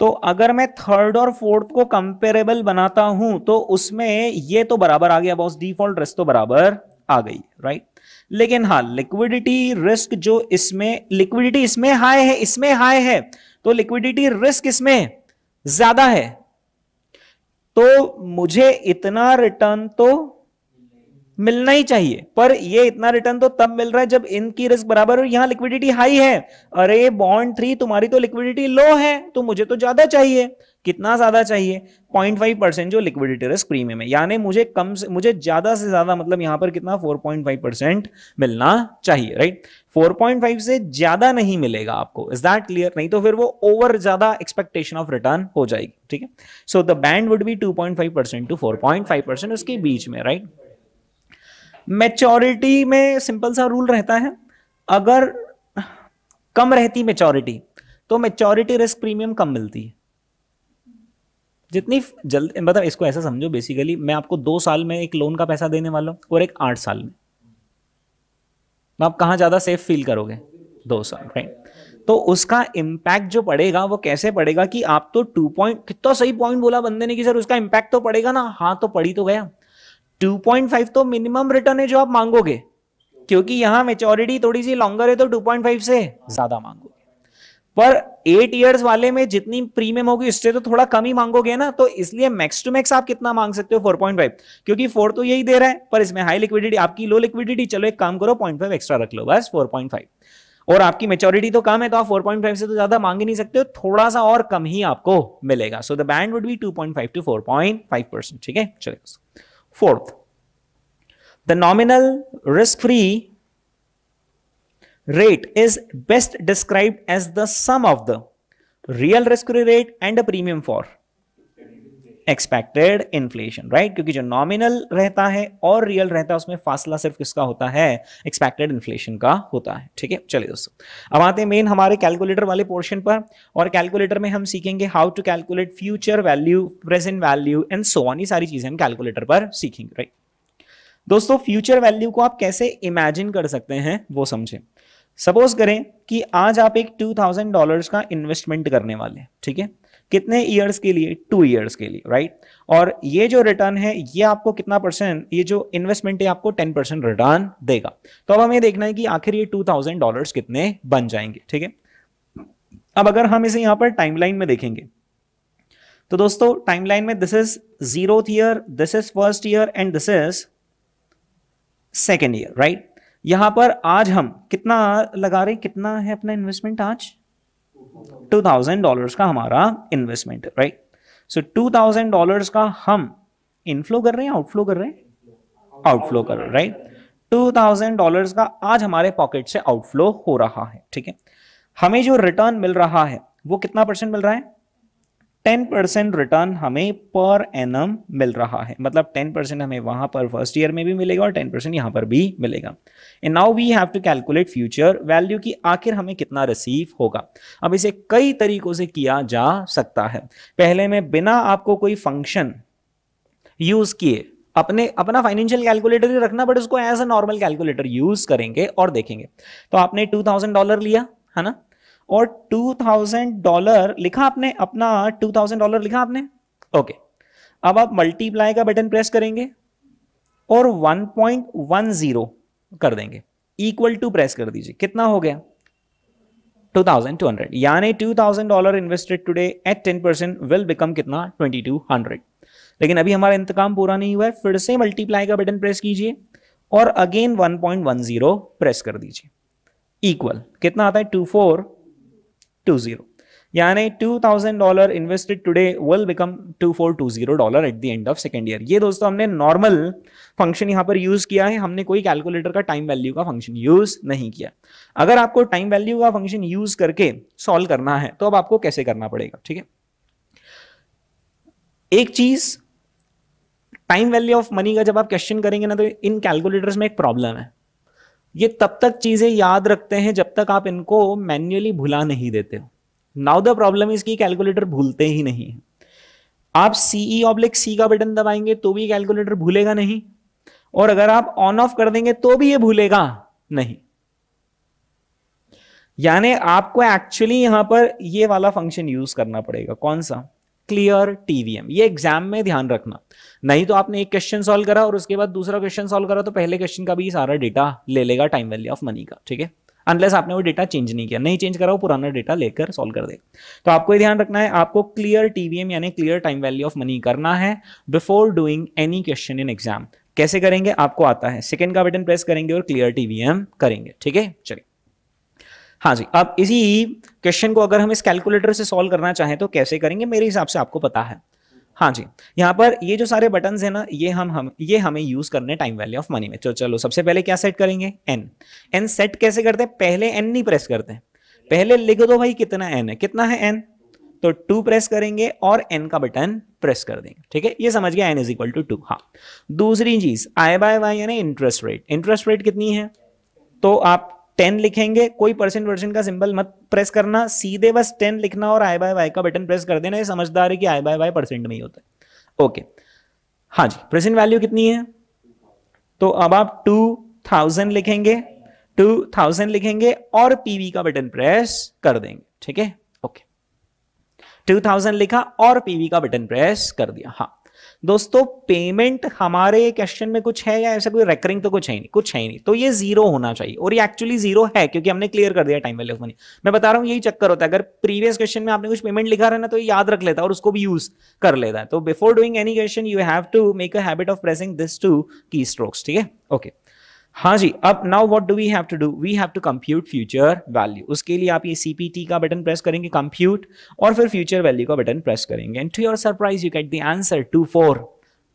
तो अगर मैं थर्ड और फोर्थ को कंपेरेबल बनाता हूं तो उसमें ये तो बराबर आ गया बॉस डिफॉल्ट रिस्क तो बराबर आ गई राइट लेकिन हाँ लिक्विडिटी रिस्क जो इसमें लिक्विडिटी इसमें हाई है इसमें हाई है तो लिक्विडिटी रिस्क इसमें ज्यादा है तो मुझे इतना रिटर्न तो मिलना ही चाहिए पर ये इतना रिटर्न तो तब मिल रहा है जब इनकी रिस्क बराबर और यहाँ लिक्विडिटी हाई है अरे बॉन्ड थ्री तुम्हारी तो लिक्विडिटी लो है तो मुझे तो ज्यादा चाहिए कितना ज्यादा चाहिए 0.5 परसेंट जो लिक्विडिटी रिस्क प्रीमियम है यानी मुझे कम से मुझे ज्यादा से ज्यादा मतलब यहाँ पर कितना 4.5 परसेंट मिलना चाहिए राइट 4.5 से ज्यादा नहीं मिलेगा आपको इज दैट क्लियर नहीं तो फिर वो ओवर ज्यादा एक्सपेक्टेशन ऑफ रिटर्न हो जाएगी ठीक है so the band would be 2.5 percent to 4.5 percent उसके बीच में राइट right? मेचोरिटी में सिंपल सा रूल रहता है अगर कम रहती मेचोरिटी तो मेचोरिटी रिस्क प्रीमियम कम मिलती है जितनी जल्द मतलब इसको ऐसा समझो बेसिकली मैं आपको दो साल में एक लोन का पैसा देने वाला हूं और एक आठ साल में तो आप कहाँ ज़्यादा सेफ फील करोगे दो साल राइट तो उसका इम्पैक्ट जो पड़ेगा वो कैसे पड़ेगा कि आप तो टू पॉइंट कितना सही पॉइंट बोला बंदे ने कि सर उसका इम्पैक्ट तो पड़ेगा ना हाँ तो पड़ी तो गया 2.5 तो मिनिमम रिटर्न है जो आप मांगोगे क्योंकि यहां मेच्योरिटी थोड़ी सी लॉन्गर है तो 2.5 से ज्यादा मांगोगे पर एट ईयर्स वाले में जितनी प्रीमियम होगी उससे तो थोड़ा कम ही मांगोगे ना तो इसलिए मैक्स टू मैक्स आप कितना मांग सकते हो 4.5 क्योंकि 4 तो यही दे रहा है पर इसमें हाई लिक्विडिटी आपकी लो लिक्विडिटी चलो एक काम करो पॉइंट एक्स्ट्रा रख लो बस फोर और आपकी मेच्योरिटी तो कम है तो आप 4.5 से तो ज्यादा मांग ही नहीं सकते हो थोड़ा सा और कम ही आपको मिलेगा so the band would be 2.5 to 4.5 percent ठीक है चलेगा Fourth, the nominal risk-free rate is best described as the sum of the real risk-free rate and the premium for expected inflation right क्योंकि जो नॉमिनल रहता है और रियल रहता है उसमें फासला सिर्फ किसका होता है एक्सपेक्टेड इन्फ्लेशन का होता है ठीक है चलिए दोस्तों अब आते हैं मेन हमारे कैलकुलेटर वाले पोर्शन पर और कैलकुलेटर में हम सीखेंगे how to calculate future value present value and so on ये सारी चीजें हम कैलकुलेटर पर सीखेंगे राइट दोस्तों फ्यूचर वैल्यू को आप कैसे इमेजिन कर सकते हैं वो समझें सपोज करें कि आज आप एक टू थाउजेंड डॉलर का इन्वेस्टमेंट करने वाले ठीक है कितने ईयर्स के लिए टू ईयर्स के लिए राइट और ये जो रिटर्न है ये आपको कितना परसेंट ये जो इन्वेस्टमेंट है आपको टेन परसेंट रिटर्न देगा तो अब हमें देखना है कि आखिर ये टू थाउजेंड डॉलर कितने बन जाएंगे ठीक है अब अगर हम इसे यहां पर टाइमलाइन में देखेंगे तो दोस्तों टाइमलाइन में this is zero year this is first year and this is second year right यहां पर आज हम कितना लगा रहे कितना है अपना इन्वेस्टमेंट आज टू थाउजेंड डॉलर का हमारा इन्वेस्टमेंट है right so two thousand dollar का हम इनफ्लो कर रहे हैं आउटफ्लो कर रहे हैं आउटफ्लो कर रहे हैं राइट टू थाउजेंड डॉलर का आज हमारे पॉकेट से आउटफ्लो हो रहा है ठीक है हमें जो रिटर्न मिल रहा है वो कितना परसेंट मिल रहा है टेन परसेंट रिटर्न हमें पर एनम मिल रहा है मतलब टेन परसेंट हमें वहां पर फर्स्ट ईयर में भी मिलेगा और टेन परसेंट यहाँ पर भी मिलेगा and now we have to calculate future value की आखिर हमें कितना रिसीव होगा अब इसे कई तरीकों से किया जा सकता है पहले में बिना आपको कोई फंक्शन यूज किए अपने अपना फाइनेंशियल कैलकुलेटर ही रखना बट उसको as a normal calculator use करेंगे और देखेंगे तो आपने टू थाउजेंड डॉलर लिया है ना और टू थाउजेंड डॉलर लिखा आपने अपना टू थाउजेंड डॉलर लिखा आपने ओके okay. अब आप मल्टीप्लाई का बटन प्रेस करेंगे और वन पॉइंट वन जीरो कर देंगे इक्वल टू प्रेस कर दीजिए कितना हो गया 2200 यानी 2000 dollar invested today at 10 percent will become कितना 2200 लेकिन अभी हमारा इंतकाम पूरा नहीं हुआ है फिर से मल्टीप्लाई का बटन प्रेस कीजिए और अगेन 1.10 प्रेस कर दीजिए इक्वल कितना आता है 24 $2420. यानी two thousand dollar invested today will become two four two zero dollar at the end of second year ये दोस्तों हमने नॉर्मल फंक्शन यहाँ पर यूज किया है हमने कोई कैलकुलेटर का टाइम वैल्यू का फंक्शन यूज नहीं किया अगर आपको टाइम वैल्यू का फंक्शन यूज करके सॉल्व करना है तो अब आपको कैसे करना पड़ेगा ठीक है एक चीज टाइम वैल्यू ऑफ मनी का जब आप क्वेश्चन करेंगे ना तो इन कैलकुलेटर्स में एक प्रॉब्लम है ये तब तक चीज़ें याद रखते हैं जब तक आप इनको मैन्युअली भुला नहीं देते हो नाउ द प्रॉब्लम इज की कैलकुलेटर भूलते ही नहीं है आप सीई ऑब्लिक सी का बटन दबाएंगे तो भी कैलकुलेटर भूलेगा नहीं और अगर आप ऑन ऑफ कर देंगे तो भी ये भूलेगा नहीं यानी आपको एक्चुअली यहां पर ये वाला फंक्शन यूज करना पड़ेगा कौन सा क्लियर टीवीएम ये एग्जाम में ध्यान रखना नहीं तो आपने एक क्वेश्चन सॉल्व करा और उसके बाद दूसरा क्वेश्चन सॉल्व करा तो पहले क्वेश्चन का भी सारा डेटा ले लेगा टाइम वैल्यू ऑफ मनी का ठीक है अनलेस आपने वो डेटा चेंज नहीं किया नहीं चेंज करा वो पुराना डेटा लेकर सॉल्व कर देगा तो आपको ये ध्यान रखना है आपको क्लियर टीवीएम यानी clear time value of money करना है before doing any question in exam कैसे करेंगे आपको आता है सेकेंड का बटन प्रेस करेंगे और क्लियर टीवीएम करेंगे ठीक है चलिए हाँ जी अब इसी क्वेश्चन को अगर हम इस कैलकुलेटर से सॉल्व करना चाहें तो कैसे करेंगे मेरे हिसाब से आपको पता है हाँ जी यहाँ पर ये जो सारे बटन है ना ये हम हम ये हमें यूज करने टाइम वैल्यू ऑफ मनी में तो चलो सबसे पहले क्या सेट करेंगे एन एन सेट कैसे करते हैं पहले एन नहीं प्रेस करते पहले लिख दो भाई कितना एन है कितना है एन तो टू प्रेस करेंगे और एन का बटन प्रेस कर देंगे ठीक है ये समझ गया N is equal to two हाँ दूसरी चीज आई बाय वाई यानी इंटरेस्ट रेट इंटरेस्ट रेट कितनी है तो आप टेन लिखेंगे कोई परसेंट परसेंट का सिंबल मत प्रेस करना सीधे बस टेन लिखना और आई बाय वाई का बटन प्रेस कर देना ये समझदार है कि आई बाय वाई परसेंट में ही होता है ओके हाँ जी प्रेजेंट वैल्यू कितनी है तो अब आप टू थाउजेंड लिखेंगे टू थाउजेंड लिखेंगे और पीवी का बटन प्रेस कर देंगे ठीक है ओके टू थाउजेंड लिखा और पीवी का बटन प्रेस कर दिया हाँ दोस्तों पेमेंट हमारे क्वेश्चन में कुछ है या ऐसा कोई रेकरिंग तो कुछ है नहीं कुछ है नहीं तो ये जीरो होना चाहिए और ये एक्चुअली जीरो है क्योंकि हमने क्लियर कर दिया टाइम वैल्यू ऑफ मनी मैं बता रहा हूँ यही चक्कर होता है अगर प्रीवियस क्वेश्चन में आपने कुछ पेमेंट लिखा ना तो याद रख लेता है और उसको भी यूज कर लेता है तो before doing any question you have to make a habit of pressing this two key strokes ठीक है ओके हाँ जी अब now what do we have to do we have to compute future value उसके लिए आप ये सी का बटन प्रेस करेंगे कंप्यूट और फिर फ्यूचर वैल्यू का बटन प्रेस करेंगे and to your surprise you get the answer two four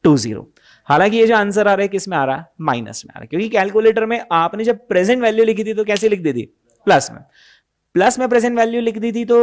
two zero हालांकि ये जो आंसर आ रहा है किस में आ रहा है माइनस में आ रहा है क्योंकि कैलकुलेटर में आपने जब प्रेजेंट वैल्यू लिखी थी तो कैसे लिख दी थी प्लस में प्लस में प्रेजेंट वैल्यू लिख दी थी तो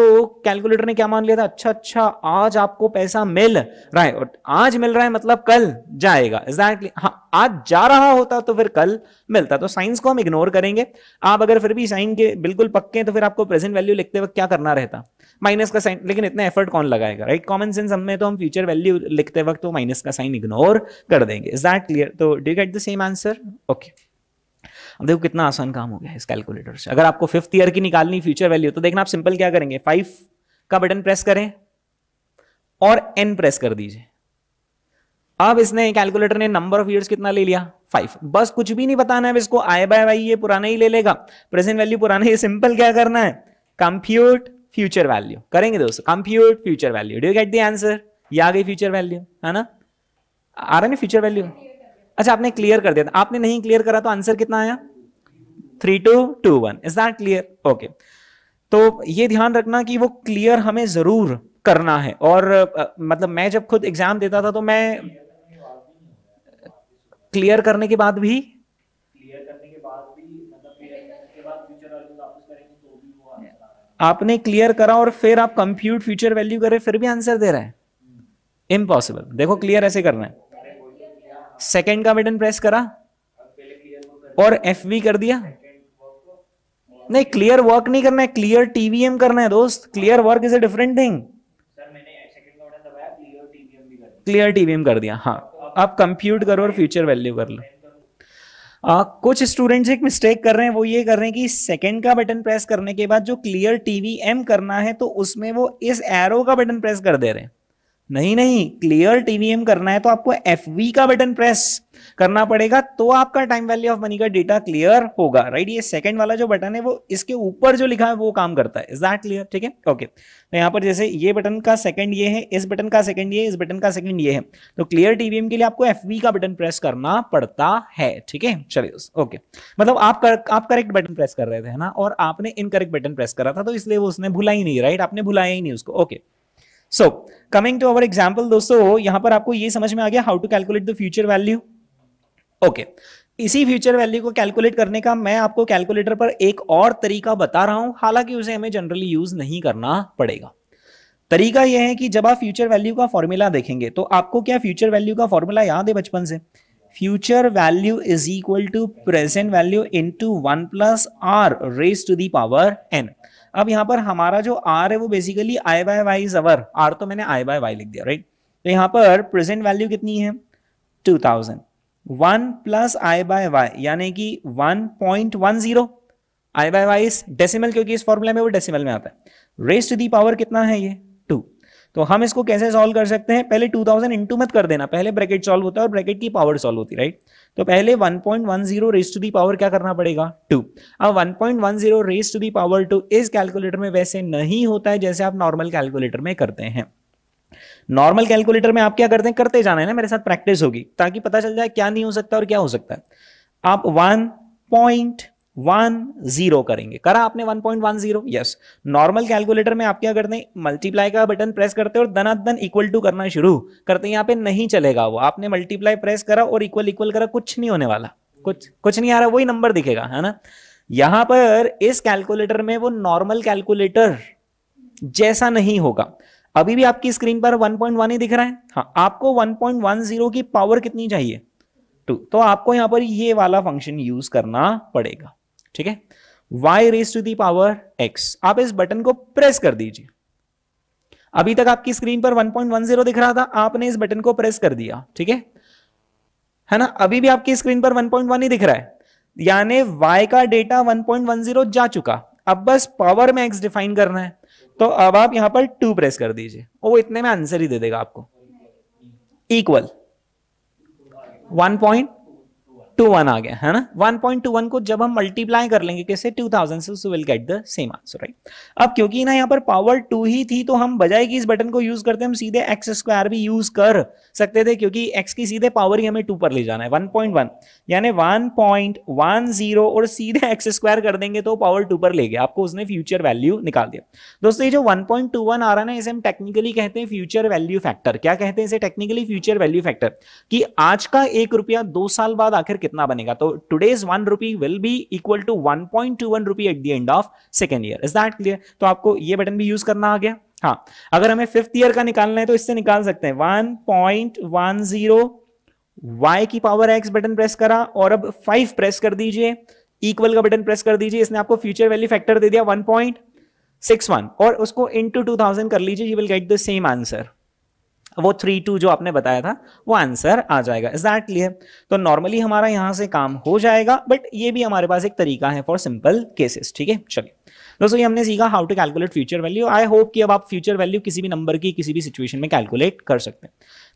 कैलकुलेटर ने क्या मान लिया था अच्छा अच्छा आज आपको पैसा मिल रहा है और आज मिल रहा है मतलब कल जाएगा एग्जैक्टली exactly. हाँ आज जा रहा होता तो फिर कल मिलता तो साइंस को हम इग्नोर करेंगे आप अगर फिर भी साइन के बिल्कुल पक्के हैं तो फिर आपको प्रेजेंट वैल्यू लिखते वक्त क्या करना रहता माइनस का साइन लेकिन इतना एफर्ट कौन लगाएगा राइट कॉमन सेंस हमें तो हम फ्यूचर वैल्यू लिखते वक्त तो माइनस का साइन इग्नोर कर देंगे इज दैट क्लियर तो do get the same answer okay अब देखो कितना आसान काम हो गया इस कैलकुलेटर से अगर आपको फिफ्थ ईयर की निकालनी फ्यूचर वैल्यू तो देखना आप सिंपल क्या करेंगे फाइव का बटन प्रेस करें और एन प्रेस कर दीजिए अब इसने कैलकुलेटर ने नंबर ऑफ ईयर्स कितना ले लिया फाइव बस कुछ भी नहीं बताना है इसको आई बाय वाई ये पुराना ही ले लेगा प्रेजेंट वैल्यू पुराना ही सिंपल क्या करना है कंप्यूट फ्यूचर वैल्यू करेंगे दोस्तों compute future value do get the answer ये आ गई फ्यूचर वैल्यू है ना आ रहा है ना फ्यूचर वैल्यू अच्छा आपने क्लियर कर दिया आपने नहीं क्लियर करा तो आंसर कितना आया three two two one is that clear okay तो ये ध्यान रखना कि वो क्लियर हमें जरूर करना है और आ, मतलब मैं जब खुद एग्जाम देता था तो मैं क्लियर करने के बाद भी आपने क्लियर करा और फिर आप कंप्यूट फ्यूचर वैल्यू रहे फिर भी आंसर दे रहा है इम्पॉसिबल देखो क्लियर ऐसे करना है सेकेंड का बटन प्रेस करा और एफ वी कर दिया नहीं क्लियर वर्क नहीं करना है क्लियर टीवीएम करना है दोस्त clear work is a different thing clear TVM कर दिया हाँ आप कंप्यूट करो और फ्यूचर वैल्यू कर लो आ, कुछ स्टूडेंट्स एक मिस्टेक कर रहे हैं वो ये कर रहे हैं कि सेकंड का बटन प्रेस करने के बाद जो क्लियर टीवीएम करना है तो उसमें वो इस एरो का बटन प्रेस कर दे रहे हैं नहीं नहीं क्लियर टीवीएम करना है तो आपको एफ का बटन प्रेस करना पड़ेगा तो आपका टाइम वैल्यू ऑफ मनी का डेटा क्लियर होगा राइट ये सेकंड वाला जो बटन है वो इसके ऊपर जो लिखा है वो काम करता है इज दैट क्लियर ठीक है ओके तो यहाँ पर जैसे ये बटन का सेकंड ये है इस बटन का सेकंड ये इस बटन का सेकंड ये है तो क्लियर टीवीएम के लिए आपको एफ का बटन प्रेस करना पड़ता है ठीक है चलिए ओके मतलब आप कर, आप करेक्ट बटन प्रेस कर रहे थे ना और आपने इनकरेक्ट बटन प्रेस करा था तो इसलिए वो उसने भुला ही नहीं राइट आपने भुलाया ही नहीं उसको okay okay. So coming to our example दोस्तों यहां पर आपको ये समझ में आ गया how to calculate the future value okay इसी फ्यूचर वैल्यू को कैलकुलेट करने का मैं आपको कैलकुलेटर पर एक और तरीका बता रहा हूं हालांकि उसे हमें जनरली यूज नहीं करना पड़ेगा तरीका यह है कि जब आप फ्यूचर वैल्यू का फॉर्मूला देखेंगे तो आपको क्या फ्यूचर वैल्यू का फॉर्मूला याद है बचपन से future value is equal to present value into one plus R raise to the power N अब यहाँ पर हमारा जो आर है वो basically I by Y is our R तो मैंने आई बाय वाई लिख दिया राइट तो यहाँ पर प्रेजेंट वैल्यू कितनी है two thousand one plus I by Y यानी कि one point one zero I by Y इस डेसिमल क्योंकि इस फॉर्मूला में वो डेसिमल में आता है रेस्ट दी पावर कितना है ये टू तो हम इसको कैसे सॉल्व कर सकते हैं पहले 2000 थाउजेंड इंटू मत कर देना पहले ब्रैकेट सॉल्व होता है और ब्रैकेट की पावर सॉल्व होती है राइट तो पहले 1.10 point raise to the power क्या करना पड़ेगा टू अब 1.10 point one zero raise to the power two इस कैलकुलेटर में वैसे नहीं होता है जैसे आप नॉर्मल कैलकुलेटर में करते हैं नॉर्मल कैलकुलेटर में आप क्या करते हैं करते जाना है ना मेरे साथ प्रैक्टिस होगी ताकि पता चल जाए क्या नहीं हो सकता और क्या हो सकता है आप वन पॉइंट वन जीरो करेंगे करा आपने one point one zero yes normal calculator में आप क्या करते हैं मल्टीप्लाई का बटन प्रेस करते हो और दन इक्वल टू करना शुरू करते हैं यहाँ पे नहीं चलेगा वो आपने मल्टीप्लाई प्रेस करा और इक्वल इक्वल करा कुछ नहीं होने वाला कुछ कुछ नहीं आ रहा वही नंबर दिखेगा है ना यहां पर इस कैलकुलेटर में वो नॉर्मल कैलकुलेटर जैसा नहीं होगा अभी भी आपकी स्क्रीन पर 1.1 ही दिख रहा है हाँ आपको 1.10 की पावर कितनी चाहिए टू तो आपको यहां पर ये वाला फंक्शन यूज करना पड़ेगा ठीक है y raise to the power x आप इस बटन को प्रेस कर दीजिए अभी तक आपकी स्क्रीन पर 1.10 दिख रहा था आपने इस बटन को प्रेस कर दिया ठीक है है ना अभी भी आपकी स्क्रीन पर 1.1 ही दिख रहा है यानी y का डेटा 1.10 जा चुका अब बस पावर में x डिफाइन करना है तो अब आप यहां पर 2 प्रेस कर दीजिए वो इतने में आंसर ही दे देगा आपको इक्वल 1.10 टू वन आ गया है ना वन पॉइंट टू वन को जब हम मल्टीप्लाई कर लेंगे कैसे टू थाउजेंड से will get the same answer right अब क्योंकि ना यहाँ पर पावर टू ही थी तो हम बजाय कि इस बटन को यूज करते हम सीधे एक्स स्क्वायर भी यूज कर सकते थे क्योंकि एक्स की सीधे पावर ही हमें टू पर ले जाना है वन पॉइंट वन यानी वन पॉइंट वन जीरो और सीधे एक्स स्क्वायर कर देंगे तो पावर टू पर ले गया आपको उसने फ्यूचर वैल्यू निकाल दिया दोस्तों ये जो वन पॉइंट टू वन आ रहा है ना इसे हम टेक्निकली कहते हैं फ्यूचर वैल्यू फैक्टर क्या कहते हैं इसे टेक्निकली फ्यूचर वैल्यू फैक्टर कि आज का एक रुपया दो साल बाद आखिर कितना बनेगा तो today's one rupee will be equal to one point two one rupee at the end of second year is that clear तो आपको ये बटन भी यूज करना आ गया हाँ अगर हमें फिफ्थ ईयर का निकालना है तो इससे निकाल सकते हैं one point one zero Y की पावर एक्स बटन प्रेस करा और अब फाइव प्रेस कर दीजिए इक्वल का बटन प्रेस कर दीजिए इसने आपको फ्यूचर वैल्यू फैक्टर दे दिया वन पॉइंट सिक्स वन और उसको इंटू टू थाउजेंड कर लीजिए you will get the same answer वो थ्री टू जो आपने बताया था वो आंसर आ जाएगा इज दैट क्लियर तो नॉर्मली हमारा यहाँ से काम हो जाएगा बट ये भी हमारे पास एक तरीका है फॉर सिंपल केसेस ठीक है चलिए दोस्तों ये हमने सीखा how to calculate future value I hope कि अब आप फ्यूचर वैल्यू किसी भी नंबर की किसी भी सिचुएशन में कैलकुलेट कर सकते हैं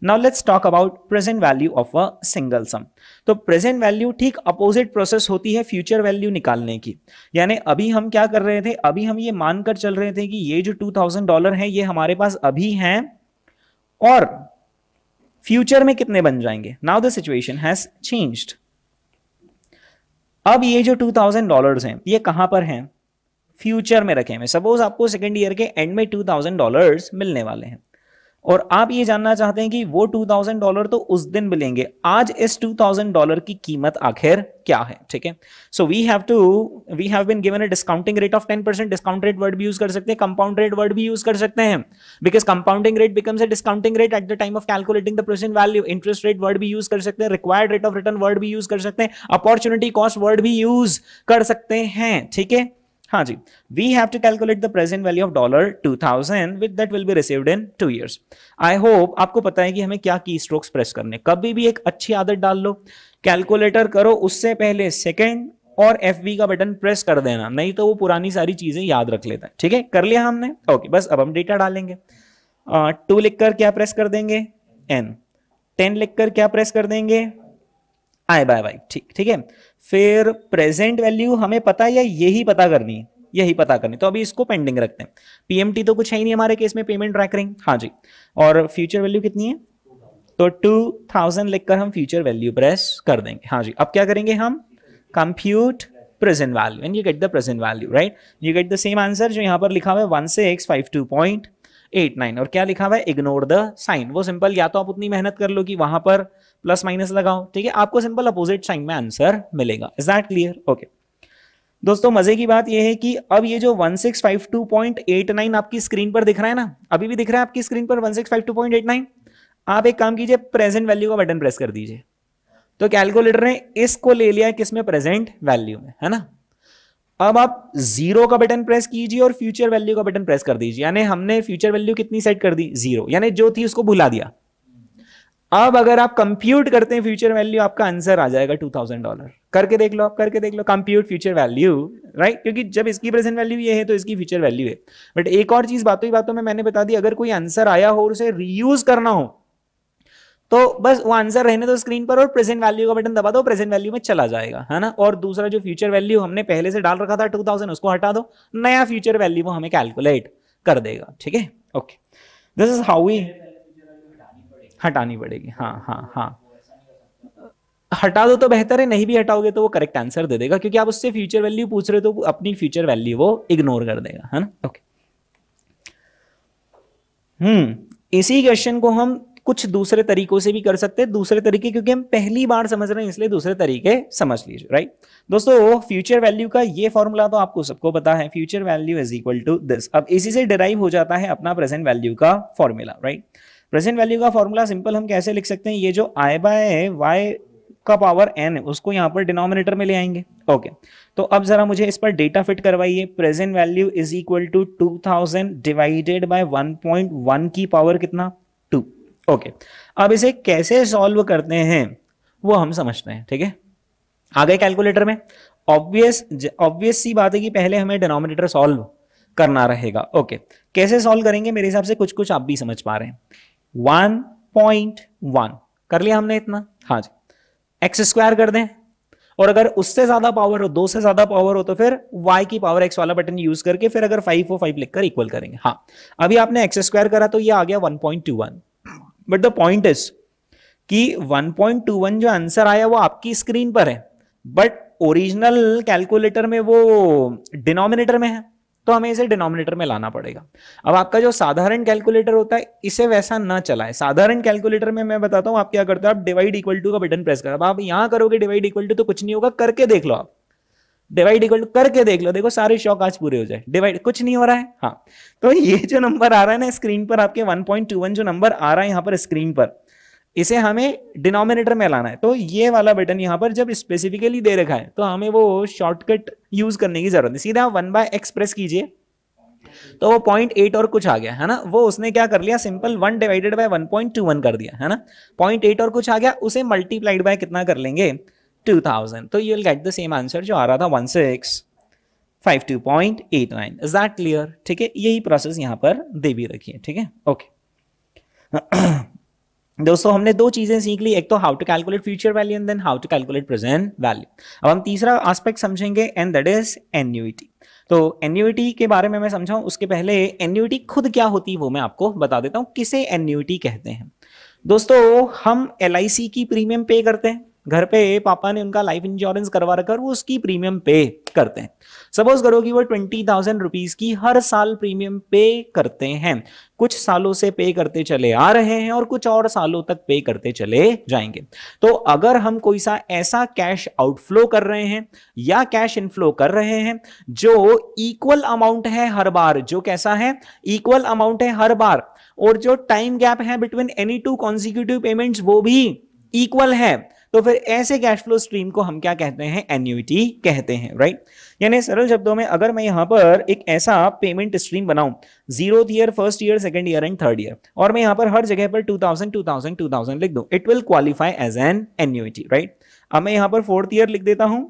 now let's talk about present value of a single sum तो प्रेजेंट वैल्यू ठीक अपोजिट प्रोसेस होती है फ्यूचर वैल्यू निकालने की यानी अभी हम क्या कर रहे थे अभी हम ये मानकर चल रहे थे कि ये जो टू थाउजेंड डॉलर है ये हमारे पास अभी हैं और फ्यूचर में कितने बन जाएंगे now the situation has changed अब ये जो टू थाउजेंड डॉलर है ये कहां पर हैं फ्यूचर में रखे हुए सपोज आपको सेकेंड ईयर के एंड में टू थाउजेंड डॉलर मिलने वाले हैं और आप ये जानना चाहते हैं कि वो टू थाउजेंड डॉलर तो उस दिन मिलेंगे आज इस टू थाउजेंड डॉलर की कीमत आखिर क्या है ठीक है so we have to we have been given a discounting rate of ten percent discount rate word भी यूज कर सकते हैं कंपाउंड रेट वर्ड भी यूज कर सकते हैं because compounding rate becomes a discounting rate at the time of calculating the present value interest rate word भी यूज कर सकते हैं required rate of return word भी यूज कर सकते हैं अपॉर्चुनिटी कॉस्ट वर्ड भी यूज कर सकते हैं ठीक है हाँ जी we have to calculate the present value of dollar two thousand with that will be received in two years I hope आपको पता है कि हमें क्या की स्ट्रोक्स प्रेस करने कभी भी एक अच्छी आदत डाल लो कैलकुलेटर करो उससे पहले सेकेंड और एफ का बटन प्रेस कर देना नहीं तो वो पुरानी सारी चीजें याद रख लेता है ठीक है कर लिया हमने ओके okay, बस अब हम डेटा डालेंगे टू लिख कर क्या प्रेस कर देंगे एन टेन लिख कर क्या प्रेस कर देंगे आई बाय वाई ठीक ठीक है फिर प्रेजेंट वैल्यू हमें पता है या यही पता करनी है यही पता करनी तो अभी इसको पेंडिंग रखते हैं पीएमटी तो कुछ है ही नहीं हमारे केस में पेमेंट ट्रैकरिंग हाँ जी और फ्यूचर वैल्यू कितनी है तो टू थाउजेंड लिखकर हम फ्यूचर वैल्यू प्रेस कर देंगे हाँ जी अब क्या करेंगे हम compute present value and you get the present value right you get the same answer जो यहाँ पर लिखा हुआ है वन से X five two point eight nine और क्या लिखा हुआ है इग्नोर द साइन वो सिंपल या तो आप उतनी मेहनत कर लो कि वहां पर प्लस माइनस लगाओ ठीक है आपको सिंपल अपोजिट साइन में आंसर मिलेगा इज दैट क्लियर ओके दोस्तों मजे की बात यह है कि अब ये जो 1652.89 आपकी स्क्रीन पर दिख रहा है ना अभी भी दिख रहा है आपकी स्क्रीन पर 1652.89 आप एक काम कीजिए प्रेजेंट वैल्यू का बटन प्रेस कर दीजिए तो कैलकुलेटर ने इसको ले लिया किसमें प्रेजेंट वैल्यू में है ना अब आप जीरो का बटन प्रेस कीजिए और फ्यूचर वैल्यू का बटन प्रेस कर दीजिए यानी हमने फ्यूचर वैल्यू कितनी सेट कर दी जीरो यानी जो थी उसको भुला दिया अब अगर आप कंप्यूट करते हैं फ्यूचर वैल्यू आपका आंसर आ जाएगा टू थाउजेंड डॉलर करके देख लो आप करके देख लो कंप्यूट फ्यूचर वैल्यू राइट क्योंकि जब इसकी प्रेजेंट वैल्यू ये है तो इसकी फ्यूचर वैल्यू है बट एक और चीज बातों ही बातों में मैंने बता दी अगर कोई आंसर आया हो और उसे रीयूज करना हो तो बस वो आंसर रहने दो स्क्रीन पर और प्रेजेंट वैल्यू का बटन दबा दो प्रेजेंट वैल्यू में चला जाएगा है ना और दूसरा जो फ्यूचर वैल्यू हमने पहले से डाल रखा था 2000 उसको हटा दो नया फ्यूचर वैल्यू वो हमें कैलकुलेट कर देगा ठीक है okay this is how we हटानी पड़ेगी हाँ हाँ हाँ हटा दो तो बेहतर है नहीं भी हटाओगे तो वो करेक्ट आंसर दे देगा क्योंकि आप उससे फ्यूचर वैल्यू पूछ रहे हो तो अपनी फ्यूचर वैल्यू वो इग्नोर कर देगा है ना ओके हम्म hmm. इसी क्वेश्चन को हम कुछ दूसरे तरीकों से भी कर सकते हैं दूसरे तरीके क्योंकि हम पहली बार समझ रहे हैं इसलिए दूसरे तरीके समझ लीजिए राइट दोस्तों फ्यूचर वैल्यू का ये फॉर्मूला तो आपको सबको पता है future value is equal to this अब इसी से डिराइव हो जाता है अपना प्रेजेंट वैल्यू का फॉर्मूला राइट प्रेजेंट वैल्यू का फॉर्मूला सिंपल हम कैसे लिख सकते हैं ये जो आई बाय वाई का पावर एन है उसको यहाँ पर डिनोमिनेटर में ले आएंगे ओके okay. तो अब जरा मुझे इस पर डेटा फिट करवाइए present value is equal to 2000 divided by 1.1 की पावर कितना ओके अब इसे कैसे सॉल्व करते हैं वो हम समझते हैं ठीक है आ गए कैलकुलेटर में ऑब्वियस ऑब्वियस सी बात है कि पहले हमें डिनोमिनेटर सॉल्व करना रहेगा ओके कैसे सॉल्व करेंगे मेरे हिसाब से कुछ कुछ आप भी समझ पा रहे हैं वन पॉइंट वन कर लिया हमने इतना हाँ जी एक्स स्क्वायर कर दें और अगर उससे ज्यादा पावर हो दो से ज्यादा पावर हो तो फिर वाई की पावर एक्स वाला बटन यूज करके फिर अगर फाइव फो फाइव लिखकर इक्वल करेंगे हाँ अभी आपने एक्स स्क्वायर करा तो ये आ गया one point two one but the point is कि 1.21 जो आंसर आया वो आपकी स्क्रीन पर है बट ओरिजिनल कैलकुलेटर में वो डिनोमिनेटर में है तो हमें इसे डिनोमिनेटर में लाना पड़ेगा अब आपका जो साधारण कैलकुलेटर होता है इसे वैसा ना चलाए साधारण कैलकुलेटर में मैं बताता हूं आप क्या करते हो आप डिवाइड इक्वल टू का बटन प्रेस करो अब आप यहां करोगे डिवाइड इक्वल टू तो कुछ नहीं होगा करके देख लो आप डिवाइड इक्वल टू करके देख लो देखो सारे शौक आज पूरे हो जाए डिवाइड कुछ नहीं हो रहा है हाँ तो ये जो नंबर आ रहा है ना स्क्रीन पर आपके 1.21 जो नंबर आ रहा है यहाँ पर स्क्रीन पर इसे हमें डिनोमिनेटर में लाना है तो ये वाला बटन यहाँ पर जब स्पेसिफिकली दे रखा है तो हमें वो शॉर्टकट यूज करने की जरूरत है सीधा वन बाय एक्सप्रेस कीजिए तो वो पॉइंट एट और कुछ आ गया है ना वो उसने क्या कर लिया simple one divided by one point two one कर दिया है ना पॉइंट एट और कुछ आ गया उसे मल्टीप्लाइड बाय कितना कर लेंगे टू थाउजेंड तो you will get the same answer जो आ रहा था one six five two point eight nine is that clear ठीक है यही प्रोसेस यहाँ पर दे भी रखी है ठीक है ओके दोस्तों हमने दो चीज़ें सीख ली एक तो how to calculate future value and then how to calculate present value अब हम तीसरा एस्पेक्ट समझेंगे एंड दैट इज एन्यूटी तो एन्यूटी के बारे में मैं समझाऊं उसके पहले एन्यूटी खुद क्या होती है वो मैं आपको बता देता हूँ किसे एन्यूटी कहते हैं दोस्तों हम एल की प्रीमियम पे करते हैं घर पे पापा ने उनका लाइफ इंश्योरेंस करवा रखा और वो उसकी प्रीमियम पे करते हैं सपोज करो कि वो ट्वेंटी थाउजेंड रुपीज की हर साल प्रीमियम पे करते हैं कुछ सालों से पे करते चले आ रहे हैं और कुछ और सालों तक पे करते चले जाएंगे तो अगर हम कोई सा ऐसा कैश आउटफ्लो कर रहे हैं या कैश इनफ्लो कर रहे हैं जो इक्वल अमाउंट है हर बार जो कैसा है इक्वल अमाउंट है हर बार और जो टाइम गैप है between any two consecutive payments वो भी इक्वल है तो फिर ऐसे कैश फ्लो स्ट्रीम को हम क्या कहते हैं एन्यूटी कहते हैं राइट यानी सरल शब्दों में अगर मैं यहां पर एक ऐसा पेमेंट स्ट्रीम बनाऊं zero year first year second year and third year और मैं यहां पर हर जगह पर two thousand two thousand two thousand लिख दू it will qualify as an annuity right अब मैं यहां पर फोर्थ ईयर लिख देता हूँ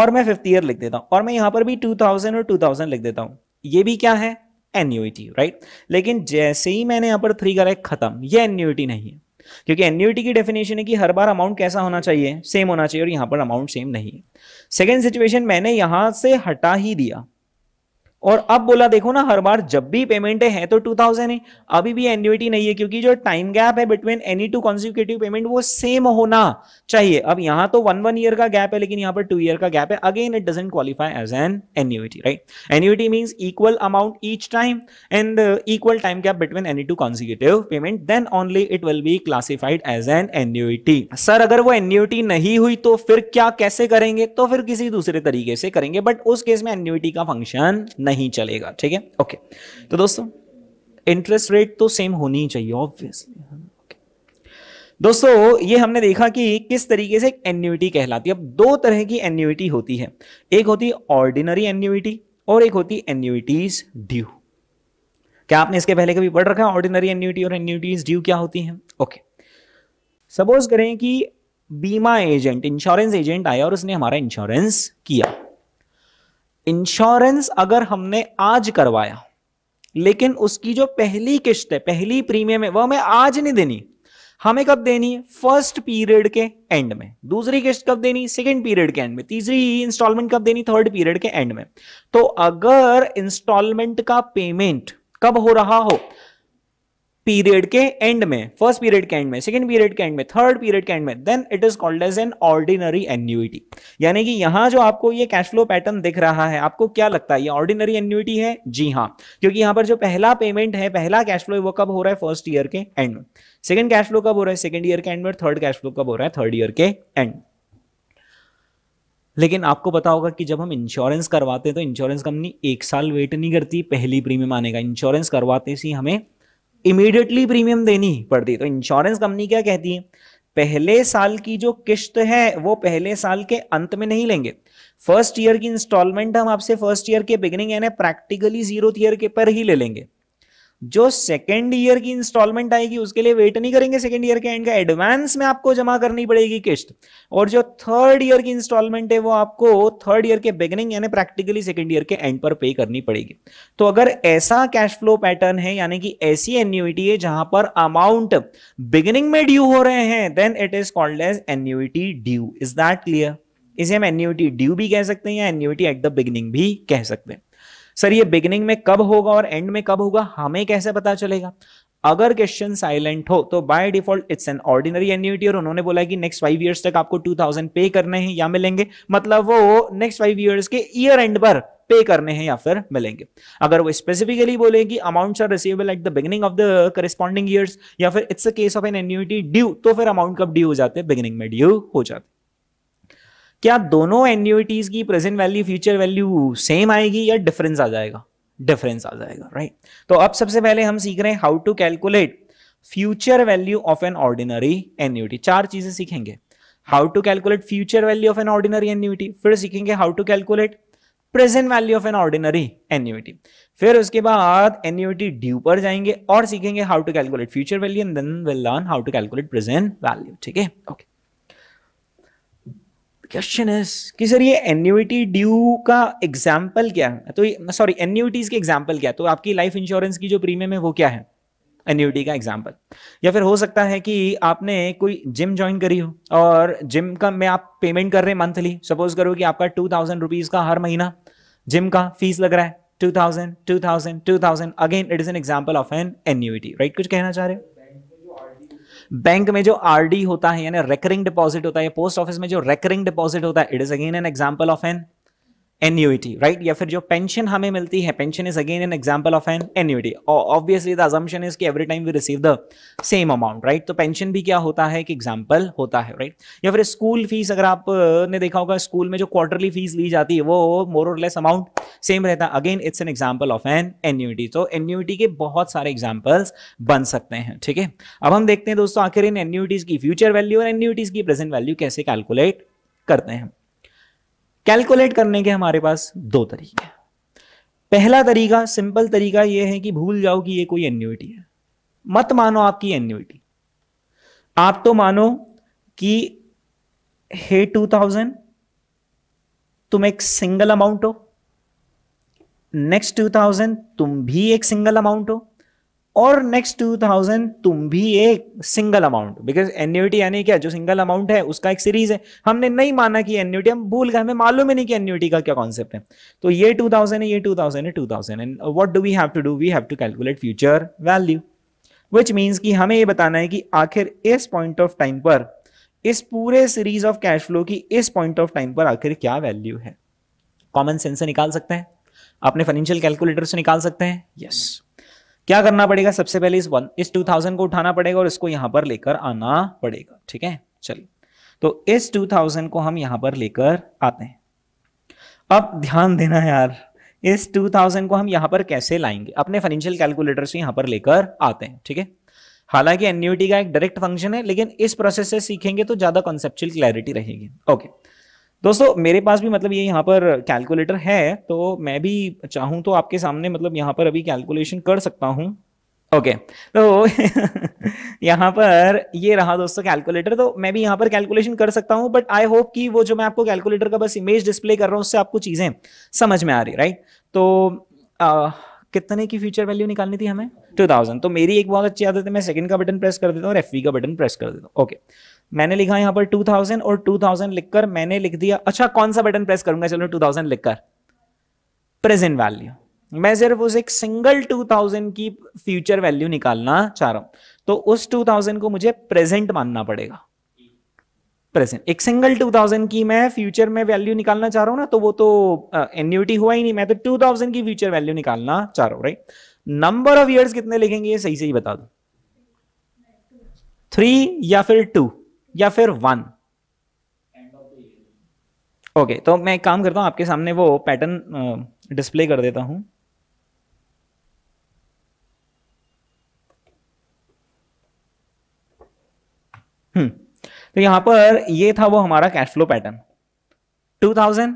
और मैं फिफ्थ ईयर लिख देता हूं और मैं यहां पर भी टू थाउजेंड और टू थाउजेंड लिख देता हूं ये भी क्या है एन्यूटी राइट लेकिन जैसे ही मैंने यहां पर थ्री करा खत्म ये एन्यूटी नहीं है क्योंकि एन्यूटी की डेफिनेशन है कि हर बार अमाउंट कैसा होना चाहिए सेम होना चाहिए और यहाँ पर अमाउंट सेम नहीं है सेकेंड सिचुएशन मैंने यहाँ से हटा ही दिया और अब बोला देखो ना हर बार जब भी पेमेंट है तो टू थाउजेंड है अभी भी एन्यूटी नहीं है क्योंकि जो टाइम गैप है between any two consecutive payment वो सेम होना चाहिए अब यहां तो वन वन ईयर का गैप है लेकिन यहां पर टू ईयर का गैप है again it doesn't qualify as an annuity right annuity mean equal amount each time and equal time gap between any two consecutive payment then only it will be classified as an annuity sir अगर वो एन्यूटी नहीं हुई तो फिर क्या कैसे करेंगे तो फिर किसी दूसरे तरीके से करेंगे बट उस केस में एन्यूटी का फंक्शन नहीं नहीं चलेगा ठीक है ओके तो दोस्तों इंटरेस्ट रेट तो सेम होनी चाहिए ऑब्वियसली दोस्तों ये हमने देखा कि किस तरीके से एक एन्यूटी कहलाती है अब दो तरह की एन्यूटी होती है एक होती है ऑर्डिनरी एन्यूटी और एक होती है एन्यूटीज ड्यू क्या आपने इसके पहले कभी पढ़ रखा है ऑर्डिनरी एन्यूटी और एन्यूटीज ड्यू क्या होती हैं ओके सपोज करें कि बीमा एजेंट इंश्योरेंस एजेंट आया और उसने हमारा इंश्योरेंस किया इंश्योरेंस अगर हमने आज करवाया लेकिन उसकी जो पहली किश्त है पहली प्रीमियम है वह हमें आज नहीं देनी हमें कब देनी है फर्स्ट पीरियड के एंड में दूसरी किस्त कब देनी सेकेंड पीरियड के एंड में तीसरी इंस्टॉलमेंट कब देनी थर्ड पीरियड के एंड में तो अगर इंस्टॉलमेंट का पेमेंट कब हो रहा हो पीरियड के एंड में फर्स्ट पीरियड के एंड में सेकेंड पीरियड के एंड में थर्ड पीरियड के एंड में then it is called as an ordinary annuity यानी कि यहां जो आपको ये कैश फ्लो पैटर्न दिख रहा है आपको क्या लगता है ये ऑर्डिनरी एन्यूटी है जी हाँ क्योंकि यहां पर जो पहला पेमेंट है पहला कैश फ्लो वो कब हो रहा है फर्स्ट ईयर के एंड में सेकेंड कैश फ्लो कब हो रहा है सेकेंड ईयर के एंड में थर्ड कैश फ्लो कब हो रहा है थर्ड ईयर के एंड लेकिन आपको पता होगा कि जब हम इंश्योरेंस करवाते हैं तो इंश्योरेंस कंपनी एक साल वेट नहीं करती पहली प्रीमियम आने का इंश्योरेंस करवाते ही हमें इमीडिएटली प्रीमियम देनी पड़ती है तो इंश्योरेंस कंपनी क्या कहती है पहले साल की जो किश्त है वो पहले साल के अंत में नहीं लेंगे फर्स्ट ईयर की इंस्टॉलमेंट हम आपसे फर्स्ट ईयर के बिगनिंग यानी प्रैक्टिकली जीरो ईयर के पर ही ले लेंगे जो सेकेंड ईयर की इंस्टॉलमेंट आएगी उसके लिए वेट नहीं करेंगे सेकेंड ईयर के एंड का एडवांस में आपको जमा करनी पड़ेगी किस्त और जो थर्ड ईयर की इंस्टॉलमेंट है वो आपको थर्ड ईयर के बिगनिंग यानी प्रैक्टिकली सेकेंड ईयर के एंड पर पे करनी पड़ेगी तो अगर ऐसा कैश फ्लो पैटर्न है यानी कि ऐसी एन्यूटी है जहां पर अमाउंट बिगनिंग में ड्यू हो रहे हैं then it is called as annuity due is that clear इसे हम एन्यूटी ड्यू भी कह सकते हैं या एन्यूटी एट द बिगिनिंग भी कह सकते हैं सर ये बिगिनिंग में कब होगा और एंड में कब होगा हमें कैसे पता चलेगा अगर क्वेश्चन साइलेंट हो तो by default it's an ordinary annuity और उन्होंने बोला कि नेक्स्ट फाइव ईयर्स तक आपको टू थाउजेंड पे करने हैं या मिलेंगे मतलब वो नेक्स्ट फाइव ईयर्स के ईयर एंड पर पे करने हैं या फिर मिलेंगे अगर वो स्पेसिफिकली बोले कि amounts are receivable at the beginning of the corresponding years या फिर it's a case of an annuity due तो फिर अमाउंट कब ड्यू हो जाते हैं बिगिनिंग में ड्यू हो जाते क्या दोनों एन्यूटीज की present value future value same आएगी या डिफरेंस आ जाएगा डिफरेंस आ जाएगा राइट तो अब सबसे पहले हम सीख रहे हैं how to calculate future value of an ordinary annuity चार चीजें सीखेंगे how to calculate future value of an ordinary annuity फिर सीखेंगे how to calculate present value of an ordinary annuity फिर उसके बाद एन्यूटी ड्यू पर जाएंगे और सीखेंगे how to calculate future value and then will learn how to calculate present value ठीक है ओके क्वेश्चन इज कि सर ये एन्यूटी ड्यू का एग्जाम्पल क्या है तो सॉरी एन्यूटीज के एग्जाम्पल क्या है तो आपकी लाइफ इंश्योरेंस की जो प्रीमियम है वो क्या है एन्यूटी का एग्जाम्पल या फिर हो सकता है कि आपने कोई जिम ज्वाइन करी हो और जिम का में आप पेमेंट कर रहे हैं मंथली सपोज करो कि आपका टू थाउजेंड रुपीज़ का हर महीना जिम का फीस लग रहा है two thousand two thousand two thousand again it is an example of an annuity right कुछ कहना चाह रहे हो बैंक में जो आर होता है यानी रेकरिंग डिपॉजिट होता है पोस्ट ऑफिस में जो रेकरिंग डिपॉजिट होता है it is again an example of an annuity right या फिर जो पेंशन हमें मिलती है pension is again an example of an annuity obviously the is की every time we receive the same amount right तो पेंशन भी क्या होता है एक एग्जाम्पल होता है राइट right? या फिर स्कूल फीस अगर आपने देखा होगा स्कूल में जो क्वार्टरली फीस ली जाती है वो मोर और लेस अमाउंट सेम रहता है again it's an example of an annuity तो एन्यूटी के बहुत सारे एग्जाम्पल्स बन सकते हैं ठीक है अब हम देखते हैं दोस्तों आखिर इन एन्यूटीज की फ्यूचर वैल्यू और एन्यूटीज की प्रेजेंट वैल्यू कैसे कैलकुलेट करते हैं कैलकुलेट करने के हमारे पास दो तरीके हैं पहला तरीका सिंपल तरीका यह है कि भूल जाओ कि यह कोई एन्यूटी है मत मानो आपकी एन्यूटी आप तो मानो कि हे टू थाउजेंड तुम एक सिंगल अमाउंट हो नेक्स्ट टू थाउजेंड तुम भी एक सिंगल अमाउंट हो और नेक्स्ट टू थाउजेंड तुम भी एक सिंगल अमाउंट बिकॉज एन्यूटी यानी क्या जो सिंगल अमाउंट है उसका एक सीरीज है हमने नहीं माना कि एन्यूटी हम भूल गए हमें मालूम ही नहीं कि एन्यूटी का क्या कॉन्सेप्ट है तो ये टू थाउजेंड है ये टू थाउजेंड है two thousand and what do we have to do we have to calculate future value which means कि हमें ये बताना है कि आखिर इस पॉइंट ऑफ टाइम पर इस पूरे सीरीज ऑफ कैश फ्लो की इस पॉइंट ऑफ टाइम पर आखिर क्या वैल्यू है कॉमन सेंस से निकाल सकते हैं अपने फाइनेंशियल कैलकुलेटर से निकाल सकते हैं यस yes. क्या करना पड़ेगा सबसे पहले इस वन इस टू थाउजेंड को उठाना पड़ेगा और इसको यहाँ पर लेकर आना पड़ेगा ठीक है चलिए तो इस टू थाउजेंड को हम यहां पर लेकर आते हैं अब ध्यान देना यार इस टू थाउजेंड को हम यहाँ पर कैसे लाएंगे अपने फाइनेंशियल कैलकुलेटर से यहां पर लेकर आते हैं ठीक है हालांकि एन्यूटी का एक डायरेक्ट फंक्शन है लेकिन इस प्रोसेस से सीखेंगे तो ज्यादा कॉन्सेप्चुअल क्लैरिटी रहेगी ओके okay. दोस्तों मेरे पास भी मतलब ये यहाँ पर कैलकुलेटर है तो मैं भी चाहूँ तो आपके सामने मतलब यहाँ पर अभी कैलकुलेशन कर सकता हूँ ओके okay. तो यहाँ पर ये रहा दोस्तों कैलकुलेटर तो मैं भी यहाँ पर कैलकुलेशन कर सकता हूँ बट आई होप कि वो जो मैं आपको कैलकुलेटर का बस इमेज डिस्प्ले कर रहा हूँ उससे आपको चीज़ें समझ में आ रही राइट तो आ, कितने की फ्यूचर वैल्यू निकालनी थी हमें 2000 तो मेरी एक बहुत अच्छी आदत है मैं सेकंड का बटन प्रेस कर देता हूँ और एफ का बटन प्रेस कर देता हूँ ओके okay. मैंने लिखा यहां पर 2000 और 2000 लिखकर मैंने लिख दिया अच्छा कौन सा बटन प्रेस करूंगा चलो 2000 लिखकर प्रेजेंट वैल्यू मैं सिर्फ उस एक सिंगल 2000 की फ्यूचर वैल्यू निकालना चाह रहा हूं तो उस 2000 को मुझे प्रेजेंट मानना पड़ेगा प्रेजेंट एक सिंगल 2000 की मैं फ्यूचर में वैल्यू निकालना चाह रहा हूं ना तो वो तो एन्यूटी हुआ ही नहीं मैं तो 2000 की फ्यूचर वैल्यू निकालना चाह रहा हूं राइट नंबर ऑफ ईयर्स कितने लिखेंगे ये सही सही बता दो थ्री या फिर टू या फिर वन ओके okay, तो मैं एक काम करता हूं आपके सामने वो पैटर्न डिस्प्ले कर देता हूं हम्म, तो यहां पर ये था वो हमारा कैश फ्लो पैटर्न 2000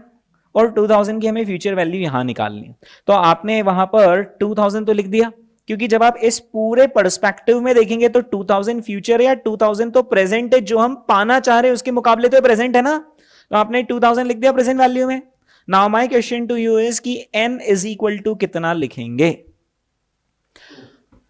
और 2000 की हमें फ्यूचर वैल्यू यहां निकालनी तो आपने वहां पर 2000 तो लिख दिया क्योंकि जब आप इस पूरे पर्सपेक्टिव में देखेंगे तो 2000 फ्यूचर या 2000 तो प्रेजेंट है जो हम पाना चाह रहे हैं उसके मुकाबले तो प्रेजेंट है ना तो आपने 2000 लिख दिया प्रेजेंट वैल्यू में now my question to you is कि एन इज इक्वल टू कितना लिखेंगे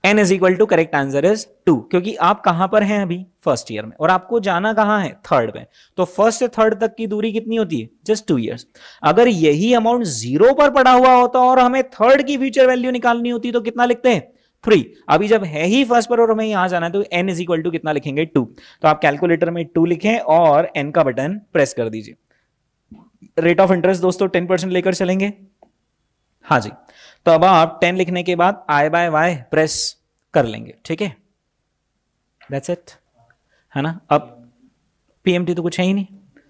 N is equal to correct answer is two क्योंकि आप कहां पर हैं अभी फर्स्ट ईयर में और आपको जाना कहां है थर्ड में तो फर्स्ट से थर्ड तक की दूरी कितनी होती है जस्ट टू ईयर्स अगर यही अमाउंट जीरो पर पड़ा हुआ होता और हमें थर्ड की फ्यूचर वैल्यू निकालनी होती तो कितना लिखते हैं थ्री अभी जब है ही फर्स्ट पर और हमें यहां जाना है तो एन इज इक्वल टू कितना लिखेंगे टू तो आप कैलकुलेटर में टू लिखें और एन का बटन प्रेस कर दीजिए रेट ऑफ इंटरेस्ट दोस्तों टेन परसेंट लेकर चलेंगे हाँ जी तो अब आप टेन लिखने के बाद आई बाय वाई प्रेस कर लेंगे ठीक है दैट्स इट है ना अब पीएमटी तो कुछ है ही नहीं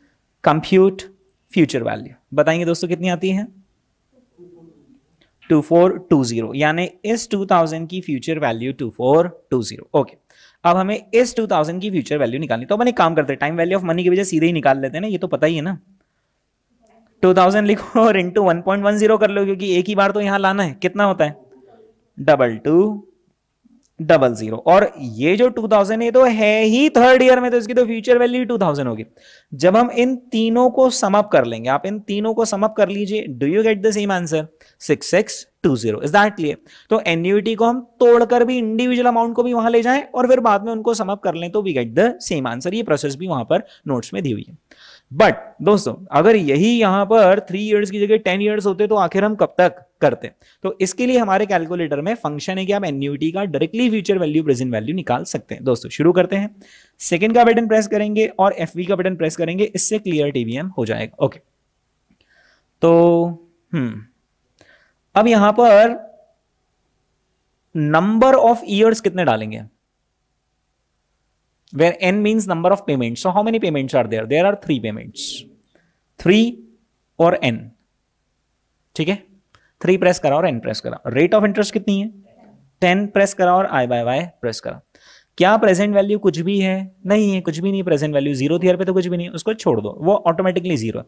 कंप्यूट फ्यूचर वैल्यू बताएंगे दोस्तों कितनी आती है टू फोर टू जीरो यानी इस टू थाउजेंड की future value two four two zero okay अब हमें इस टू थाउजेंड की फ्यूचर वैल्यू निकालनी तो अपन एक काम करते हैं टाइम वैल्यू ऑफ मनी की वजह सीधे ही निकाल लेते हैं ना ये तो पता ही है ना टू थाउजेंड लिखो और into one point one zero कर लो क्योंकि एक ही बार तो यहाँ लाना है कितना होता है डबल टू डबल जीरो और ये जो टू थाउजेंड ये तो है ही थर्ड ईयर में तो इसकी तो फ्यूचर वैल्यू टू थाउजेंड होगी जब हम इन तीनों को समअप कर लेंगे आप इन तीनों को समअप कर लीजिए do you get the same answer six six two zero is that clear तो एन्यूटी को हम तोड़कर भी इंडिविजुअल अमाउंट को भी वहां ले जाएं और फिर बाद में उनको समअप कर लें तो we get the same answer ये प्रोसेस भी वहां पर नोट्स में दी हुई है बट दोस्तों अगर यही यहां पर थ्री ईयर्स की जगह टेन ईयर्स होते तो आखिर हम कब तक करते तो इसके लिए हमारे कैलकुलेटर में फंक्शन है कि आप एन्यूटी का directly future value present value निकाल सकते हैं दोस्तों शुरू करते हैं सेकंड का बटन प्रेस करेंगे और एफ का बटन प्रेस करेंगे इससे क्लियर टीवीएम हो जाएगा ओके तो हम्म अब यहां पर नंबर ऑफ ईयर्स कितने डालेंगे where n means number of payments. So how many payments are there? There are three payments. Three और n. ठीक है थ्री प्रेस करा और एन प्रेस करा रेट ऑफ इंटरेस्ट कितनी है टेन प्रेस करा और आई बाय वाई प्रेस करा क्या प्रेजेंट वैल्यू कुछ भी है नहीं है कुछ भी नहीं प्रेजेंट वैल्यू जीरो थी पे तो कुछ भी नहीं उसको छोड़ दो वो ऑटोमेटिकली जीरो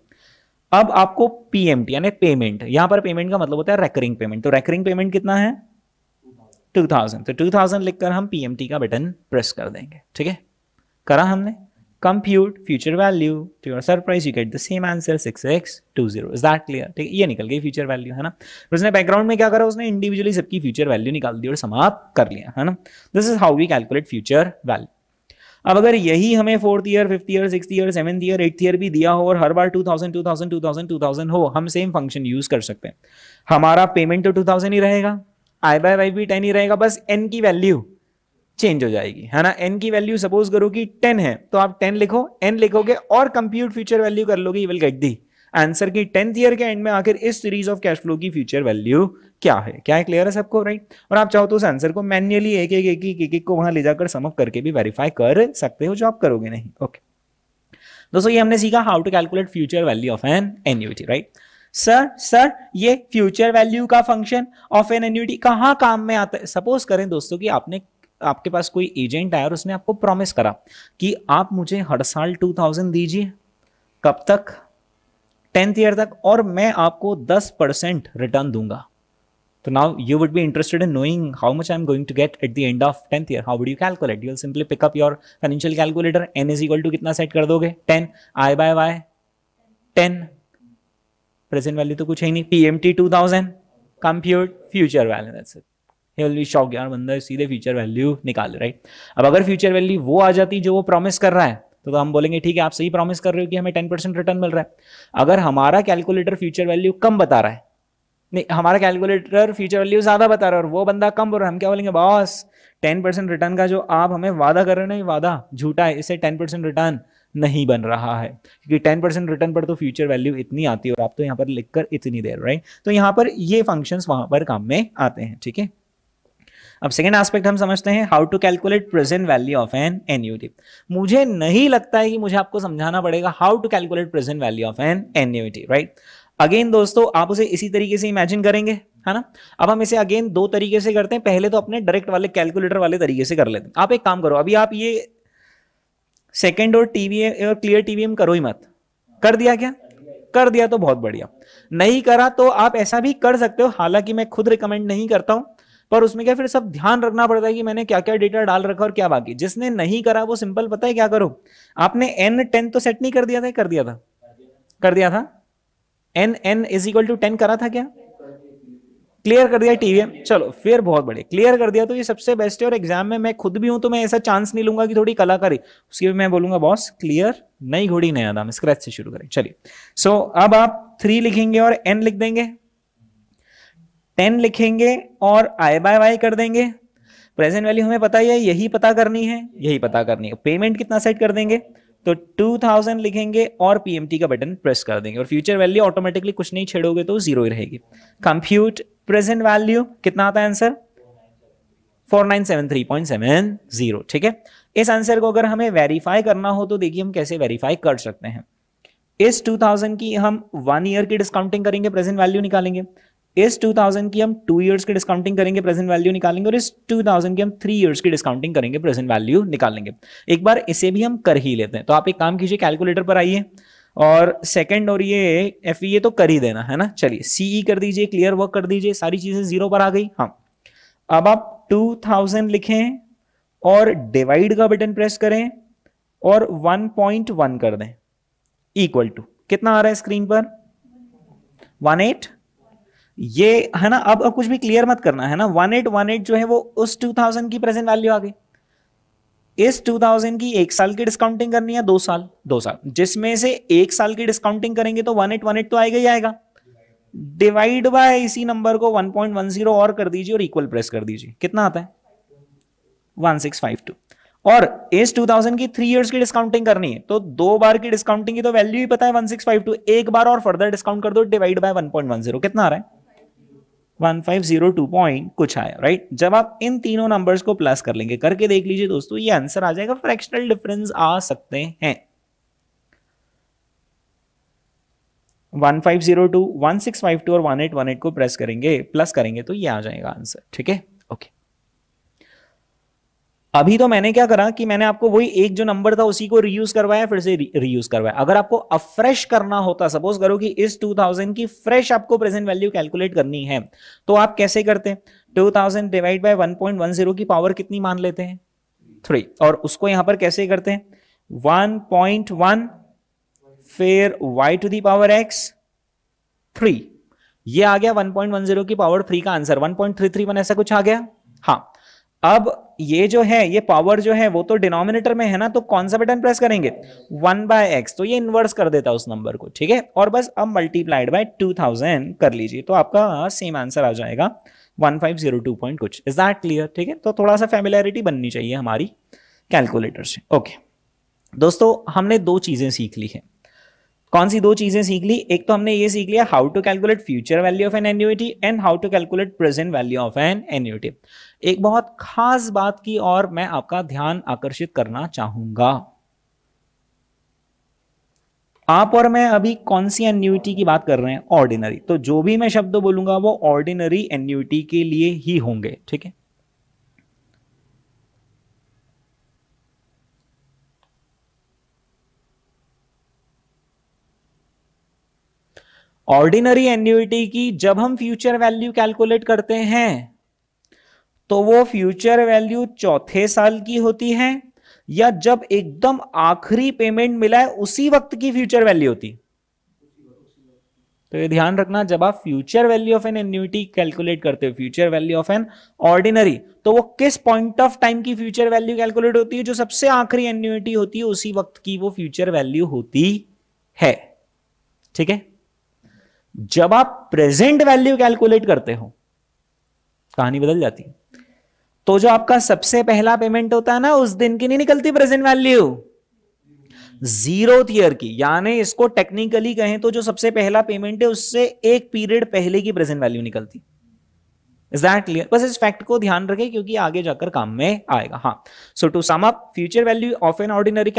अब आपको पीएमटी यानी पेमेंट यहां पर पेमेंट का मतलब होता है रेकरिंग पेमेंट तो रेकरिंग पेमेंट कितना है 2000 तो 2000 लिखकर हम पीएमटी का बटन प्रेस कर देंगे ठीक है करा हमने compute future value to your surprise you get the same answer six x two zero is that clear ठीक है ये निकल गई फ्यूचर वैल्यू है ना फिर उसने बैकग्राउंड में क्या करा उसने इंडिविजुअली सबकी फ्यूचर वैल्यू निकाल दी और समाप्त कर लिया है ना this is how we calculate future value अब अगर यही हमें fourth year fifth year six year seventh year eighth year भी दिया हो और हर बार 2000 2000 2000 2000 हो हम सेम फंक्शन यूज कर सकते हैं हमारा पेमेंट तो 2000 ही रहेगा आई बाय वाई भी टेन ही रहेगा बस एन की वैल्यू चेंज हो जाएगी है ना एन की वैल्यू सपोज करो कि टेन है तो आप टेन लिखो एन लिखोगे और कंप्यूट फ्यूचर वैल्यू कर लोगे विल गेट दी आंसर की टेंथ ईयर के एंड में आखिर इस सीरीज ऑफ कैश फ्लो की फ्यूचर वैल्यू क्या है क्या है क्लियर है सबको राइट और आप चाहो तो उस आंसर को मैन्युअली एक एक एक एक एक को वहां ले जाकर समअप करके भी वेरीफाई कर सकते हो जो आप करोगे नहीं ओके दोस्तों ये हमने सीखा how to calculate future value of an annuity right sir sir ये फ्यूचर वैल्यू का फंक्शन ऑफ एन एन्यूटी कहाँ काम में आता है सपोज करें दोस्तों कि आपने आपके पास कोई एजेंट आया और उसने आपको प्रॉमिस करा कि आप मुझे हर साल टू थाउजेंड दीजिए कब तक टेंथ ईयर तक और मैं आपको दस परसेंट रिटर्न दूंगा तो now you would be interested in knowing how much I am going to get at the end of tenth year how would you calculate you simply pick up your financial calculator N is equal to कितना सेट कर दोगे ten I by Y ten present value तो कुछ है नहीं P M T two thousand compute future value that's it ही शॉक यार बंदा सीधे फ्यूचर वैल्यू निकाल राइट अब अगर फ्यूचर वैल्यू वो आ जाती जो वो प्रॉमिस कर रहा है तो, तो हम बोलेंगे ठीक है आप सही प्रॉमिस कर रहे हो कि हमें टेन परसेंट रिटर्न मिल रहा है अगर हमारा कैलकुलेटर फ्यूचर वैल्यू कम बता रहा है नहीं हमारा कैलकुलेटर फ्यूचर वैल्यू ज़्यादा बता रहा है और वो बंदा कम बोल रहा है हम क्या बोलेंगे बॉस टेन परसेंट रिटर्न का जो आप हमें वादा कर रहे हैं ना ये वादा झूठा है इसे टेन परसेंट रिटर्न नहीं बन रहा है क्योंकि टेन परसेंट रिटर्न पर तो फ्यूचर वैल्यू इतनी आती है और आप तो यहाँ पर लिखकर इतनी देर राइट तो यहाँ पर ये फंक्शंस वहां पर काम में आते हैं ठीक है अब सेकेंड आस्पेक्ट हम समझते हैं how to calculate present value of annuity मुझे नहीं लगता है कि मुझे आपको समझाना पड़ेगा how to calculate present value of annuity right again दोस्तों आप उसे इसी तरीके से इमेजिन करेंगे है ना अब हम इसे अगेन दो तरीके से करते हैं पहले तो अपने डायरेक्ट वाले कैलकुलेटर वाले तरीके से कर लेते हैं आप एक काम करो अभी आप ये सेकेंड और टीवीएम और क्लियर टीवीएम करो ही मत कर दिया क्या कर दिया तो बहुत बढ़िया नहीं करा तो आप ऐसा भी कर सकते हो हालांकि मैं खुद रिकमेंड नहीं करता हूं पर उसमें क्या फिर सब ध्यान रखना पड़ता है कि मैंने क्या क्या डेटा डाल रखा और क्या बाकी जिसने नहीं करा वो सिंपल पता है क्या करो आपने एन टेन तो सेट नहीं कर दिया था कर दिया था कर दिया था N N is equal to ten करा था क्या क्लियर कर दिया टीवीएम चलो फिर बहुत बड़े क्लियर कर दिया तो ये सबसे बेस्ट है और एग्जाम में मैं खुद भी हूं तो मैं ऐसा चांस नहीं लूंगा कि थोड़ी कलाकारी उसकी मैं बोलूंगा बॉस क्लियर नई घोड़ी नया दाम स्क्रैच से शुरू करें चलिए सो so, अब आप थ्री लिखेंगे और एन लिख देंगे टेन लिखेंगे और आई बाय वाई कर देंगे प्रेजेंट वैल्यू हमें पता ही है यही पता करनी है यही पता करनी है पेमेंट कितना सेट कर देंगे तो 2000 लिखेंगे और पीएमटी का बटन प्रेस कर देंगे और फ्यूचर वैल्यू ऑटोमेटिकली कुछ नहीं छेड़ोगे तो जीरो ही रहेगी कंप्यूट प्रेजेंट वैल्यू कितना आता है आंसर 4973.70 ठीक है इस आंसर को अगर हमें वेरीफाई करना हो तो देखिए हम कैसे वेरीफाई कर सकते हैं इस 2000 की हम वन ईयर की डिस्काउंटिंग करेंगे प्रेजेंट वैल्यू निकालेंगे इस 2000 की हम टू ईयर्स की डिस्काउंटिंग करेंगे प्रेजेंट वैल्यू निकालेंगे और इस 2000 की हम थ्री ईयर्स की डिस्काउंटिंग करेंगे प्रेजेंट वैल्यू निकालेंगे एक बार इसे भी हम कर ही लेते हैं तो आप एक काम कीजिए कैलकुलेटर पर आइए और सेकंड और ये एफ ये e तो कर ही देना है ना चलिए सीई e कर दीजिए क्लियर वर्क कर दीजिए सारी चीजें जीरो पर आ गई हाँ अब आप टू थाउजेंड लिखें और डिवाइड का बटन प्रेस करें और वन पॉइंट वन कर दें इक्वल टू कितना आ रहा है स्क्रीन पर वन एट ये है ना अब अब कुछ भी क्लियर मत करना है ना वन एट वन एट जो है वो उस टू थाउजेंड की प्रेजेंट वैल्यू आ गई इस टू थाउजेंड की एक साल की डिस्काउंटिंग करनी है दो साल दो साल जिसमें से एक साल की डिस्काउंटिंग करेंगे तो वन एट वन एट तो आएगा ही आएगा डिवाइड बाय इसी नंबर को जीरो और कर दीजिए और इक्वल प्रेस कर दीजिए कितना आता है टू और इस 2000 की थ्री इयर्स की डिस्काउंटिंग करनी है तो दो बार की डिस्काउंटिंग की तो वैल्यू ही पता है 1652 एक बार और फर्दर डिस्काउंट कर दो डिवाइड बाय 1.10 कितना आ रहा है 1502 पॉइंट कुछ आया राइट जब आप इन तीनों नंबर्स को प्लस कर लेंगे करके देख लीजिए दोस्तों ये आंसर आ जाएगा फ्रैक्शनल डिफरेंस आ सकते हैं 1502, 1652 और 1818 को प्रेस करेंगे प्लस करेंगे तो ये आ जाएगा आंसर ठीक है अभी तो मैंने क्या करा कि मैंने आपको वही एक जो नंबर था उसी को रीयूज करवाया फिर से रीयूज करवाया अगर आपको अफ्रेश करना होता सपोज करो कि इस 2000 की फ्रेश आपको प्रेजेंट वैल्यू कैलकुलेट करनी है तो आप कैसे करते हैं 2000 डिवाइड बाय 1.10 की पावर कितनी मान लेते हैं थ्री और उसको यहां पर कैसे करते हैं वन पॉइंट वन फिर Y to the power x three ये आ गया 1.10 की पावर थ्री का आंसर वन 1.331 ऐसा कुछ आ गया हाँ अब ये जो है ये पावर जो है वो तो डिनोमिनेटर में है ना तो कौन सा बटन प्रेस करेंगे वन बाय एक्स तो ये इन्वर्स कर देता है उस नंबर को ठीक है और बस अब मल्टीप्लाइड बाय टू थाउजेंड कर लीजिए तो आपका सेम आंसर आ जाएगा one five zero two point कुछ इज दैट क्लियर ठीक है तो थोड़ा सा फेमिलैरिटी बननी चाहिए हमारी कैलकुलेटर से ओके दोस्तों हमने दो चीज़ें सीख ली है कौन सी दो चीजें सीख ली एक तो हमने ये सीख लिया how to calculate future value of an annuity and how to calculate present value of an annuity एक बहुत खास बात की और मैं आपका ध्यान आकर्षित करना चाहूंगा आप और मैं अभी कौन सी एन्यूटी की बात कर रहे हैं ऑर्डिनरी तो जो भी मैं शब्द बोलूंगा वो ऑर्डिनरी एन्यूटी के लिए ही होंगे ठीक है ऑर्डिनरी एन्यूटी की जब हम फ्यूचर वैल्यू कैलकुलेट करते हैं तो वो फ्यूचर वैल्यू चौथे साल की होती है या जब एकदम आखिरी पेमेंट मिला है उसी वक्त की फ्यूचर वैल्यू होती तो ये ध्यान रखना जब आप future value of an annuity calculate करते हो future value of an ordinary तो वो किस पॉइंट ऑफ टाइम की फ्यूचर वैल्यू कैलकुलेट होती है जो सबसे आखिरी एन्यूटी होती है उसी वक्त की वो फ्यूचर वैल्यू होती है ठीक है जब आप प्रेजेंट वैल्यू कैलकुलेट करते हो कहानी बदल जाती है तो जो आपका सबसे पहला पेमेंट होता है ना उस दिन की नहीं निकलती प्रेजेंट वैल्यू जीरो ईयर की यानी इसको टेक्निकली कहें तो जो सबसे पहला पेमेंट है उससे एक पीरियड पहले की प्रेजेंट वैल्यू निकलती इज दैट बस इस फैक्ट को ध्यान रखें क्योंकि आगे जाकर काम में आएगा हाँ so to sum up future value of an ordinary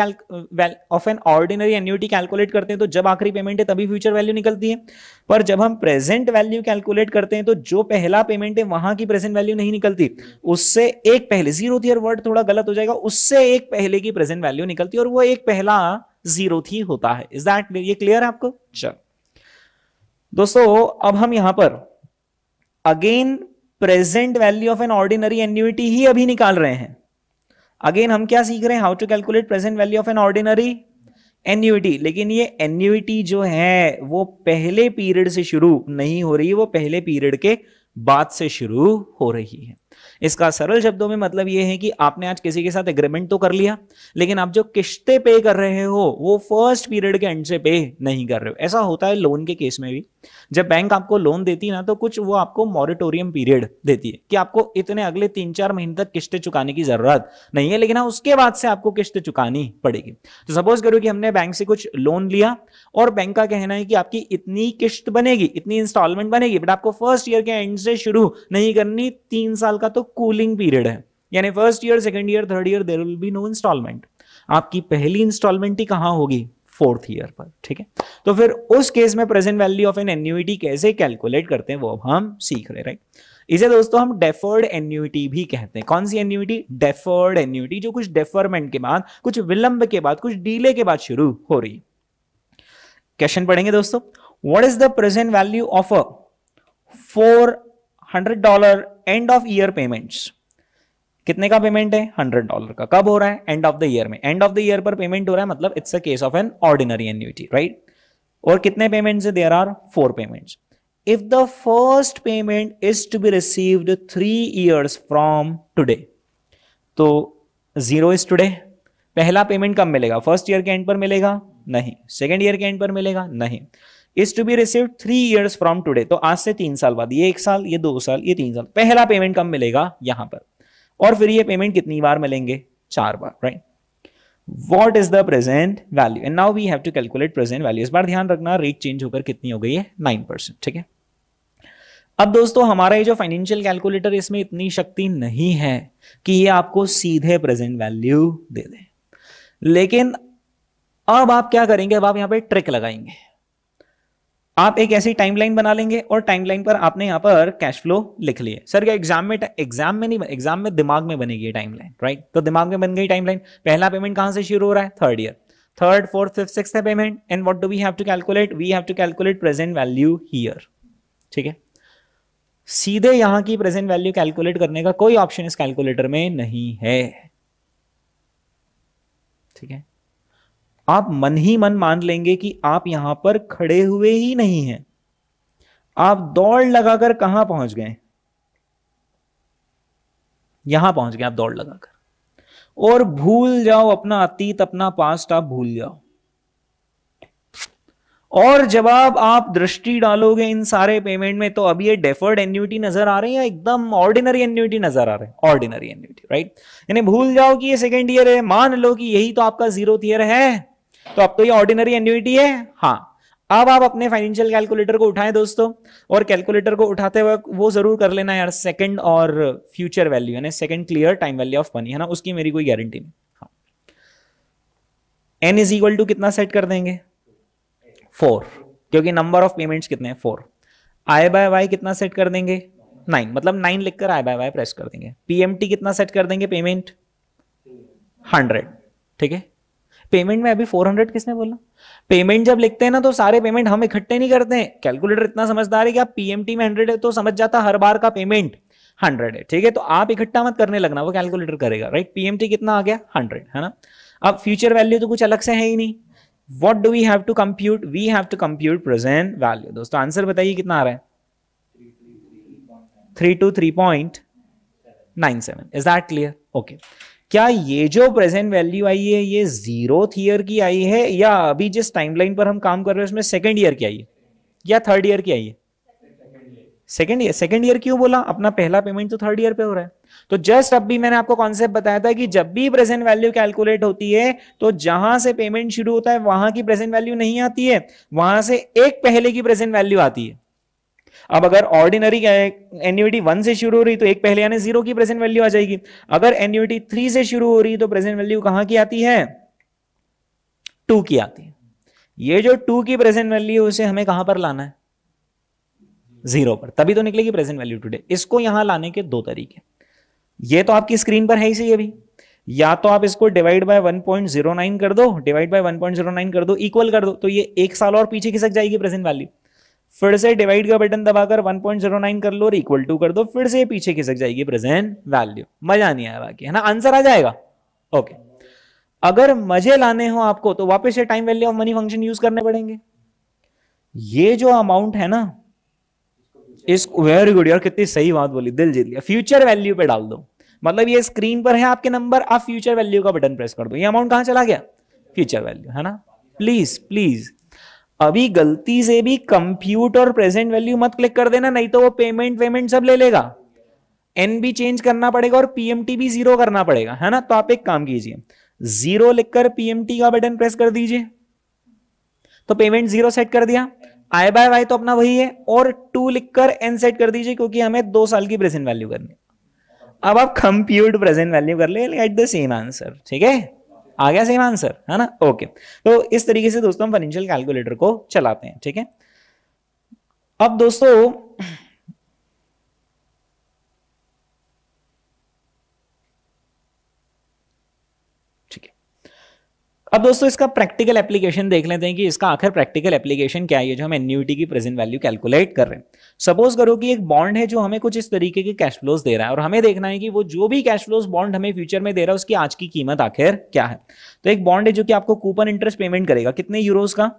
of an ordinary annuity calculate करते हैं तो जब आखिरी पेमेंट है तभी फ्यूचर वैल्यू निकलती है पर जब हम प्रेजेंट वैल्यू कैलकुलेट करते हैं तो जो पहला पेमेंट है वहां की प्रेजेंट वैल्यू नहीं निकलती उससे एक पहले जीरो थी और वर्ड थोड़ा गलत हो जाएगा उससे एक पहले की प्रेजेंट वैल्यू निकलती है और वो एक पहला जीरो थी होता है इज दैट ये क्लियर है आपको चल दोस्तों अब हम यहां पर again present value of an ordinary annuity ही अभी निकाल रहे हैं अगेन हम क्या सीख रहे हैं how to calculate present value of an ordinary annuity लेकिन ये एन्यूटी जो है वो पहले पीरियड से शुरू नहीं हो रही है वो पहले पीरियड के बाद से शुरू हो रही है इसका सरल शब्दों में मतलब ये है कि आपने आज किसी के साथ एग्रीमेंट तो कर लिया लेकिन आप जो किश्तें पे कर रहे हो वो फर्स्ट पीरियड के एंड से पे नहीं कर रहे हो ऐसा होता है लोन के केस में भी जब बैंक आपको लोन देती है ना तो कुछ वो आपको मॉरिटोरियम पीरियड देती है कि आपको इतने अगले तीन चार महीने तक किस्तें चुकाने की जरूरत नहीं है लेकिन हाँ उसके बाद से आपको किस्त चुकानी पड़ेगी तो सपोज करो कि हमने बैंक से कुछ लोन लिया और बैंक का कहना है कि आपकी इतनी किस्त बनेगी इतनी इंस्टॉलमेंट बनेगी बट आपको फर्स्ट ईयर के एंड से शुरू नहीं करनी तीन साल का तो कूलिंग पीरियड है यानी first year second year third year there will be no installment आपकी पहली इंस्टॉलमेंट ही कहाँ होगी फोर्थ ईयर पर ठीक है तो फिर उस केस में present value of an annuity कैसे कैलकुलेट करते हैं वो अब हम सीख रहे राइट इसे दोस्तों हम डेफर्ड एन्यूटी भी कहते हैं कौन सी एन्यूटी डेफर्ड एन्यूटी जो कुछ डेफरमेंट के बाद कुछ विलंब के बाद कुछ डीले के बाद शुरू हो रही क्वेश्चन पढ़ेंगे दोस्तों what is the present value of a four hundred dollar end of year payments कितने का पेमेंट है हंड्रेड डॉलर का कब हो रहा है एंड ऑफ द ईयर में एंड ऑफ द ईयर पर पेमेंट हो रहा है मतलब it's a case of an ordinary annuity right और कितने पेमेंट्स है there are four payments if the first payment is to be received three years from today तो जीरो इज टुडे पहला पेमेंट कब मिलेगा फर्स्ट ईयर के एंड पर मिलेगा नहीं सेकेंड ईयर के एंड पर मिलेगा नहीं is to be receive three years from today तो आज से तीन साल बाद ये एक साल ये दो साल ये तीन साल पहला पेमेंट कब मिलेगा यहां पर और फिर ये पेमेंट कितनी बार मिलेंगे चार बार right what is the present value and now we have to calculate present value इस बार ध्यान रखना रेट चेंज होकर कितनी हो गई है नाइन परसेंट ठीक है अब दोस्तों हमारा ये जो फाइनेंशियल कैलकुलेटर इसमें इतनी शक्ति नहीं है कि ये आपको सीधे प्रेजेंट वैल्यू दे दे लेकिन अब आप क्या करेंगे अब आप यहां पे ट्रिक लगाएंगे आप एक ऐसी टाइमलाइन बना लेंगे और टाइमलाइन पर आपने यहाँ पर कैश फ्लो लिख लिए सर क्या एग्जाम में एग्जाम में नहीं एग्जाम में दिमाग में बनेगी ये टाइमलाइन राइट तो दिमाग में बन गई टाइमलाइन पहला पेमेंट कहाँ से शुरू हो रहा है third year third fourth fifth six है payment and what do we have to calculate we have to calculate present value here ठीक है सीधे यहाँ की प्रेजेंट वैल्यू कैलकुलेट करने का कोई ऑप्शन इस कैलकुलेटर में नहीं है ठीक है आप मन ही मन मान लेंगे कि आप यहां पर खड़े हुए ही नहीं हैं आप दौड़ लगाकर कहां पहुंच गए यहां पहुंच गए आप दौड़ लगाकर और भूल जाओ अपना अतीत अपना पास्ट आप भूल जाओ और जब आप दृष्टि डालोगे इन सारे पेमेंट में तो अब ये डेफर्ड एन्यूटी नजर आ रही है एकदम ऑर्डिनरी एन्यूटी नजर आ रहे हैं ऑर्डिनरी एन्यूटी राइट यानी भूल जाओ कि ये सेकेंड ईयर है मान लो कि यही तो आपका जीरो ईयर है तो अब तो ये ऑर्डिनरी एन्यूटी है हाँ अब आप अपने फाइनेंशियल कैलकुलेटर को उठाएं दोस्तों और कैलकुलेटर को उठाते वक्त वो जरूर कर लेना यार सेकंड और फ्यूचर वैल्यू यानी second clear time value of money है ना उसकी मेरी कोई गारंटी नहीं हाँ एन इज इक्वल टू कितना सेट कर देंगे फोर क्योंकि नंबर ऑफ पेमेंट्स कितने हैं फोर आई बाय वाई कितना सेट कर देंगे नाइन मतलब नाइन लिखकर आई बाय वाई प्रेस कर देंगे पीएमटी कितना सेट कर देंगे पेमेंट हंड्रेड ठीक है पेमेंट में अभी 400 किसने बोला पेमेंट जब लिखते हैं ना तो सारे पेमेंट हम इकट्ठे नहीं करते हैं कैलकुलेटर इतना समझदार है कि आप पीएमटी में 100 है तो समझ जाता हर बार का पेमेंट 100 है ठीक है तो आप इकट्ठा मत करने लगना वो कैलकुलेटर करेगा राइट पीएमटी कितना आ गया हंड्रेड है ना अब फ्यूचर वैल्यू तो कुछ अलग से है ही नहीं what do we have to compute we have to compute present value दोस्तों आंसर बताइए कितना आ रहा है three two three point nine seven is that clear okay क्या ये जो प्रेजेंट वैल्यू आई है ये जीरोथ ईयर की आई है या अभी जिस टाइमलाइन पर हम काम कर रहे हैं उसमें सेकेंड ईयर की आई है या थर्ड ईयर की आई है सेकेंड ईयर सेकेंड ईयर क्यों बोला अपना पहला पेमेंट तो थर्ड ईयर पे हो रहा है तो जस्ट अब भी मैंने आपको कॉन्सेप्ट बताया था कि जब भी प्रेजेंट वैल्यू कैलकुलेट होती है तो जहां से पेमेंट शुरू होता है वहां की प्रेजेंट वैल्यू नहीं आती है वहां से एक पहले की प्रेजेंट वैल्यू आती है अब अगर ऑर्डिनरी क्या है एन्यूटी वन से शुरू हो रही तो एक पहले यानी जीरो की प्रेजेंट वैल्यू आ जाएगी अगर एन्यूटी थ्री से शुरू हो रही तो प्रेजेंट वैल्यू कहां की आती है टू की आती है ये जो टू की प्रेजेंट वैल्यू उसे हमें कहां पर लाना है जीरो पर तभी तो निकलेगी प्रेजेंट वैल्यू टूडे इसको यहां लाने के दो तरीके ये तो आपकी स्क्रीन पर है ही सही अभी या तो आप इसको डिवाइड बाय 1.09 कर दो डिवाइड बाय 1.09 कर दो इक्वल कर दो तो ये एक साल और पीछे खिसक जाएगी प्रेजेंट वैल्यू फिर से डिवाइड का बटन दबाकर 1.09 कर लो और इक्वल टू कर दो फिर से पीछे खिसक जाएगी प्रेजेंट वैल्यू मजा नहीं आया बाकी है ना आंसर आ जाएगा ओके अगर मजे लाने हो आपको तो वापस से time value of money function use करने पड़ेंगे ये जो अमाउंट है ना इस वेरी गुड यार कितनी सही बात बोली दिल जीत लिया फ्यूचर वैल्यू पे डाल दो मतलब ये स्क्रीन पर है आपके नंबर आप फ्यूचर वैल्यू का बटन प्रेस कर दो ये अमाउंट कहां चला गया फ्यूचर वैल्यू है ना प्लीज प्लीज अभी गलती से भी कंप्यूट और प्रेजेंट वैल्यू मत क्लिक कर देना नहीं तो वो पेमेंट वेमेंट सब ले लेगा एन भी चेंज करना पड़ेगा और पीएमटी भी जीरो करना पड़ेगा है ना तो आप एक काम कीजिए जीरो लिखकर पीएमटी का बटन प्रेस कर दीजिए तो पेमेंट जीरो सेट कर दिया आई बाय वाई तो अपना वही है और टू लिखकर एन सेट कर दीजिए क्योंकि हमें दो साल की प्रेजेंट वैल्यू करनी अब आप कंप्यूट प्रेजेंट वैल्यू कर ले एट द सेम आंसर ठीक है आ गया सेम आंसर है ना ओके तो इस तरीके से दोस्तों हम फाइनेंशियल कैलकुलेटर को चलाते हैं ठीक है अब दोस्तों अब दोस्तों इसका प्रैक्टिकल एप्लीकेशन देख लेते हैं कि इसका आखिर प्रैक्टिकल एप्लीकेशन क्या है जो हम एन्यूटी की प्रेजेंट वैल्यू कैलकुलेट कर रहे हैं सपोज करो कि एक बॉन्ड है जो हमें कुछ इस तरीके के कैश फ्लोज दे रहा है और हमें देखना है कि वो जो भी कैश फ्लोज बॉन्ड हमें फ्यूचर में दे रहा है उसकी आज की कीमत आखिर क्या है तो एक बॉन्ड है जो कि आपको कूपन इंटरेस्ट पेमेंट करेगा कितने यूरोज का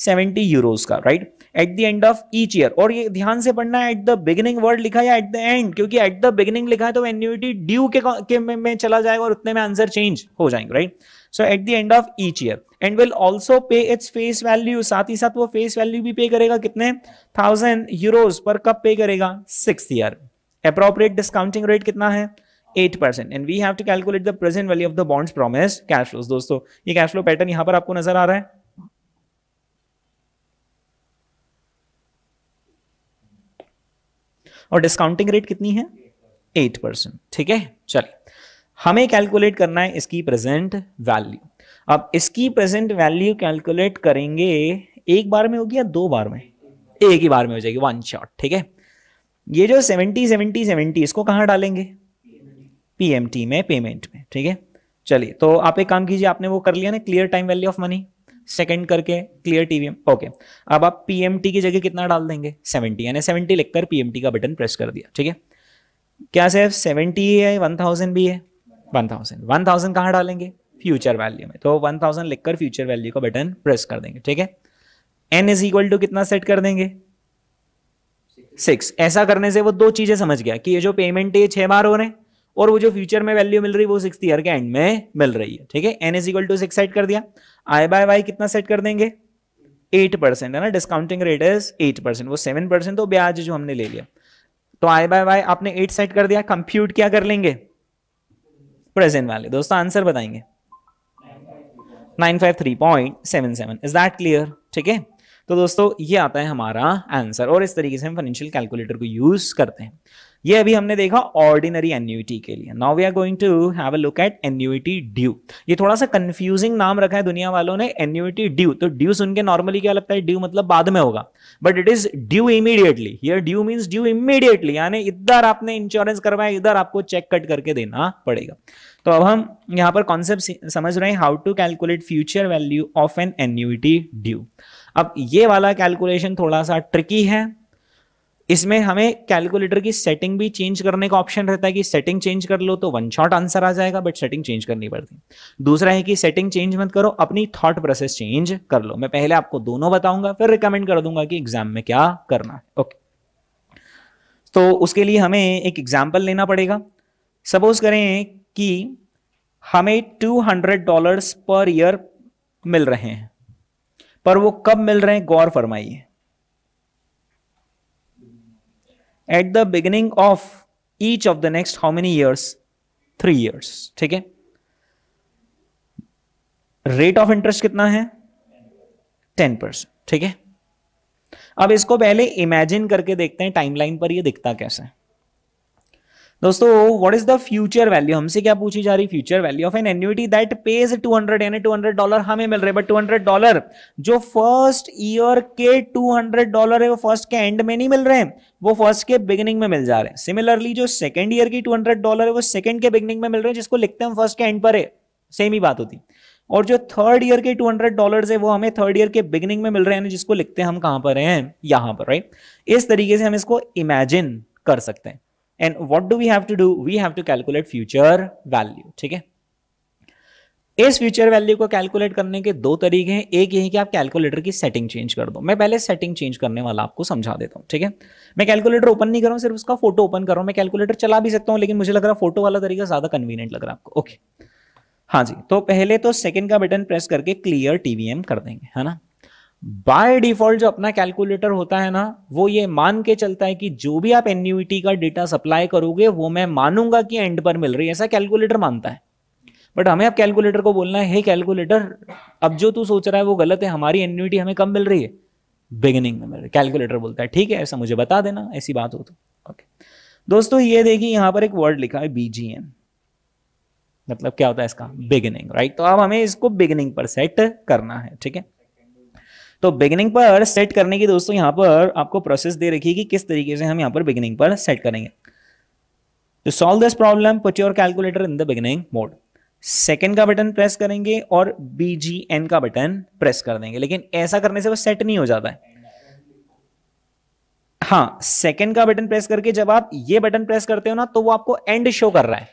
70 यूरोस का right at the end of each year और ये ध्यान से पढ़ना है एट द बिगिनिंग वर्ड लिखा है एट द एंड क्योंकि एट द बिगिनिंग लिखा है तो एन्यूटी ड्यू के, के में, में चला जाएगा और उतने में आंसर चेंज हो जाएंगे right right? So at the end of each year and will also pay it's face value साथ ही साथ वो फेस वैल्यू भी पे करेगा कितने थाउजेंड यूरोज पर कब पे करेगा six year appropriate discounting rate कितना है 8% and we have to calculate the present value of the bonds bonds cash flows flows दोस्तों ये कैश फ्लो पैटर्न यहां पर आपको नजर आ रहा है और डिस्काउंटिंग रेट कितनी है एट परसेंट ठीक है चलिए हमें कैलकुलेट करना है इसकी प्रेजेंट वैल्यू अब इसकी प्रेजेंट वैल्यू कैलकुलेट करेंगे एक बार में होगी या दो बार में एक ही बार में हो जाएगी वन शॉट ठीक है ये जो सेवेंटी सेवेंटी सेवेंटी इसको कहाँ डालेंगे पीएमटी में पेमेंट में ठीक है चलिए तो आप एक काम कीजिए आपने वो कर लिया ना clear time value of money second करके क्लियर टीवीएम ओके अब आप पीएमटी की जगह कितना डाल देंगे सेवेंटी यानी सेवेंटी लिखकर पीएमटी का बटन प्रेस कर दिया ठीक है क्या सिर्फ सेवेंटी है वन थाउजेंड भी है वन थाउजेंड वन थाउजेंड कहाँ डालेंगे फ्यूचर वैल्यू में तो वन थाउजेंड लिखकर फ्यूचर वैल्यू का बटन प्रेस कर देंगे ठीक है एन इज इक्वल टू कितना सेट कर देंगे सिक्स ऐसा करने से वो दो चीजें समझ गया कि ये जो पेमेंट है ये छह बार हो रहे हैं और वो जो फ्यूचर में वैल्यू मिल रही है वो सिक्स ईयर के एंड में मिल रही है ठीक है N is equal to six set कर दिया आई बाय वाई कितना सेट कर देंगे एट परसेंट है ना discounting rate is eight percent वो सेवन परसेंट तो ब्याज जो हमने ले लिया तो आई बाय वाई आपने एट सेट कर दिया कंप्यूट क्या कर लेंगे प्रेजेंट वैल्यू दोस्तों आंसर बताएंगे nine five three point seven seven is that clear ठीक है तो दोस्तों ये आता है हमारा आंसर और इस तरीके से हम फाइनेंशियल कैलकुलेटर को यूज करते हैं ये अभी हमने देखा ऑर्डिनरी एन्यूटी के लिए now we are going to have a look at annuity due ये थोड़ा सा कंफ्यूजिंग नाम रखा है दुनिया वालों ने एन्यूटी ड्यू तो ड्यू सुन के नॉर्मली क्या लगता है ड्यू मतलब बाद में होगा but it is due immediately here due means due immediately यानी इधर आपने इंश्योरेंस करवाया इधर आपको चेक कट करके देना पड़ेगा तो अब हम यहाँ पर कॉन्सेप्ट समझ रहे हैं how to calculate future value of an annuity due अब ये वाला कैलकुलेशन थोड़ा सा ट्रिकी है इसमें हमें कैलकुलेटर की सेटिंग भी चेंज करने का ऑप्शन रहता है कि सेटिंग चेंज कर लो तो वन शॉट आंसर आ जाएगा बट सेटिंग चेंज करनी पड़ती दूसरा है कि सेटिंग चेंज मत करो अपनी थॉट प्रोसेस चेंज कर लो मैं पहले आपको दोनों बताऊंगा फिर रिकमेंड कर दूंगा कि एग्जाम में क्या करना है ओके तो उसके लिए हमें एक एग्जाम्पल लेना पड़ेगा सपोज करें कि हमें two hundred dollar per year मिल रहे हैं पर वो कब मिल रहे हैं गौर फरमाइए at the beginning of each of the next how many years three years ठीक है रेट ऑफ इंटरेस्ट कितना है टेन परसेंट ठीक है अब इसको पहले इमेजिन करके देखते हैं टाइमलाइन पर ये दिखता कैसे है दोस्तों what is the future value हमसे क्या पूछी जा रही future value of an annuity that pays 200 यानी 200 डॉलर हमें मिल रहे बट 200 डॉलर जो फर्स्ट ईयर के 200 डॉलर है वो फर्स्ट के एंड में नहीं मिल रहे हैं वो फर्स्ट के बिगनिंग में मिल जा रहे हैं सिमिलरली जो सेकंड ईयर की 200 डॉलर है वो सेकंड के बिगनिंग में मिल रहे हैं जिसको लिखते हैं फर्स्ट के एंड पर है सेम ही बात होती और जो थर्ड ईयर के 200 डॉलर्स है वो हमें थर्ड ईयर के बिगनिंग में मिल रहे हैं जिसको लिखते हैं हम कहाँ पर हैं यहां पर राइट इस तरीके से हम इसको इमेजिन कर सकते हैं and what do we have to do we have to calculate future value ठीक है इस फ्यूचर वैल्यू को कैलकुलेट करने के दो तरीके हैं एक ये कि आप कैलकुलेटर की सेटिंग चेंज कर दो मैं पहले सेटिंग चेंज करने वाला आपको समझा देता हूँ ठीक है मैं कैलकुलेटर ओपन नहीं कर रहा सिर्फ उसका फोटो ओपन कर रहा मैं कैलकुलेटर चला भी सकता हूँ लेकिन मुझे लग रहा है फोटो वाला तरीका ज़्यादा कन्वीनियंट लग रहा है आपको ओके हाँ जी तो पहले तो सेकेंड का बटन प्रेस करके क्लियर टीवीएम कर देंगे है ना बाय डिफॉल्ट जो अपना कैलकुलेटर होता है ना वो ये मान के चलता है कि जो भी आप एन्यूटी का डेटा सप्लाई करोगे वो मैं मानूंगा कि एंड पर मिल रही है ऐसा कैलकुलेटर मानता है बट हमें अब कैलकुलेटर को बोलना है हे hey, कैलकुलेटर अब जो तू सोच रहा है वो गलत है हमारी एन्यूटी हमें कम मिल रही है बिगिनिंग में मिल रही है कैलकुलेटर बोलता है ठीक है ऐसा मुझे बता देना ऐसी बात हो तो ओके दोस्तों ये देखिए यहाँ पर एक वर्ड लिखा है बीजीएम मतलब क्या होता है इसका बिगिनिंग राइट तो अब हमें इसको बिगिनिंग पर सेट करना है ठीक है तो बिगिनिंग पर सेट करने की दोस्तों यहां पर आपको प्रोसेस दे रखी है कि किस तरीके से हम यहां पर बिगिनिंग पर सेट करेंगे to solve this problem put your calculator in the beginning mode second का बटन प्रेस करेंगे और बी जी एन का बटन प्रेस कर देंगे लेकिन ऐसा करने से वो सेट नहीं हो जाता है हाँ सेकेंड का बटन प्रेस करके जब आप ये बटन प्रेस करते हो ना तो वो आपको एंड शो कर रहा है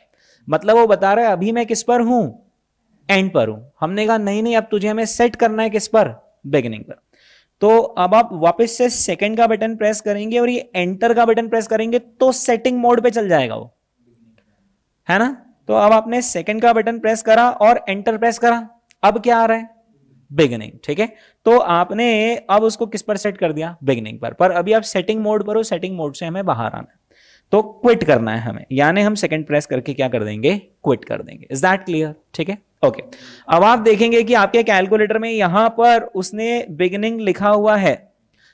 मतलब वो बता रहा है अभी मैं किस पर हूं एंड पर हूं हमने कहा नहीं नहीं अब तुझे हमें सेट करना है किस पर बेगिनिंग पर तो अब आप वापस से सेकंड का बटन प्रेस करेंगे और ये एंटर का बटन प्रेस करेंगे तो सेटिंग मोड पे चल जाएगा वो है ना तो अब आपने सेकंड का बटन प्रेस करा और एंटर प्रेस करा अब क्या आ रहा है बिगनिंग ठीक है तो आपने अब उसको किस पर सेट कर दिया बिगनिंग पर पर अभी आप सेटिंग मोड पर हो सेटिंग मोड से हमें बाहर आना है तो क्विट करना है हमें यानी हम सेकंड प्रेस करके क्या कर देंगे क्विट कर देंगे इज दैट क्लियर ठीक है ओके अब आप देखेंगे कि आपके कैलकुलेटर में यहां पर उसने बिगिनिंग लिखा हुआ है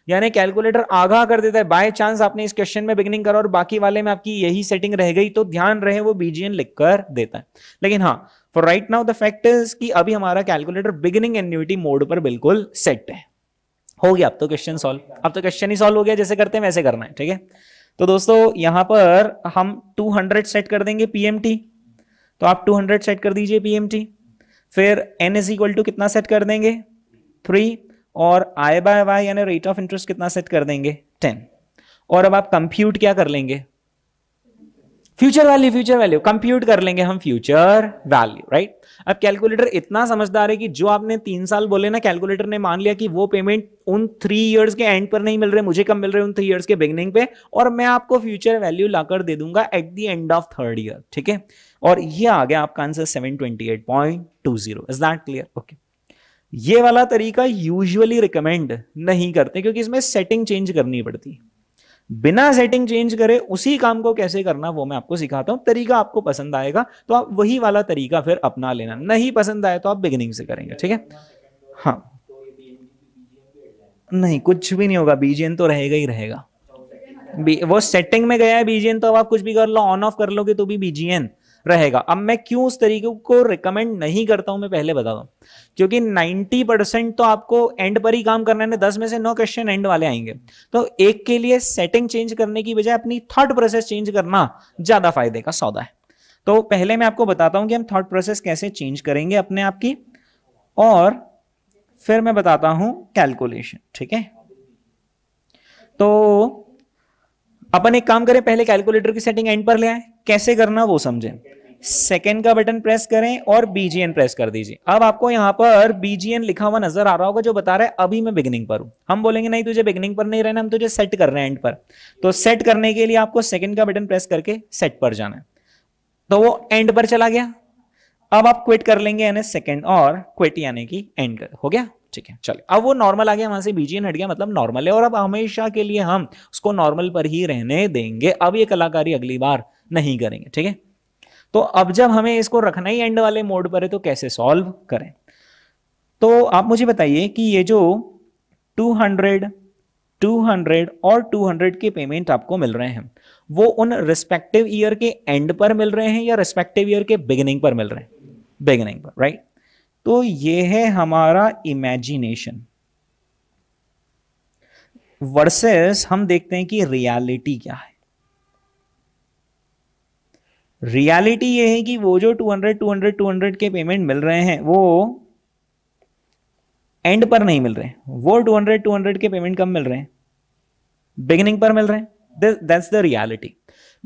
यानी कैलकुलेटर आगाह कर देता है बाय चांस आपने इस क्वेश्चन में बिगनिंग करा और बाकी वाले में आपकी यही सेटिंग रह गई तो ध्यान रहे वो बीजीएन लिख कर देता है लेकिन हाँ for right now the fact is कि अभी हमारा कैलकुलेटर बिगिनिंग एन्यूटी मोड पर बिल्कुल सेट है हो गया अब तो क्वेश्चन सॉल्व अब तो क्वेश्चन ही सॉल्व हो गया जैसे करते हैं वैसे करना है ठीक है तो दोस्तों यहां पर हम 200 सेट कर देंगे पीएमटी तो आप 200 सेट कर दीजिए पीएमटी फिर एन इज इक्वल टू कितना सेट कर देंगे थ्री और आई बाय वाई यानी रेट ऑफ इंटरेस्ट कितना सेट कर देंगे टेन और अब आप कंप्यूट क्या कर लेंगे future value future value compute कर लेंगे हम फ्यूचर वैल्यू राइट अब कैलकुलेटर इतना समझदार है कि जो आपने तीन साल बोले ना कैलकुलेटर ने मान लिया कि वो पेमेंट उन थ्री इयर्स के एंड पर नहीं मिल रहे मुझे कम मिल रहे उन थ्री इयर्स के बिगनिंग पे और मैं आपको फ्यूचर वैल्यू लाकर दे दूंगा at the end of third year ठीक है और ये आ गया आपका answer 728.20 is that clear okay ये वाला तरीका यूजुअली रिकमेंड नहीं करते क्योंकि इसमें सेटिंग चेंज करनी पड़ती है बिना सेटिंग चेंज करे उसी काम को कैसे करना वो मैं आपको सिखाता हूं तरीका आपको पसंद आएगा तो आप वही वाला तरीका फिर अपना लेना नहीं पसंद आए तो आप बिगिनिंग से करेंगे ठीक है हाँ नहीं कुछ भी नहीं होगा बीजेन तो रहेगा ही रहेगा वो सेटिंग में गया है बीजेन तो अब आप कुछ भी कर लो ऑन ऑफ कर लोगे तो भी बीजेन रहेगा अब मैं क्यों उस तरीके को रिकमेंड नहीं करता हूं मैं पहले बता दूं क्योंकि 90 परसेंट तो आपको एंड पर ही काम करना है दस में से नौ क्वेश्चन एंड वाले आएंगे तो एक के लिए सेटिंग चेंज करने की बजाय अपनी थॉट प्रोसेस चेंज करना ज्यादा फायदे का सौदा है तो पहले मैं आपको बताता हूं कि हम थॉट प्रोसेस कैसे चेंज करेंगे अपने आप की और फिर मैं बताता हूं कैलकुलेशन ठीक है तो अपन एक काम करें पहले कैलकुलेटर की सेटिंग एंड पर ले आए कैसे करना वो समझें सेकेंड का बटन प्रेस करें और बीजीएन प्रेस कर दीजिए अब आपको यहां पर बीजीएन लिखा हुआ नजर आ रहा होगा जो बता रहा है अभी मैं बिगनिंग पर हूं हम बोलेंगे नहीं तुझे बिगनिंग पर नहीं रहना हम तुझे सेट कर रहे हैं एंड पर तो सेट करने के लिए आपको सेकेंड का बटन प्रेस करके सेट पर जाना है तो वो एंड पर चला गया अब आप क्विट कर लेंगे यानी सेकेंड और क्विट यानी कि एंड कर हो गया ठीक है चलिए अब वो नॉर्मल आ गया वहां से बीजीएन हट गया मतलब नॉर्मल है और अब हमेशा के लिए हम उसको नॉर्मल पर ही रहने देंगे अब ये कलाकारी अगली बार नहीं करेंगे ठीक है तो अब जब हमें इसको रखना ही एंड वाले मोड पर है तो कैसे सॉल्व करें तो आप मुझे बताइए कि ये जो 200 200 और 200 के पेमेंट आपको मिल रहे हैं वो उन रिस्पेक्टिव ईयर के एंड पर मिल रहे हैं या रिस्पेक्टिव ईयर के बिगिनिंग पर मिल रहे हैं बिगिनिंग पर राइट तो ये है हमारा इमेजिनेशन वर्सेस हम देखते हैं कि रियलिटी क्या है रियलिटी ये है कि वो जो 200 200 200 के पेमेंट मिल रहे हैं वो एंड पर नहीं मिल रहे वो 200 200 के पेमेंट कम मिल रहे हैं बिगिनिंग पर मिल रहे हैं दैट्स द रियलिटी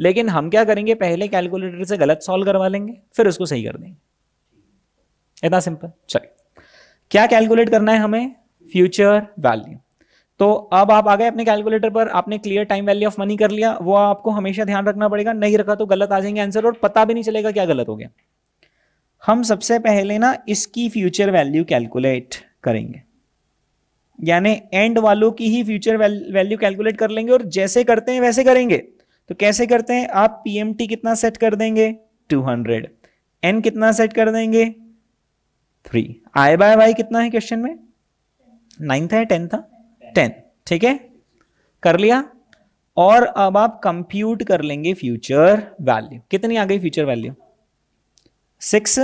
लेकिन हम क्या करेंगे पहले कैलकुलेटर से गलत सॉल्व करवा लेंगे फिर उसको सही कर देंगे इतना सिंपल चलिए क्या कैलकुलेट करना है हमें फ्यूचर वैल्यू तो अब आप आ गए अपने कैलकुलेटर पर आपने clear time value of money कर लिया वो आपको हमेशा ध्यान रखना पड़ेगा नहीं रखा तो गलत आ जाएंगे आंसर और पता भी नहीं चलेगा क्या गलत हो गया हम सबसे पहले ना इसकी फ्यूचर वैल्यू कैलकुलेट करेंगे यानी एंड वालों की ही फ्यूचर वैल्यू कैलकुलेट कर लेंगे और जैसे करते हैं वैसे करेंगे तो कैसे करते हैं आप पीएमटी कितना सेट कर देंगे 200 एन कितना सेट कर देंगे थ्री आई बाय वाई कितना है क्वेश्चन में नाइन्थ है टेंथ था टेन ठीक है कर लिया और अब आप कंप्यूट कर लेंगे फ्यूचर वैल्यू कितनी आ गई future value six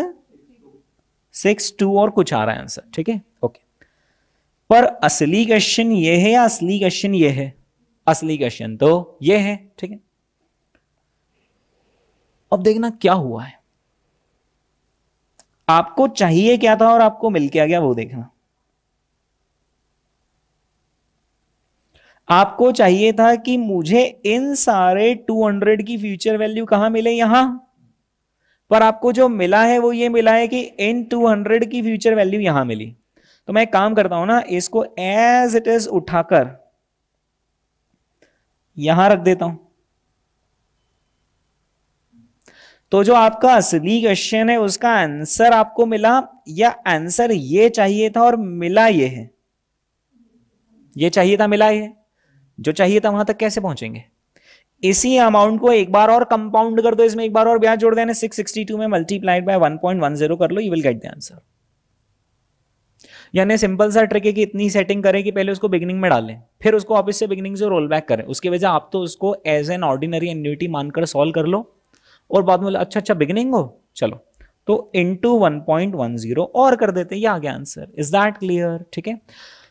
six two और कुछ आ रहा है आंसर ठीक है ओके पर असली क्वेश्चन ये है या असली क्वेश्चन ये है असली क्वेश्चन तो ये है ठीक है अब देखना क्या हुआ है आपको चाहिए क्या था और आपको मिल के आ गया वो देखना आपको चाहिए था कि मुझे इन सारे 200 की फ्यूचर वैल्यू कहां मिले यहां पर आपको जो मिला है वो ये मिला है कि इन 200 की फ्यूचर वैल्यू यहां मिली तो मैं काम करता हूं ना इसको एज इट इज उठाकर यहां रख देता हूं तो जो आपका असली क्वेश्चन है उसका आंसर आपको मिला या आंसर ये चाहिए था और मिला ये है ये चाहिए था मिला ये जो चाहिए था वहां तक कैसे पहुंचेंगे इसी अमाउंट को एक बार और कंपाउंड कर दो इसमें एक बार और ब्याज जोड़ देना 662 में मल्टीप्लाइड बाय 1.10 कर लो you will get the answer यानी सिंपल सा ट्रिक है कि इतनी सेटिंग करें कि पहले उसको बिगनिंग में डालें फिर उसको ऑफिस से बिगनिंग से रोल बैक करें उसकी वजह आप तो उसको एज एन ऑर्डिनरी एन्यूटी मानकर सॉल्व कर लो और बाद में अच्छा अच्छा बिगनिंग हो चलो तो इंटू वन और कर देते ये आ गया आंसर इज दैट क्लियर ठीक है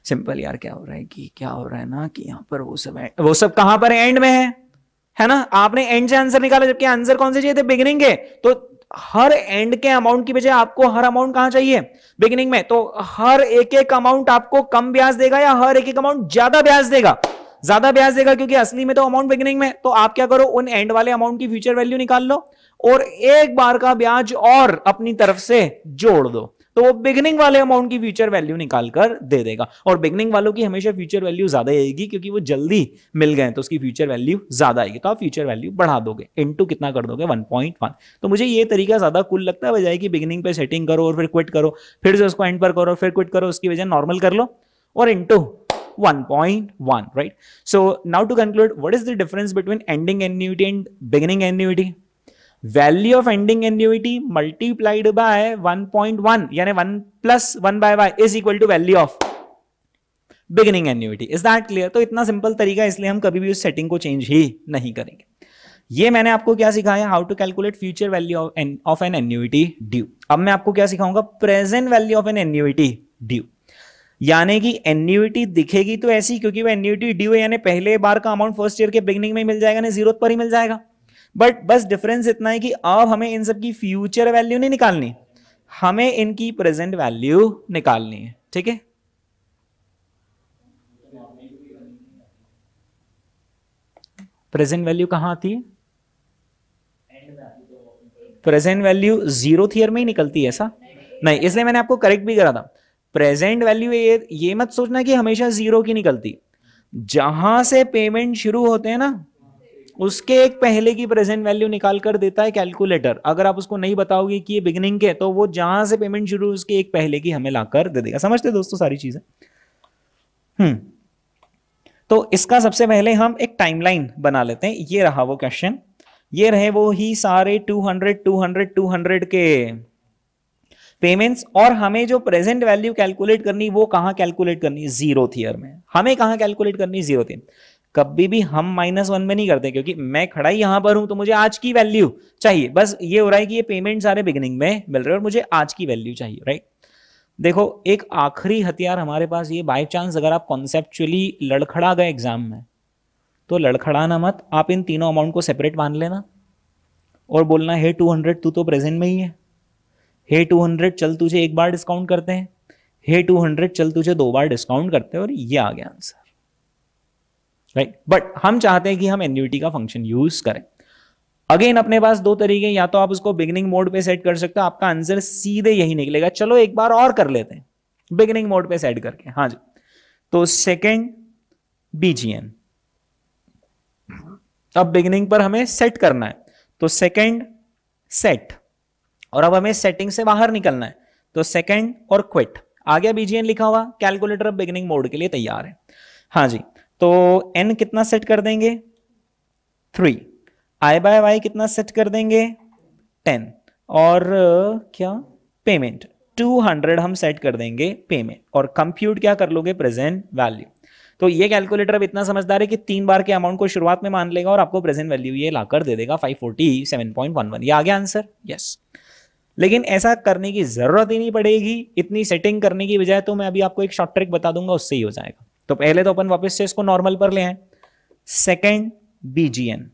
सिंपल यार क्या हो रहा है कि क्या हो रहा है ना कि यहाँ पर वो सब है वो सब कहां पर एंड में है है ना आपने एंड से आंसर निकाला जबकि आंसर कौन से चाहिए थे बिगिनिंग के तो हर एंड के अमाउंट की बजाय आपको हर अमाउंट कहां चाहिए बिगिनिंग में तो हर एक एक अमाउंट आपको कम ब्याज देगा या हर एक एक अमाउंट ज्यादा ब्याज देगा ज्यादा ब्याज देगा क्योंकि असली में तो अमाउंट बिगिनिंग में तो आप क्या करो उन एंड वाले अमाउंट की फ्यूचर वैल्यू निकाल लो और एक बार का ब्याज और अपनी तरफ से जोड़ दो तो वो बिगनिंग वाले अमाउंट की फ्यूचर वैल्यू निकाल कर दे देगा और बिगनिंग वालों की हमेशा फ्यूचर वैल्यू ज्यादा आएगी क्योंकि वो जल्दी मिल गए तो उसकी फ्यूचर वैल्यू ज्यादा आएगी तो आप फ्यूचर वैल्यू बढ़ा दोगे इनटू कितना कर दोगे 1.1 तो मुझे ये तरीका ज्यादा कुल लगता है बजाय कि बिगनिंग पे सेटिंग करो और फिर क्विट करो फिर से उसको एंड पर करो फिर क्विट करो उसकी वजह नॉर्मल कर लो और into 1.1 right so now to conclude what is the difference between ending annuity and beginning annuity value of ending annuity multiplied by 1.1 यानी 1 plus 1 by Y is equal to value of beginning annuity is that clear तो इतना सिंपल तरीका इसलिए हम कभी भी उस सेटिंग को चेंज ही नहीं करेंगे ये मैंने आपको क्या सिखाया how to calculate future value of an annuity due अब मैं आपको क्या सिखाऊंगा present value of an annuity due यानी कि एन्यूटी दिखेगी तो ऐसी क्योंकि वो एन्यूटी ड्यू है यानी पहले बार का अमाउंट फर्स्ट ईयर के बिगनिंग में मिल जाएगा ना जीरो पर ही मिल जाएगा बट बस डिफरेंस इतना है कि अब हमें इन सब की फ्यूचर वैल्यू नहीं निकालनी हमें इनकी प्रेजेंट वैल्यू निकालनी है ठीक है प्रेजेंट वैल्यू कहां आती है प्रेजेंट वैल्यू जीरो थियर में ही निकलती है ऐसा नहीं इसलिए मैंने आपको करेक्ट भी करा था प्रेजेंट वैल्यू ये ये मत सोचना कि हमेशा जीरो की निकलती जहां से पेमेंट शुरू होते हैं ना उसके एक पहले की प्रेजेंट वैल्यू निकाल कर देता है कैलकुलेटर अगर आप उसको नहीं बताओगे कि ये बिगनिंग के तो वो जहां से पेमेंट शुरू उसके एक पहले की हमें लाकर दे देगा समझते दोस्तों सारी चीजें हम्म तो इसका सबसे पहले हम एक टाइमलाइन बना लेते हैं ये रहा वो क्वेश्चन ये रहे वो ही सारे 200 200 200 के पेमेंट्स और हमें जो प्रेजेंट वैल्यू कैलकुलेट करनी वो कहा कैलकुलेट करनी जीरो थियर में हमें कहा कैलकुलेट करनी जीरो थियर कभी भी हम माइनस वन में नहीं करते क्योंकि मैं खड़ा ही यहां पर हूं तो मुझे आज की वैल्यू चाहिए बस ये हो रहा है कि ये पेमेंट सारे बिगनिंग में मिल रहे हैं और मुझे आज की वैल्यू चाहिए राइट देखो एक आखिरी हथियार हमारे पास ये बाई चांस अगर आप कॉन्सेप्चुअली लड़खड़ा गए एग्जाम में तो लड़खड़ाना मत आप इन तीनों अमाउंट को सेपरेट मान लेना और बोलना हे टू हंड्रेड तू तो प्रेजेंट में ही है हे टू हंड्रेड चल तुझे एक बार डिस्काउंट करते हैं हे टू हंड्रेड चल तुझे दो बार डिस्काउंट करते हैं और ये आ गया आंसर राइट right? बट हम चाहते हैं कि हम एन्यूटी का फंक्शन यूज करें अगेन अपने पास दो तरीके या तो आप उसको बिगनिंग मोड पे सेट कर सकते हो आपका आंसर सीधे यही निकलेगा चलो एक बार और कर लेते हैं बिगनिंग मोड पे सेट करके हाँ जी तो सेकेंड बीजीएन अब बिगनिंग पर हमें सेट करना है तो सेकेंड सेट और अब हमें सेटिंग से बाहर निकलना है तो सेकेंड और क्विट आ गया बीजीएन लिखा हुआ कैलकुलेटर अब बिगनिंग मोड के लिए तैयार है हाँ जी तो एन कितना सेट कर देंगे थ्री आई बाय वाई कितना सेट कर देंगे टेन और क्या पेमेंट टू हंड्रेड हम सेट कर देंगे पेमेंट और कंप्यूट क्या कर लोगे प्रेजेंट वैल्यू तो ये कैलकुलेटर अब इतना समझदार है कि तीन बार के अमाउंट को शुरुआत में मान लेगा और आपको प्रेजेंट वैल्यू ये लाकर दे देगा 547.11 ये आ गया आंसर यस लेकिन ऐसा करने की जरूरत ही नहीं पड़ेगी इतनी सेटिंग करने की बजाय तो मैं अभी आपको एक शॉर्ट ट्रिक बता दूंगा उससे ही हो जाएगा तो पहले तो अपन वापस से इसको नॉर्मल पर ले आए सेकेंड बीजीएन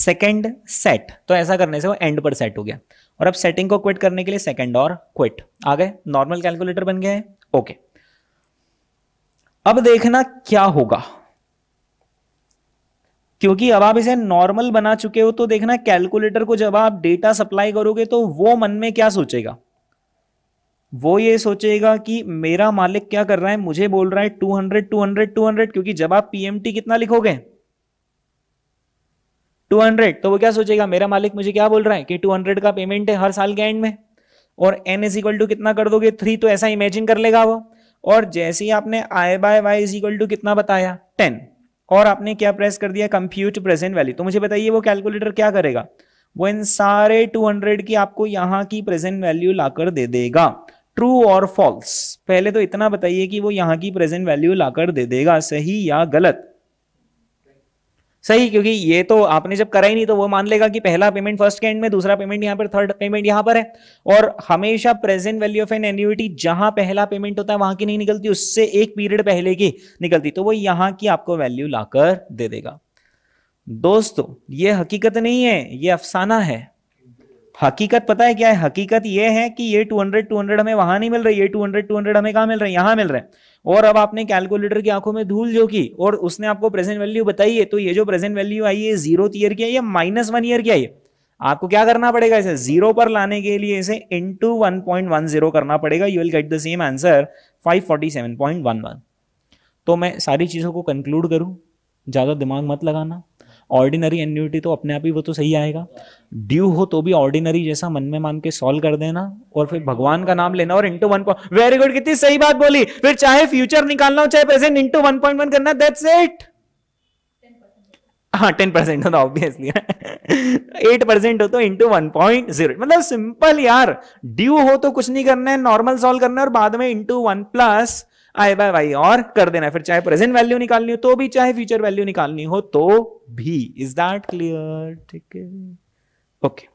सेकेंड सेट तो ऐसा करने से वो एंड पर सेट हो गया और अब सेटिंग को क्विट करने के लिए सेकेंड और क्विट आ गए नॉर्मल कैलकुलेटर बन गए ओके अब देखना क्या होगा क्योंकि अब आप इसे नॉर्मल बना चुके हो तो देखना कैलकुलेटर को जब आप डेटा सप्लाई करोगे तो वो मन में क्या सोचेगा वो ये सोचेगा कि मेरा मालिक क्या कर रहा है मुझे बोल रहा है two two hundred two hundred क्योंकि जब आप पीएमटी कितना लिखोगे 200 तो वो क्या सोचेगा मेरा मालिक मुझे क्या बोल रहा है कि 200 का पेमेंट है हर साल के एंड में और एन इज इक्वल टू कितना कर दोगे थ्री तो ऐसा इमेजिन कर लेगा वो और जैसे ही आपने I by Y is equal to कितना बताया टेन और आपने क्या प्रेस कर दिया कंप्यूट प्रेजेंट वैल्यू तो मुझे बताइए वो कैलकुलेटर क्या करेगा वो इन सारे 200 की आपको यहाँ की प्रेजेंट वैल्यू लाकर दे देगा ट्रू और फॉल्स पहले तो इतना बताइए कि वो यहाँ की प्रेजेंट वैल्यू लाकर दे देगा सही या गलत सही क्योंकि ये तो आपने जब करा ही नहीं तो वो मान लेगा कि पहला पेमेंट फर्स्ट के एंड में दूसरा पेमेंट यहाँ पर थर्ड पेमेंट यहां पर है और हमेशा present value of an annuity जहां पहला पेमेंट होता है वहां की नहीं निकलती उससे एक पीरियड पहले की निकलती तो वो यहां की आपको वैल्यू लाकर दे देगा दोस्तों ये हकीकत नहीं है ये अफसाना है हकीकत पता है क्या है हकीकत ये है कि ये 200 200 हमें वहां नहीं मिल रही ये 200 200 हमें कहा मिल रहे हैं मिल रहे हैं और अब आपने कैलकुलेटर की आंखों में धूल की और उसने आपको प्रेजेंट वैल्यू बताई है तो ये जो प्रेजेंट वैल्यू आई है जीरो ईयर की है माइनस वन ईयर की आई है आपको क्या करना पड़ेगा इसे जीरो पर लाने के लिए इसे into one point one zero करना पड़ेगा you will get the same answer five forty seven point one one तो मैं सारी चीज़ों को कंक्लूड करूं ज़्यादा दिमाग मत लगाना ऑर्डिनरी एन्यूटी तो अपने आप ही वो तो सही आएगा ड्यू हो तो भी ऑर्डिनरी जैसा मन में मान के सॉल्व कर देना और फिर भगवान का नाम लेना और into one point very good कितनी सही बात बोली फिर चाहे फ्यूचर निकालना हो चाहे present into one point one करना दैट्स इट हाँ टेन परसेंट होता ऑब्वियसली एट परसेंट हो तो इंटू वन पॉइंट जीरो मतलब सिंपल यार ड्यू हो तो कुछ नहीं करना है नॉर्मल सॉल्व करना है और बाद में into one plus I by Y और कर देना है फिर चाहे प्रेजेंट वैल्यू निकालनी हो तो भी चाहे फ्यूचर वैल्यू निकालनी हो तो भी इज दैट क्लियर ठीक है ओके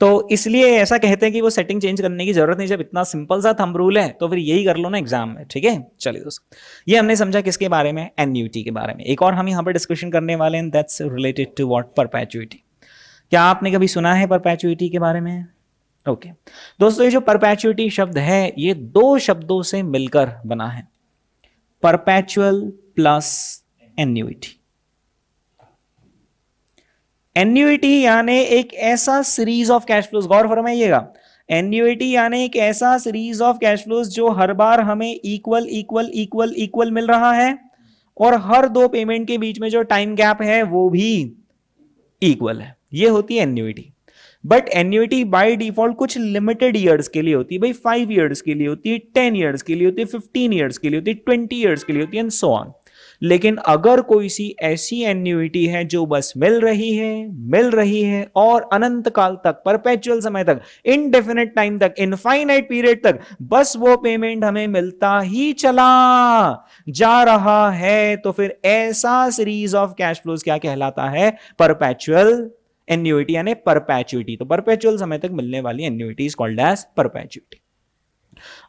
तो इसलिए ऐसा कहते हैं कि वो सेटिंग चेंज करने की जरूरत नहीं जब इतना सिंपल सा थंब रूल है तो फिर यही कर लो ना एग्जाम में ठीक है चलिए दोस्तों ये हमने समझा किसके बारे में एन्यूटी के बारे में एक और हम यहाँ पर डिस्कशन करने वाले हैं that's related to what perpetuity क्या आपने कभी सुना है परपैचुटी के बारे में ओके दोस्तों ये जो परपैचुअटी शब्द है ये दो शब्दों से मिलकर बना है परपैचुअल प्लस एन्यूटी एन्यूटी यानी एक ऐसा सीरीज ऑफ कैश फ्लोज गौर फरमाइएगा एन्यूटी यानी एक ऐसा सीरीज ऑफ कैश फ्लोज जो हर बार हमें इक्वल इक्वल इक्वल इक्वल मिल रहा है और हर दो पेमेंट के बीच में जो टाइम गैप है वो भी इक्वल है ये होती है annuity but annuity by default कुछ लिमिटेड ईयर्स के लिए होती है भाई फाइव ईयर्स के लिए होती है टेन ईयर्स के लिए होती है फिफ्टीन ईयर्स के लिए होती है ट्वेंटी ईयर्स के लिए होती है एंड सो ऑन लेकिन अगर कोई सी ऐसी एन्यूटी है जो बस मिल रही है मिल रही है और अनंत काल तक परपेचुअल समय तक इनडेफिनेट टाइम तक इनफाइनाइट पीरियड तक बस वो पेमेंट हमें मिलता ही चला जा रहा है तो फिर ऐसा सीरीज ऑफ कैश फ्लोज क्या कहलाता है परपेचुअल एन्यूटी यानी परपैचुअटी तो परपैचुअल समय तक मिलने वाली annuity is called as perpetuity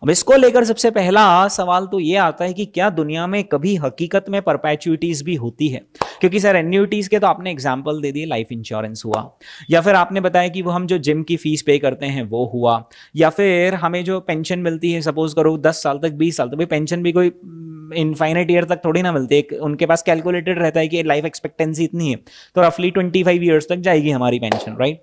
अब इसको लेकर सबसे पहला सवाल तो ये आता है कि क्या दुनिया में कभी हकीकत में परपैचुइटीज भी होती है क्योंकि सर एन्यूटीज के तो आपने एग्जाम्पल दे दिए लाइफ इंश्योरेंस हुआ या फिर आपने बताया कि वो हम जो जिम की फीस पे करते हैं वो हुआ या फिर हमें जो पेंशन मिलती है सपोज करो दस साल तक बीस साल तक तो भी पेंशन भी कोई इनफाइनेट ईयर तक थोड़ी ना मिलती है उनके पास कैलकुलेटेड रहता है कि लाइफ एक्सपेक्टेंसी इतनी है तो रफली ट्वेंटी फाइव ईयर्स तक जाएगी हमारी पेंशन राइट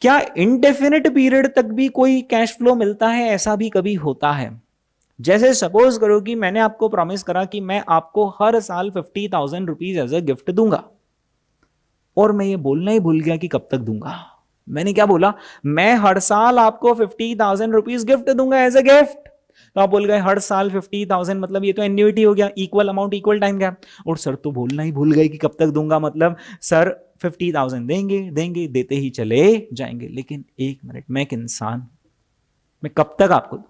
क्या इनडेफिनेट पीरियड तक भी कोई कैश फ्लो मिलता है ऐसा भी कभी होता है जैसे सपोज करो कि मैंने आपको प्रॉमिस करा कि मैं आपको हर साल fifty thousand rupees as a gift दूंगा और मैं ये बोलना ही भूल गया कि कब तक दूंगा मैंने क्या बोला मैं हर साल आपको फिफ्टी थाउजेंड रुपीज गिफ्ट दूंगा एज अ गिफ्ट तो आप बोल गए हर साल फिफ्टी थाउजेंड मतलब ये तो एन्यूटी हो गया इक्वल अमाउंट इक्वल टाइम का और सर तो बोलना ही भूल गए कि कब तक दूंगा मतलब सर फिफ्टी थाउजेंड देंगे देंगे देते ही चले जाएंगे लेकिन एक मिनट मैं एक इंसान मैं कब तक आपको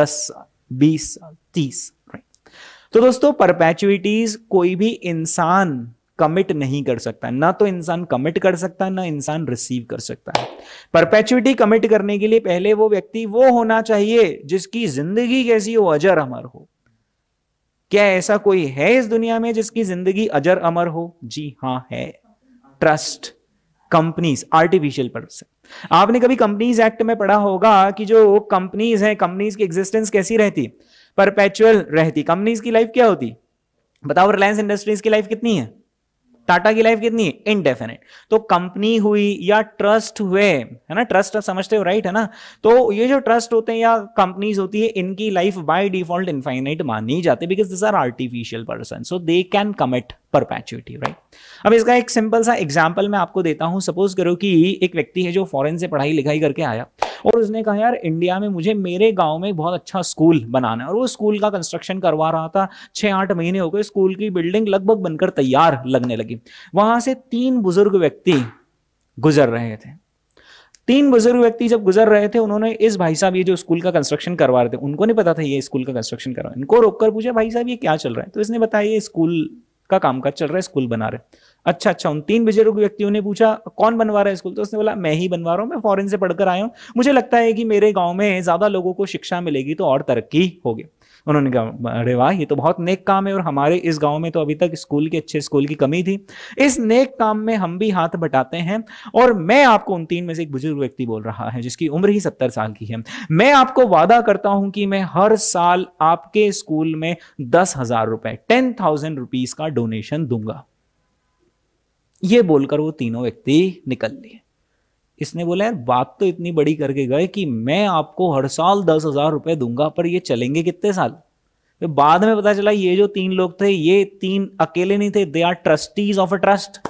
दस साल बीस साल तीस तो दोस्तों परपैचुइटीज कोई भी इंसान कमिट नहीं कर सकता ना तो इंसान कमिट कर सकता ना इंसान रिसीव कर सकता है परपैचुटी कमिट करने के लिए पहले वो व्यक्ति वो होना चाहिए जिसकी जिंदगी कैसी हो अजर अमर हो क्या ऐसा कोई है इस दुनिया में जिसकी जिंदगी अजर अमर हो जी हाँ है ट्रस्ट कंपनीज आर्टिफिशियल पर्सन आपने कभी कंपनीज एक्ट में पढ़ा होगा कि जो कंपनीज हैं कंपनीज की एग्जिस्टेंस कैसी रहती परपैचुअल रहती कंपनीज की लाइफ क्या होती बताओ रिलायंस इंडस्ट्रीज की लाइफ कितनी है टाटा की लाइफ कितनी है इनडेफिनेट तो कंपनी हुई या ट्रस्ट हुए है ना ट्रस्ट समझते हो राइट है ना तो ये जो ट्रस्ट होते हैं या कंपनीज होती है इनकी लाइफ बाय डिफॉल्ट इनफाइनाइट मानी जाती है because this are artificial person so they can commit perpetuity right अब इसका एक सिंपल सा एग्जाम्पल मैं आपको देता हूं सपोज करो कि एक व्यक्ति है जो फॉरेन से पढ़ाई लिखाई करके आया और उसने कहा यार इंडिया में मुझे मेरे गाँव में बहुत अच्छा स्कूल बनाना है और वो स्कूल का कंस्ट्रक्शन करवा रहा था छः आठ महीने हो गए स्कूल की बिल्डिंग लगभग बनकर तैयार लगने लगी वहां से तीन बुजुर्ग व्यक्ति गुजर रहे थे तीन बुजुर्ग व्यक्ति जब गुजर रहे थे उन्होंने इस भाई साहब ये जो स्कूल का कंस्ट्रक्शन करवा रहे थे उनको नहीं पता था ये स्कूल का कंस्ट्रक्शन करवा इनको रोककर पूछा भाई साहब ये क्या चल रहा है तो इसने बताया ये स्कूल का कामकाज चल रहा है स्कूल बना रहे अच्छा अच्छा उन तीन बुजुर्ग व्यक्तियों ने पूछा कौन बनवा रहा है स्कूल तो उसने बोला मैं ही बनवा रहा हूँ मैं फॉरेन से पढ़कर आया हूँ मुझे लगता है कि मेरे गाँव में ज़्यादा लोगों को शिक्षा मिलेगी तो और तरक्की होगी उन्होंने कहा अरे वाह ये तो बहुत नेक काम है और हमारे इस गांव में तो अभी तक स्कूल के अच्छे स्कूल की कमी थी इस नेक काम में हम भी हाथ बटाते हैं और मैं आपको उन तीन में से एक बुजुर्ग व्यक्ति बोल रहा है जिसकी उम्र ही सत्तर साल की है मैं आपको वादा करता हूं कि मैं हर साल आपके स्कूल में दस हजार रुपए टेन थाउजेंड रुपीज का डोनेशन दूंगा ये बोलकर वो तीनों व्यक्ति निकल लिए इसने बोला यार बात तो इतनी बड़ी करके गए कि मैं आपको हर साल दस हजार रुपये दूंगा पर ये चलेंगे कितने साल फिर बाद में पता चला ये जो तीन लोग थे ये तीन अकेले नहीं थे they are trustees of a trust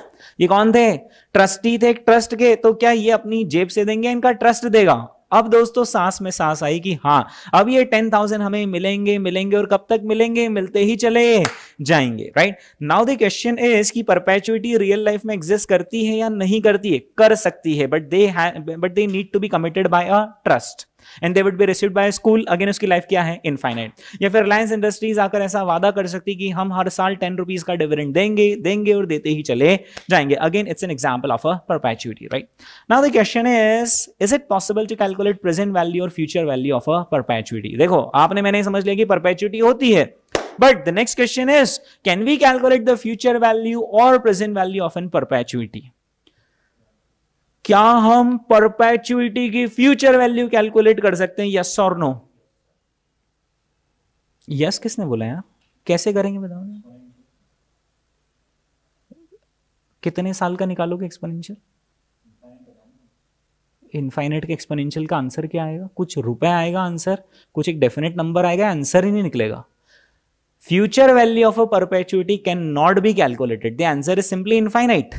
ये कौन थे ट्रस्टी थे एक ट्रस्ट के तो क्या ये अपनी जेब से देंगे इनका ट्रस्ट देगा अब दोस्तों सांस में सांस आई कि हाँ अब ये टेन थाउजेंड हमें मिलेंगे मिलेंगे और कब तक मिलेंगे मिलते ही चले जाएंगे right now the question is कि परपेचुइटी रियल लाइफ में एग्जिस्ट करती है या नहीं करती है कर सकती है but they but they need to be committed by a trust and they would be receive by school again उसकी लाइफ क्या है इनफाइनाइट या फिर रिलायंस इंडस्ट्रीज आकर ऐसा वादा कर सकती कि हम हर साल टेन रुपीज का डिविडेंड देंगे देंगे और देते ही चले जाएंगे again it's an example of a perpetuity right now the question is is it possible to calculate present value और future value of a perpetuity देखो आपने मैंने समझ लिया कि परपैचुटी होती है but the next question is can we calculate the future value और present value of an perpetuity क्या हम परपैचुटी की फ्यूचर वैल्यू कैलकुलेट कर सकते हैं यस और नो यस किसने बोला यार कैसे करेंगे बताओ कितने साल का निकालोगे एक्सपोनेंशियल इनफाइनेट के एक्सपोनेंशियल का आंसर क्या आएगा कुछ रुपए आएगा आंसर कुछ एक डेफिनेट नंबर आएगा आंसर ही नहीं निकलेगा future value of a perpetuity can not be calculated the answer is simply infinite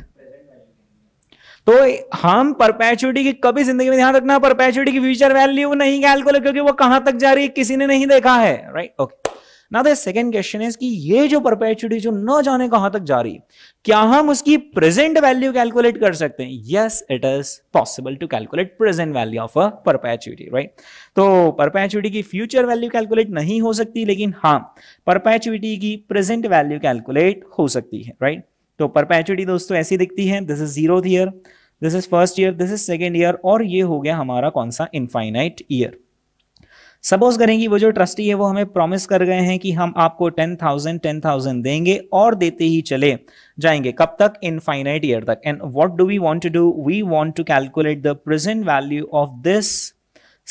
तो हम परपैचुटी की कभी जिंदगी में ध्यान रखना परपैचुटी की फ्यूचर वैल्यू नहीं कैलकुलेट क्योंकि वो कहां तक जा रही है किसी ने नहीं देखा है राइट ओके ना द सेकेंड क्वेश्चन इज कि ये जो परपैचुटी जो न जाने कहां तक जा रही है क्या हम उसकी प्रेजेंट वैल्यू कैलकुलेट कर सकते हैं yes it is possible to calculate present value of a perpetuity right तो परपैचुटी की फ्यूचर वैल्यू कैलकुलेट नहीं हो सकती लेकिन हाँ परपैचुटी की प्रेजेंट वैल्यू कैलकुलेट हो सकती है राइट right? तो परपैचुटी दोस्तों ऐसी दिखती है this is zero year this is first year this is second year और ये हो गया हमारा कौन सा इनफाइनाइट ईयर सपोज करेंगे वो जो ट्रस्टी है वो हमें प्रॉमिस कर गए हैं कि हम आपको टेन थाउजेंड टेन थाउजेंड देंगे और देते ही चले जाएंगे कब तक इनफाइनाइट ईयर तक and what do we want to do we want to calculate the present value of this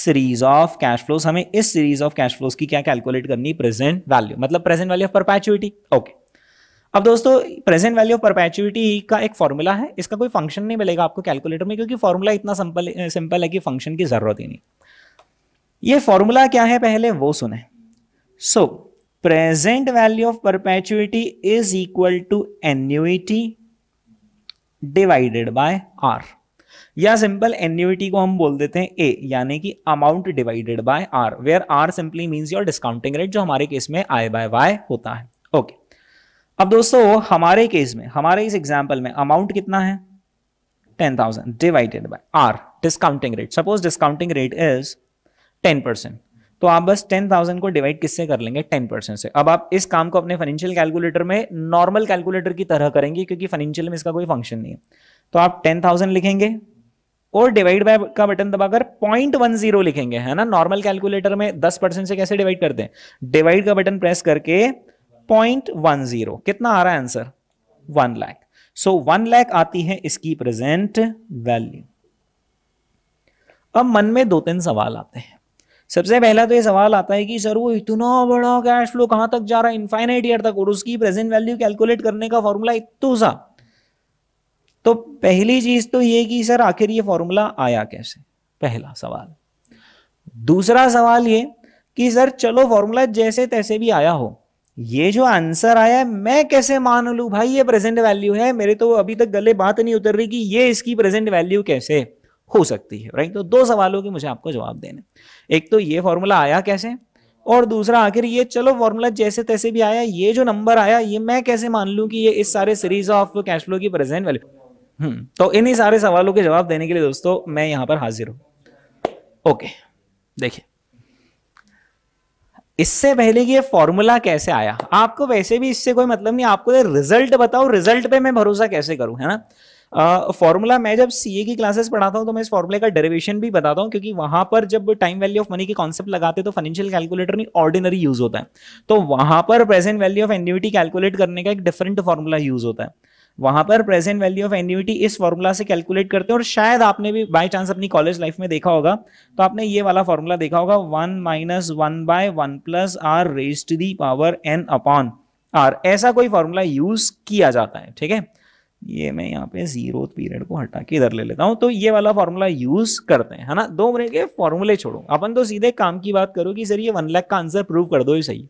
series of cash flows हमें इस सीरीज ऑफ कैश फ्लोज की क्या कैलकुलेट करनी प्रेजेंट वैल्यू मतलब present value of perpetuity okay okay. अब दोस्तों प्रेजेंट वैल्यू ऑफ परपैचुटी का एक फॉर्मूला है इसका कोई फंक्शन नहीं मिलेगा आपको कैलकुलेटर में क्योंकि फॉर्मूला इतना सिंपल सिंपल है कि फंक्शन की जरूरत ही नहीं ये फॉर्मूला क्या है पहले वो सुने so present value of perpetuity is equal to annuity divided by r या सिंपल एन्यूटी को हम बोल देते हैं ए यानी कि amount divided by r where r simply means your discounting rate जो हमारे केस में आई बाय वाई होता है ओके okay. अब दोस्तों हमारे केस में हमारे इस एग्जाम्पल में अमाउंट कितना है ten thousand divided by r discounting rate suppose discounting rate is ten percent तो आप बस टेन थाउजेंड को डिवाइड किससे कर लेंगे टेन परसेंट से अब आप इस काम को अपने फाइनेंशियल कैलकुलेटर में नॉर्मल कैलकुलेटर की तरह करेंगे क्योंकि फाइनेंशियल में इसका कोई फंक्शन नहीं है तो आप टेन थाउजेंड लिखेंगे और डिवाइड बाय का बटन दबाकर पॉइंट वन जीरो लिखेंगे है ना नॉर्मल कैलकुलेटर में दस परसेंट से कैसे डिवाइड करते हैं डिवाइड का बटन प्रेस करके पॉइंट वन जीरो कितना आ रहा है answer one lakh so one lakh आती है इसकी प्रेजेंट वैल्यू अब मन में दो तीन सवाल आते हैं सबसे पहला तो ये सवाल आता है कि सर वो इतना बड़ा कैश फ्लो कहां तक जा रहा है इनफाइनाइट ईयर तक और उसकी प्रेजेंट वैल्यू कैलकुलेट करने का फॉर्मूला इतो सा तो पहली चीज तो ये कि सर आखिर ये फॉर्मूला आया कैसे पहला सवाल दूसरा सवाल ये कि सर चलो फॉर्मूला जैसे तैसे भी आया हो ये जो आंसर आया है मैं कैसे मान लू भाई ये प्रेजेंट वैल्यू है मेरे तो अभी तक गले बात नहीं उतर रही कि ये इसकी प्रेजेंट वैल्यू कैसे हो सकती है राइट तो दो सवालों के मुझे आपको जवाब देने एक तो ये फॉर्मूला आया कैसे और दूसरा आखिर ये चलो फॉर्मूला जैसे तैसे भी आया ये जो नंबर आया ये मैं कैसे मान लू कि ये इस सारे सीरीज ऑफ कैश फ्लो की प्रेजेंट वैल्यू हम्म तो इन्हीं सारे सवालों के जवाब देने के लिए दोस्तों मैं यहां पर हाजिर हूं ओके देखिए इससे पहले कि ये फॉर्मूला कैसे आया आपको वैसे भी इससे कोई मतलब नहीं आपको रिजल्ट तो बताओ रिजल्ट पे मैं भरोसा कैसे करूं है ना फॉर्मूला मैं जब सीए की क्लासेस पढ़ाता हूं तो मैं इस फॉर्मूले का डेरिवेशन भी बताता हूं क्योंकि वहां पर जब टाइम वैल्यू ऑफ मनी के कॉन्सेप्ट लगाते तो फाइनेंशियल कैलकुलेटर नहीं ऑर्डिनरी यूज होता है तो वहां पर present value of annuity calculate करने का एक डिफरेंट फॉर्मूला यूज होता है वहां पर प्रेजेंट वैल्यू ऑफ एन्यूटी इस फॉर्मूला से कैलकुलेट करते हैं और शायद आपने भी बाई चांस अपनी कॉलेज लाइफ में देखा होगा तो आपने ये वाला फॉर्मूला देखा होगा one minus one by one plus r to the power n upon r ऐसा कोई फॉर्मूला यूज किया जाता है ठीक है ये मैं यहाँ पे जीरो पीरियड को हटा के इधर ले लेता हूँ तो ये वाला फॉर्मूला यूज करते हैं है ना दो मिनट के फॉर्मूले छोड़ो अपन तो सीधे काम की बात करो कि सर ये वन लाख का आंसर प्रूव कर दो ही सही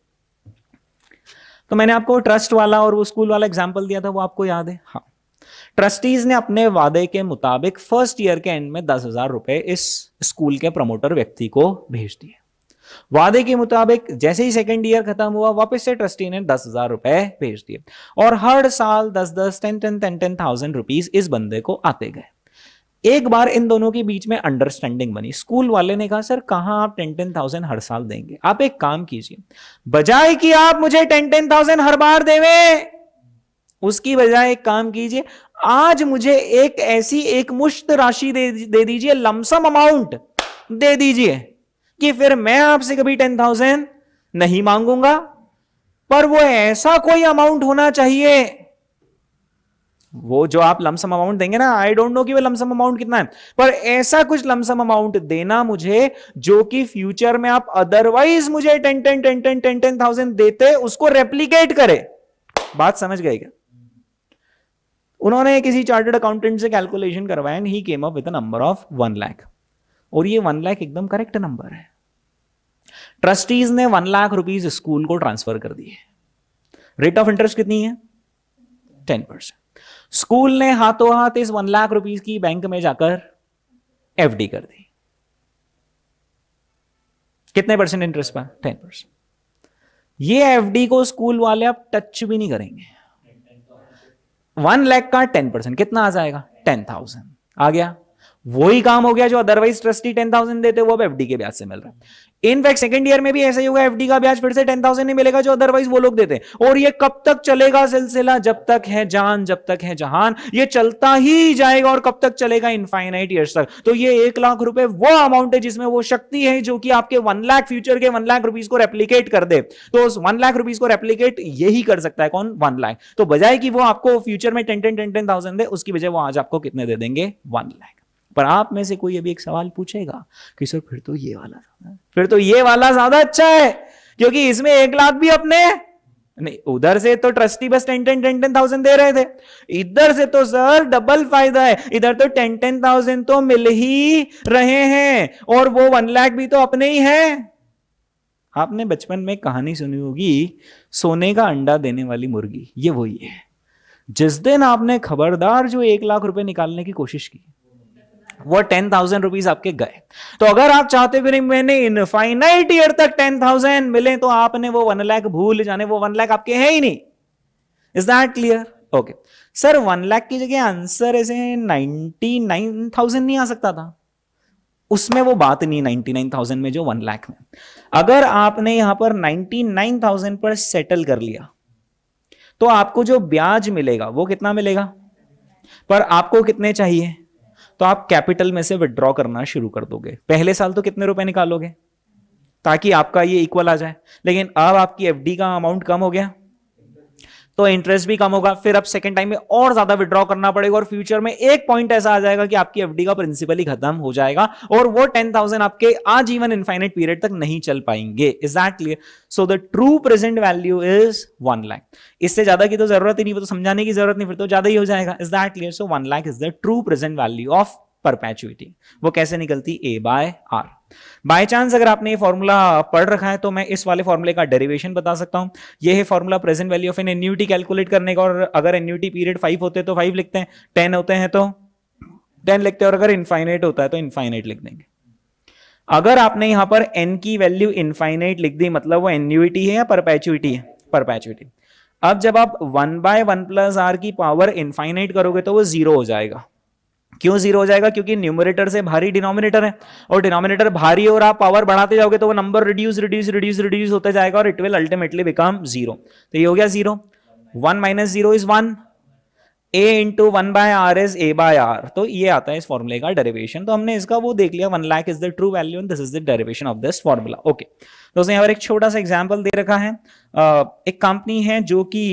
तो मैंने आपको ट्रस्ट वाला और वो स्कूल वाला एग्जाम्पल दिया था वो आपको याद है हाँ ट्रस्टीज ने अपने वादे के मुताबिक फर्स्ट ईयर के एंड में दस हजार रुपए इस स्कूल के प्रमोटर व्यक्ति को भेज दिए वादे के मुताबिक जैसे ही सेकेंड ईयर खत्म हुआ वापस से ट्रस्टी ने दस हजार रुपए भेज दिए और हर साल दस दस ten ten ten ten thousand rupees इस बंदे को आते गए एक बार इन दोनों के बीच में अंडरस्टैंडिंग बनी स्कूल वाले ने कहा सर कहां आप टेन टेन थाउजेंड हर साल देंगे आप एक काम कीजिए बजाय कि आप मुझे टेन टेन थाउजेंड हर बार देवे उसकी बजाय एक काम कीजिए आज मुझे एक ऐसी एक मुश्त राशि दे, दे दीजिए लमसम अमाउंट दे दीजिए कि फिर मैं आपसे कभी टेन थाउजेंड नहीं मांगूंगा पर वो ऐसा कोई अमाउंट होना चाहिए वो जो आप लमसम अमाउंट देंगे ना आई डोंट नो कि वो लमसम अमाउंट कितना है पर ऐसा कुछ लमसम अमाउंट देना मुझे जो कि फ्यूचर में आप अदरवाइज मुझे ten ten ten ten ten ten thousand देते उसको रेप्लीकेट करे बात समझ गए क्या उन्होंने किसी चार्टर्ड अकाउंटेंट से कैलकुलेशन करवाया and he came up with number of one lakh और ये वन लैख एकदम करेक्ट नंबर है ट्रस्टीज ने वन लाख रुपीज स्कूल को ट्रांसफर कर दिए रेट ऑफ इंटरेस्ट कितनी है टेन परसेंट स्कूल ने हाथों हाथ इस वन लाख रुपीज की बैंक में जाकर एफडी कर दी कितने परसेंट इंटरेस्ट पर टेन परसेंट ये एफडी को स्कूल वाले अब टच भी नहीं करेंगे वन लैख का टेन परसेंट कितना आ जाएगा टेन थाउजेंड आ गया वही काम हो गया जो अदरवाइज ट्रस्टी टेन थाउजेंड देते वो अब एफडी के ब्याज से मिल रहा है इन फैक्ट सेकंड ईयर में भी ऐसा ही होगा एफडी का ब्याज फिर से टेन थाउजेंड ही मिलेगा जो अदरवाइज वो लोग देते हैं और ये कब तक चलेगा सिलसिला जब तक है जान जब तक है जहान ये चलता ही जाएगा और कब तक चलेगा इनफाइनाइट ईयर्स तक तो ये एक लाख रुपए वो अमाउंट है जिसमें वो शक्ति है जो कि आपके वन लाख फ्यूचर के वन लाख रुपीज को रेप्लीकेट कर दे तो उस वन लाख रुपीज को रेप्लीकेट यही कर सकता है कौन वन लाख तो बजाय कि वो आपको फ्यूचर में ten ten ten ten thousand दे उसकी बजाय वो आज आपको कितने दे देंगे वन लाख पर आप में से कोई अभी एक सवाल पूछेगा कि सर फिर तो ये वाला ज्यादा फिर तो ये वाला ज्यादा अच्छा है क्योंकि इसमें एक लाख भी अपने नहीं उधर से तो ट्रस्टी बस ten ten ten ten thousand दे रहे थे इधर से तो सर डबल फायदा है इधर तो टेन टेन थाउजेंड तो मिल ही रहे हैं और वो वन लाख भी तो अपने ही है आपने बचपन में कहानी सुनी होगी सोने का अंडा देने वाली मुर्गी ये वही है जिस दिन आपने खबरदार जो एक लाख रुपए निकालने की कोशिश की वो टेन थाउजेंड रुपीज आपके गए तो अगर आप चाहते भी नहीं मैंने इनफाइनाइट ईयर तक टेन थाउजेंड मिले तो आपने वो वन लैख भूल जाने वो वन लैख आपके है ही नहीं is that clear okay sir one lakh की जगह आंसर ऐसे नाइनटी नाइन थाउजेंड नहीं आ सकता था उसमें वो बात नहीं नाइनटी नाइन थाउजेंड में जो वन लाख में अगर आपने यहां पर नाइनटी नाइन थाउजेंड पर सेटल कर लिया तो आपको जो ब्याज मिलेगा वो कितना मिलेगा पर आपको कितने चाहिए तो आप कैपिटल में से विड्रॉ करना शुरू कर दोगे पहले साल तो कितने रुपए निकालोगे ताकि आपका ये इक्वल आ जाए लेकिन अब आपकी एफडी का अमाउंट कम हो गया तो इंटरेस्ट भी कम होगा फिर अब सेकंड टाइम में और ज्यादा विड्रॉ करना पड़ेगा और फ्यूचर में एक पॉइंट ऐसा आ जाएगा कि आपकी एफडी का प्रिंसिपल ही खत्म हो जाएगा और वो टेन थाउजेंड आपके आजीवन इनफाइनेट पीरियड तक नहीं चल पाएंगे exactly so the true present value is one lakh इससे ज्यादा की तो जरूरत ही नहीं वो तो समझाने की जरूरत नहीं फिर तो ज्यादा ही हो जाएगा is that clear so one lakh is the true present value of perpetuity वो कैसे निकलती A by r by chance अगर आपने ये फॉर्मूला पढ़ रखा है तो मैं इस वाले फॉर्मूले का डेरिवेशन बता सकता हूं ये है formula present value of an annuity calculate करने का और अगर एन्यूटी पीरियड फाइव होते तो फाइव लिखते हैं टेन होते हैं तो टेन तो लिखते हैं और अगर इनफाइनाइट होता है तो इनफाइनाइट लिख देंगे अगर आपने यहां पर एन की वैल्यू इनफाइनाइट लिख दी मतलब वो एन्यूटी है या परपैचुटी है परपैचुटी अब जब आप one by one plus r की पावर इनफाइनाइट करोगे तो वो जीरो हो जाएगा क्यों जीरो हो जाएगा क्योंकि न्यूमरेटर से भारी डिनोमिनेटर है और डिनोमिनेटर भारी और आप पावर बढ़ाते जाओगे तो वो number reduce reduce reduce reduce होता जाएगा और it will ultimately become zero तो ये हो गया zero one minus zero is one A into one by r is A by r तो ये आता है इस फॉर्मुले का डेरिवेशन तो हमने इसका वो देख लिया one lakh is the true value and this is the derivation of this formula okay दोस्तों यहाँ पर एक छोटा सा एग्जाम्पल दे रखा है एक कंपनी है जो कि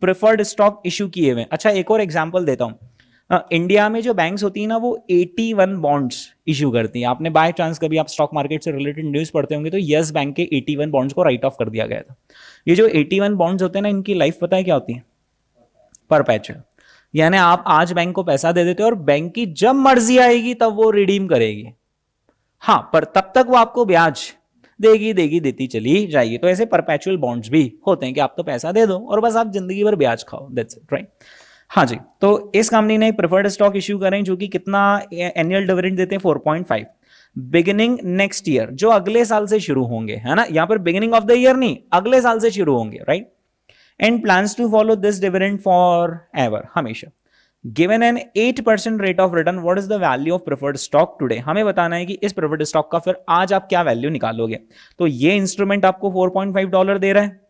प्रिफर्ड स्टॉक इशू किए हुए अच्छा एक और एग्जाम्पल देता हूँ इंडिया हाँ, में जो बैंक्स होती है ना वो 81 वन बॉन्ड्स इशू करती हैं आपने बाय चांस कभी आप स्टॉक मार्केट से रिलेटेड न्यूज़ पढ़ते होंगे तो यस बैंक के 81 वन बॉन्ड्स को राइट ऑफ कर दिया गया था ये जो 81 वन बॉन्ड्स होते हैं ना इनकी लाइफ पता है क्या होती है परपैचुअल यानी आप आज बैंक को पैसा दे देते हो और बैंक की जब मर्जी आएगी तब वो रिडीम करेगी हाँ पर तब तक वो आपको ब्याज देगी देगी देती चली जाएगी तो ऐसे परपैचुअल बॉन्ड्स भी होते हैं कि आप तो पैसा दे दो और बस आप जिंदगी भर ब्याज खाओ दैट्स इट राइट हाँ जी तो इस कंपनी ने प्रेफर्ड स्टॉक इश्यू करें जो कि कितना एनुअल डिविडेंड देते हैं four point five beginning next year जो अगले साल से शुरू होंगे है ना यहां पर बिगिनिंग ऑफ द ईयर नहीं अगले साल से शुरू होंगे right and plan to follow this dividend for ever हमेशा given an eight percent rate of return what is the value of preferred stock today हमें बताना है कि इस प्रेफर्ड स्टॉक का फिर आज आप क्या वैल्यू निकालोगे तो ये इंस्ट्रूमेंट आपको फोर पॉइंट फाइव डॉलर दे रहा है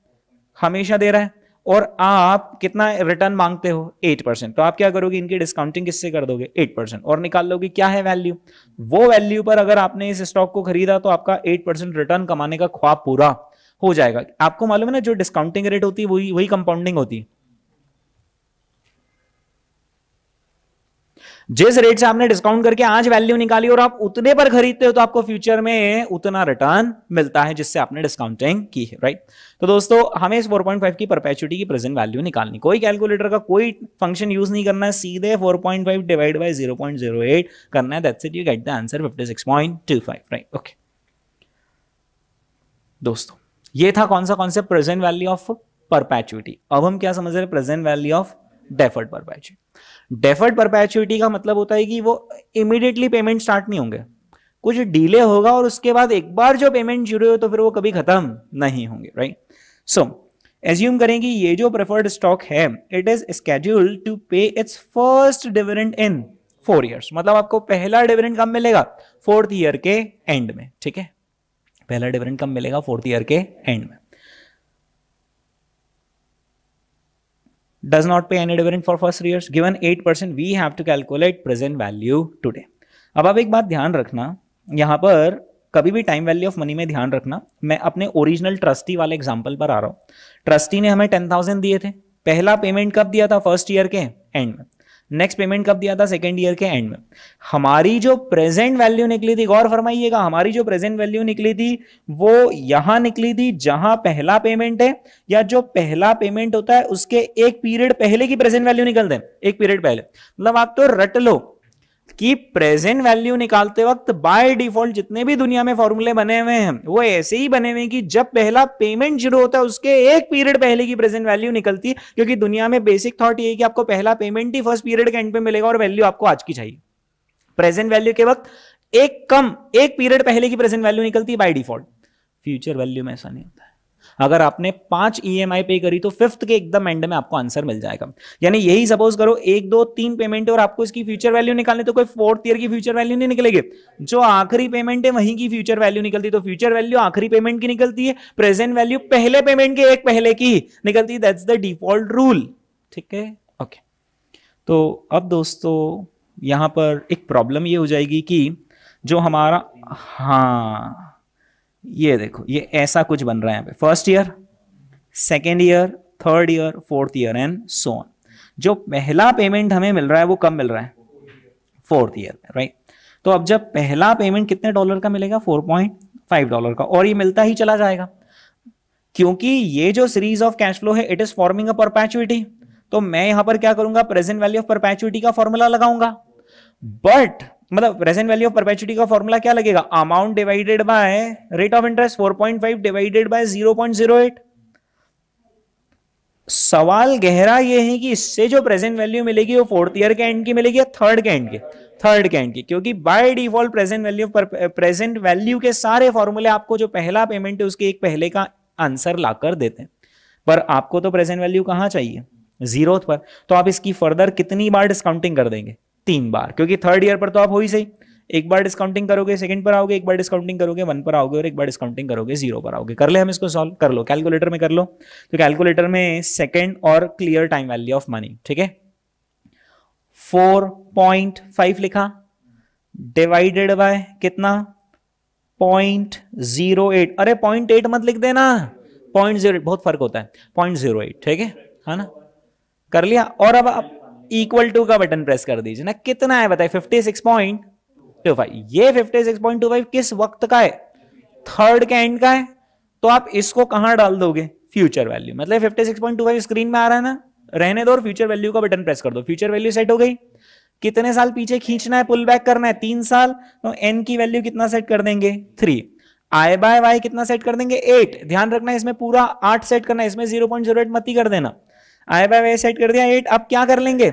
हमेशा दे रहा है और आप कितना रिटर्न मांगते हो एट परसेंट तो आप क्या करोगे इनकी डिस्काउंटिंग किससे कर दोगे एट परसेंट और निकाल लोगे क्या है वैल्यू वो वैल्यू पर अगर आपने इस स्टॉक को खरीदा तो आपका एट परसेंट रिटर्न कमाने का ख्वाब पूरा हो जाएगा आपको मालूम है ना जो डिस्काउंटिंग रेट होती है वही वही कंपाउंडिंग होती है जिस रेट से आपने डिस्काउंट करके आज वैल्यू निकाली और आप उतने पर खरीदते हो तो आपको फ्यूचर में उतना रिटर्न मिलता है जिससे आपने डिस्काउंटिंग की है राइट तो दोस्तों हमें इस 4.5 की परपेचुटी की प्रेजेंट वैल्यू निकालनी कोई कैलकुलेटर का कोई फंक्शन यूज नहीं करना है सीधे 4.5 डिवाइड फाइव डिवाइड करना है that's it you get the answer right okay दोस्तों ये था कौन सा concept present value of perpetuity अब हम क्या समझ रहे हैं present value of deferred perpetuity deferred perpetuity का मतलब होता है कि वो इमिडिएटली पेमेंट स्टार्ट नहीं होंगे कुछ डिले होगा और उसके बाद एक बार जो पेमेंट जुड़े हो तो फिर वो कभी खत्म नहीं होंगे राइट सो एज्यूम करें कि ये जो प्रेफर्ड स्टॉक है it is scheduled to pay its first dividend in four years मतलब आपको पहला डिविडेंड कब मिलेगा फोर्थ ईयर के एंड में ठीक है पहला डिविडेंड कब मिलेगा फोर्थ ईयर के एंड में does not pay any dividend for first three years given 8% we have to calculate present value today अब आप एक बात ध्यान रखना यहाँ पर कभी भी टाइम वैल्यू ऑफ मनी में ध्यान रखना मैं अपने ओरिजिनल ट्रस्टी वाले एग्जांपल पर आ रहा हूं ट्रस्टी ने हमें टेन थाउजेंड दिए थे पहला पेमेंट कब दिया था फर्स्ट ईयर के एंड में नेक्स्ट पेमेंट कब दिया था सेकेंड ईयर के एंड में हमारी जो प्रेजेंट वैल्यू निकली थी गौर फरमाइएगा हमारी जो प्रेजेंट वैल्यू निकली थी वो यहां निकली थी जहां पहला पेमेंट है या जो पहला पेमेंट होता है उसके एक पीरियड पहले की प्रेजेंट वैल्यू निकलते हैं एक पीरियड पहले मतलब आप तो रट लो कि प्रेजेंट वैल्यू निकालते वक्त बाय डिफॉल्ट जितने भी दुनिया में फॉर्मूले बने हुए हैं वो ऐसे ही बने हुए हैं कि जब पहला पेमेंट जीरो होता है उसके एक पीरियड पहले की प्रेजेंट वैल्यू निकलती है क्योंकि दुनिया में बेसिक थॉट ये कि आपको पहला पेमेंट ही फर्स्ट पीरियड के एंड पे मिलेगा और वैल्यू आपको आज की चाहिए प्रेजेंट वैल्यू के वक्त एक कम एक पीरियड पहले की प्रेजेंट वैल्यू निकलती है बाय डिफॉल्ट फ्यूचर वैल्यू में ऐसा नहीं होता है अगर आपने पांच ई e पे करी तो फिफ्थ के एकदम एंड में आपको आंसर मिल जाएगा यानी यही सपोज करो एक दो तीन पेमेंट है और आपको इसकी फ्यूचर वैल्यू निकालने तो कोई फोर्थ ईयर की फ्यूचर वैल्यू नहीं निकलेगी जो आखिरी पेमेंट है वहीं की फ्यूचर वैल्यू निकलती तो फ्यूचर वैल्यू आखिरी पेमेंट की निकलती है प्रेजेंट वैल्यू पहले पेमेंट के एक पहले की निकलती है दैट्स द डिफॉल्ट रूल ठीक है ओके तो अब दोस्तों यहां पर एक प्रॉब्लम ये हो जाएगी कि जो हमारा हाँ ये देखो ये ऐसा कुछ बन रहा है यहाँ पे first year second year third year fourth year and so on जो पहला पेमेंट हमें मिल रहा है वो कब मिल रहा है फोर्थ ईयर राइट तो अब जब पहला पेमेंट कितने डॉलर का मिलेगा फोर पॉइंट फाइव डॉलर का और ये मिलता ही चला जाएगा क्योंकि ये जो सीरीज ऑफ कैश फ्लो है it is forming a perpetuity तो मैं यहां पर क्या करूंगा प्रेजेंट वैल्यू ऑफ परपैचुटी का फॉर्मूला लगाऊंगा बट मतलब प्रेजेंट वैल्यू ऑफ परपेचुटी का फॉर्मूला क्या लगेगा amount divided by rate of interest 4.5 divided by 0.08 सवाल गहरा यह है कि इससे जो प्रेजेंट वैल्यू मिलेगी वो फोर्थ ईयर के एंड की मिलेगी या थर्ड के एंड की थर्ड के एंड की क्योंकि बाय डिफॉल्ट प्रेजेंट वैल्यू पर प्रेजेंट वैल्यू के सारे फॉर्मूले आपको जो पहला पेमेंट है उसके एक पहले का आंसर लाकर देते हैं पर आपको तो प्रेजेंट वैल्यू कहां चाहिए जीरो पर तो आप इसकी फर्दर कितनी बार डिस्काउंटिंग कर देंगे तीन बार क्योंकि थर्ड ईयर पर तो आप हो ही सही एक बार डिस्काउंटिंग करोगे सेकंड पर आओगे एक बार डिस्काउंटिंग करोगे वन पर आओगे और एक बार डिस्काउंटिंग करोगे जीरो पर आओगे कर ले हम इसको सॉल्व कर लो कैलकुलेटर में कर लो तो कैलकुलेटर में सेकंड और clear time value of money ठीक है फोर पॉइंट फाइव लिखा डिवाइडेड बाय कितना पॉइंट जीरो एट अरे पॉइंट एट मत लिख देना पॉइंट जीरो बहुत फर्क होता है पॉइंट जीरो एट ठीक है ना कर लिया और अब आप इक्वल टू का बटन प्रेस कर दीजिए ना कितना है बताइए fifty six point two five ये fifty six point two five किस वक्त का है थर्ड के एंड का है तो आप इसको कहां डाल दोगे फ्यूचर वैल्यू मतलब fifty six point two five screen में आ रहा है ना रहने दो और फ्यूचर वैल्यू का बटन प्रेस कर दो फ्यूचर वैल्यू सेट हो गई कितने साल पीछे खींचना है पुल बैक करना है तीन साल तो एन की वैल्यू कितना सेट कर देंगे थ्री आई बाय वाई कितना सेट कर देंगे एट ध्यान रखना इसमें पूरा आठ सेट करना इसमें जीरो पॉइंट जीरो एट मत ही कर देना आई बाय वे सेट कर दिया एट अब क्या कर लेंगे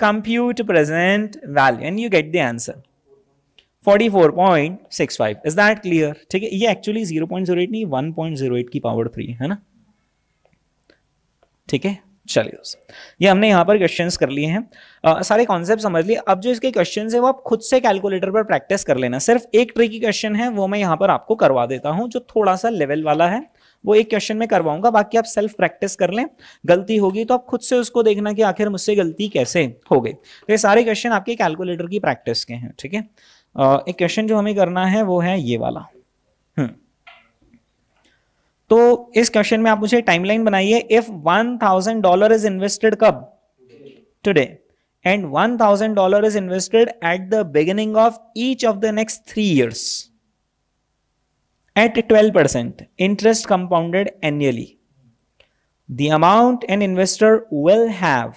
compute present value and you get the answer 44.65 is that clear ठीक है ये एक्चुअली 0.08 नहीं 1.08 की पावर थ्री है ना ठीक है चलिए ये हमने यहाँ पर क्वेश्चंस कर लिए हैं आ, सारे कॉन्सेप्ट समझ लिए अब जो इसके क्वेश्चंस है वो आप खुद से कैलकुलेटर पर प्रैक्टिस कर लेना सिर्फ एक ट्रिकी क्वेश्चन है वो मैं यहाँ पर आपको करवा देता हूँ जो थोड़ा सा लेवल वाला है वो एक क्वेश्चन में करवाऊंगा बाकी आप सेल्फ प्रैक्टिस कर लें गलती होगी तो आप खुद से उसको देखना कि आखिर मुझसे गलती कैसे हो गई तो ये सारे क्वेश्चन आपके कैलकुलेटर की प्रैक्टिस के हैं ठीक है एक क्वेश्चन जो हमें करना है वो है ये वाला हम्म। तो इस क्वेश्चन में आप मुझे टाइमलाइन बनाइए if one thousand dollar is invested कब today and $1,000 is invested at the beginning of each of the next three years. at 12% interest compounded annually the amount an investor will have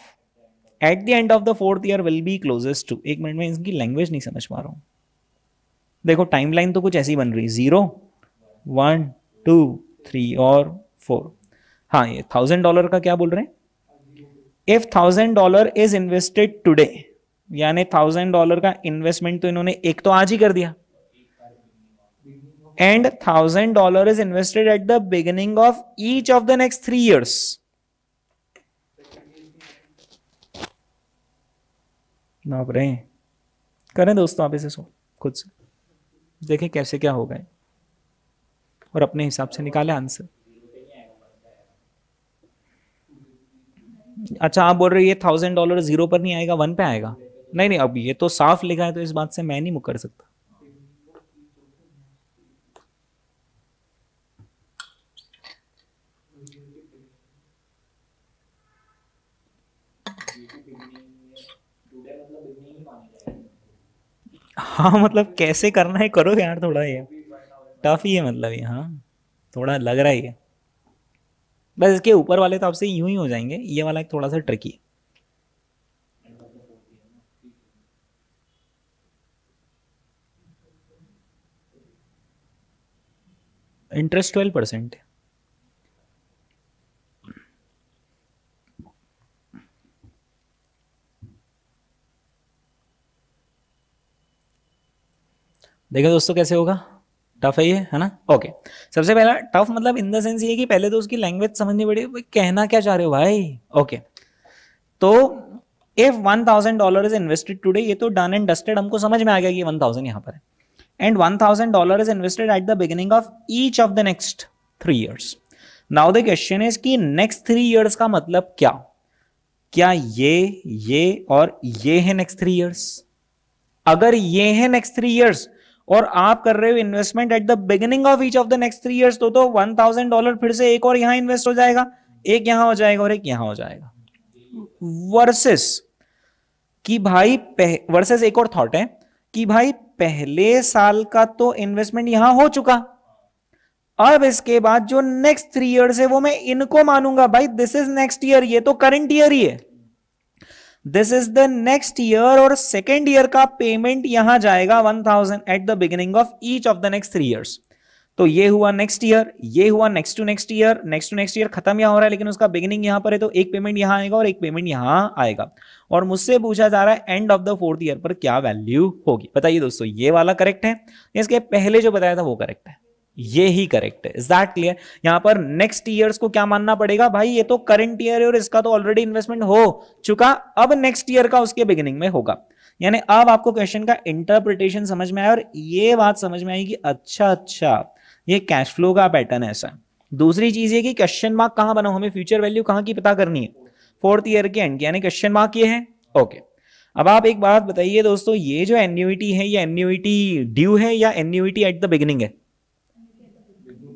at the end of the fourth year will be closest to एक मिनट में इसकी लैंग्वेज नहीं समझ पा रहा हूं देखो टाइमलाइन तो कुछ ऐसी बन रही है जीरो वन टू थ्री और फोर हाँ ये थाउजेंड डॉलर का क्या बोल रहे हैं if thousand dollar is invested today यानी थाउजेंड डॉलर का इन्वेस्टमेंट तो इन्होंने एक तो आज ही कर दिया and thousand dollar is invested at the beginning of each of the next three years. ना आप रहे करें दोस्तों आप इसे सो खुद से देखें कैसे क्या होगा और अपने हिसाब से निकाले आंसर अच्छा आप बोल रहे ये थाउजेंड डॉलर जीरो पर नहीं आएगा वन पे आएगा नहीं नहीं अब ये तो साफ लिखा है तो इस बात से मैं नहीं मुकर सकता हाँ मतलब कैसे करना है करो यार थोड़ा ये टफ ही है मतलब ये हाँ थोड़ा लग रहा है बस इसके ऊपर वाले तो आपसे यूं ही हो जाएंगे ये वाला एक थोड़ा सा ट्रिकी है इंटरेस्ट ट्वेल्व परसेंट है देखो दोस्तों कैसे होगा टफ है ये है ना ओके सबसे पहला टफ मतलब इन द सेंस ये कि पहले तो उसकी लैंग्वेज समझनी पड़ेगी कहना क्या चाह रहे हो भाई ओके तो if one thousand dollar is invested today ये तो डन एंड डस्टेड हमको समझ में आ गया कि वन थाउजेंड यहाँ पर है and one thousand dollar is invested at the beginning of each of the next three years now the question is कि नेक्स्ट थ्री ईयर्स का मतलब क्या क्या ये ये और ये है नेक्स्ट थ्री ईयर्स अगर ये है नेक्स्ट थ्री ईयर्स और आप कर रहे हो investment at the beginning of each of the next three years तो तो वन थाउजेंड डॉलर फिर से एक और यहां इन्वेस्ट हो जाएगा एक यहां हो जाएगा और एक यहां हो जाएगा वर्सेस कि भाई वर्सेस एक और थॉट है कि भाई पहले साल का तो इन्वेस्टमेंट यहां हो चुका अब इसके बाद जो नेक्स्ट थ्री ईयर्स है वो मैं इनको मानूंगा भाई दिस इज नेक्स्ट ईयर ये तो करंट ईयर ही है this is the next year और सेकेंड ईयर का पेमेंट यहां जाएगा one thousand at the beginning of each of the next three years तो ये हुआ नेक्स्ट ईयर ये हुआ next to next year next to next year खत्म यहाँ हो रहा है लेकिन उसका बिगिनिंग यहां पर है तो एक पेमेंट यहां आएगा और एक पेमेंट यहां आएगा और मुझसे पूछा जा रहा है end of the fourth year पर क्या वैल्यू होगी बताइए दोस्तों ये वाला करेक्ट है इसके पहले जो बताया था वो करेक्ट है ये ही करेक्ट है इज दैट क्लियर यहां पर नेक्स्ट ईयर्स को क्या मानना पड़ेगा भाई ये तो करंट ईयर है और इसका तो ऑलरेडी इन्वेस्टमेंट हो चुका अब नेक्स्ट ईयर का उसके बिगिनिंग में होगा यानी अब आपको क्वेश्चन का इंटरप्रिटेशन समझ में आया और ये बात समझ में आई कि अच्छा अच्छा ये कैश फ्लो का पैटर्न है ऐसा दूसरी चीज ये कि क्वेश्चन मार्क कहाँ बना हमें फ्यूचर वैल्यू कहां की पता करनी है फोर्थ ईयर के एंड यानी क्वेश्चन मार्क ये है ओके okay. अब आप एक बात बताइए दोस्तों ये जो एन्यूटी है ये एन्यूटी ड्यू है या एन्यूटी एट द बिगिनिंग है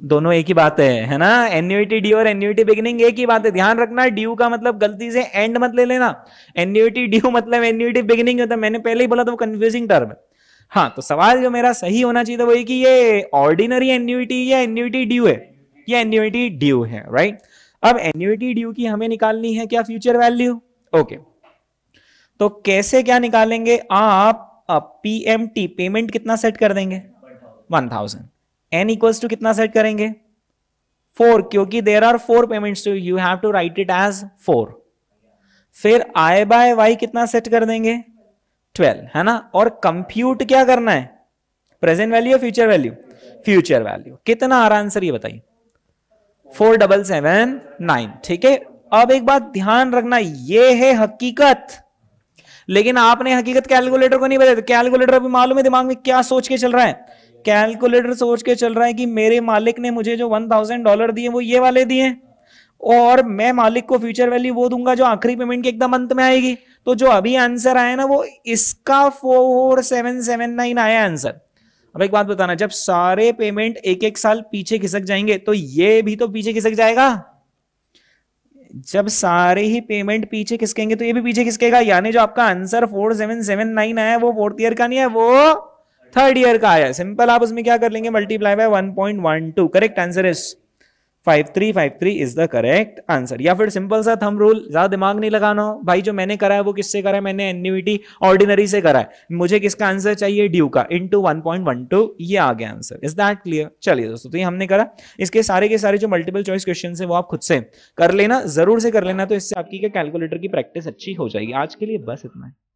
दोनों एक ही बात है है ना एन्यूटी ड्यू और एन्यूटी बिगनिंग एक ही बात है ध्यान रखना ड्यू का मतलब गलती से एंड मत ले लेना एन्यूटी ड्यू मतलब एन्यूटी बिगनिंग होता है मैंने पहले ही बोला था वो कंफ्यूजिंग टर्म है हाँ तो सवाल जो मेरा सही होना चाहिए था वो कि ये ऑर्डिनरी एन्यूटी या एन्यूटी ड्यू है ये एन्यूटी ड्यू है राइट अब एन्यूटी ड्यू की हमें निकालनी है क्या फ्यूचर वैल्यू ओके तो कैसे क्या निकालेंगे आप पीएमटी पेमेंट कितना सेट कर देंगे one thousand N equals to कितना सेट करेंगे फोर क्योंकि there are four payments to you have to write it as four फिर आई बाय वाई कितना सेट कर देंगे ट्वेल्व है ना और कंप्यूट क्या करना है present value future value future value कितना आ रहा आंसर ये बताइए फोर डबल सेवन नाइन ठीक है अब एक बात ध्यान रखना ये है हकीकत लेकिन आपने हकीकत कैलकुलेटर को नहीं बताया कैलकुलेटर तो अभी मालूम है दिमाग में क्या सोच के चल रहा है कैलकुलेटर सोच के चल रहा है कि मेरे मालिक ने मुझे जो वन थाउजेंड डॉलर दिए वो ये वाले दिए और मैं मालिक को फ्यूचर वैल्यू वो दूंगा जो आखिरी पेमेंट के एकदम अंत में आएगी तो जो अभी आंसर आया ना वो इसका फोर सेवन सेवन नाइन आया आंसर अब एक बात बताना जब सारे पेमेंट एक एक साल पीछे खिसक जाएंगे तो ये भी तो पीछे खिसक जाएगा जब सारे ही पेमेंट पीछे खिसकेंगे तो ये भी पीछे खिसकेगा यानी जो आपका answer four seven seven nine आया वो फोर्थ ईयर का नहीं है वो थर्ड ईयर का आया सिंपल आप उसमें क्या कर लेंगे multiply by 1.12 correct answer is 5353 is the correct answer या फिर सिंपल सा थम रूल ज्यादा दिमाग नहीं लगाना हो भाई जो मैंने करा है वो किससे करा है मैंने एन्यूटी ऑर्डिनरी से करा है मुझे किसका आंसर चाहिए ड्यू का into one point one two ये आ गया आंसर इज दैट क्लियर चलिए दोस्तों तो ये हमने करा इसके सारे के सारे जो मल्टीपल चॉइस क्वेश्चन है वो आप खुद से कर लेना जरूर से कर लेना तो इससे आपकी कैलकुलेटर की प्रैक्टिस अच्छी हो जाएगी आज के लिए बस इतना है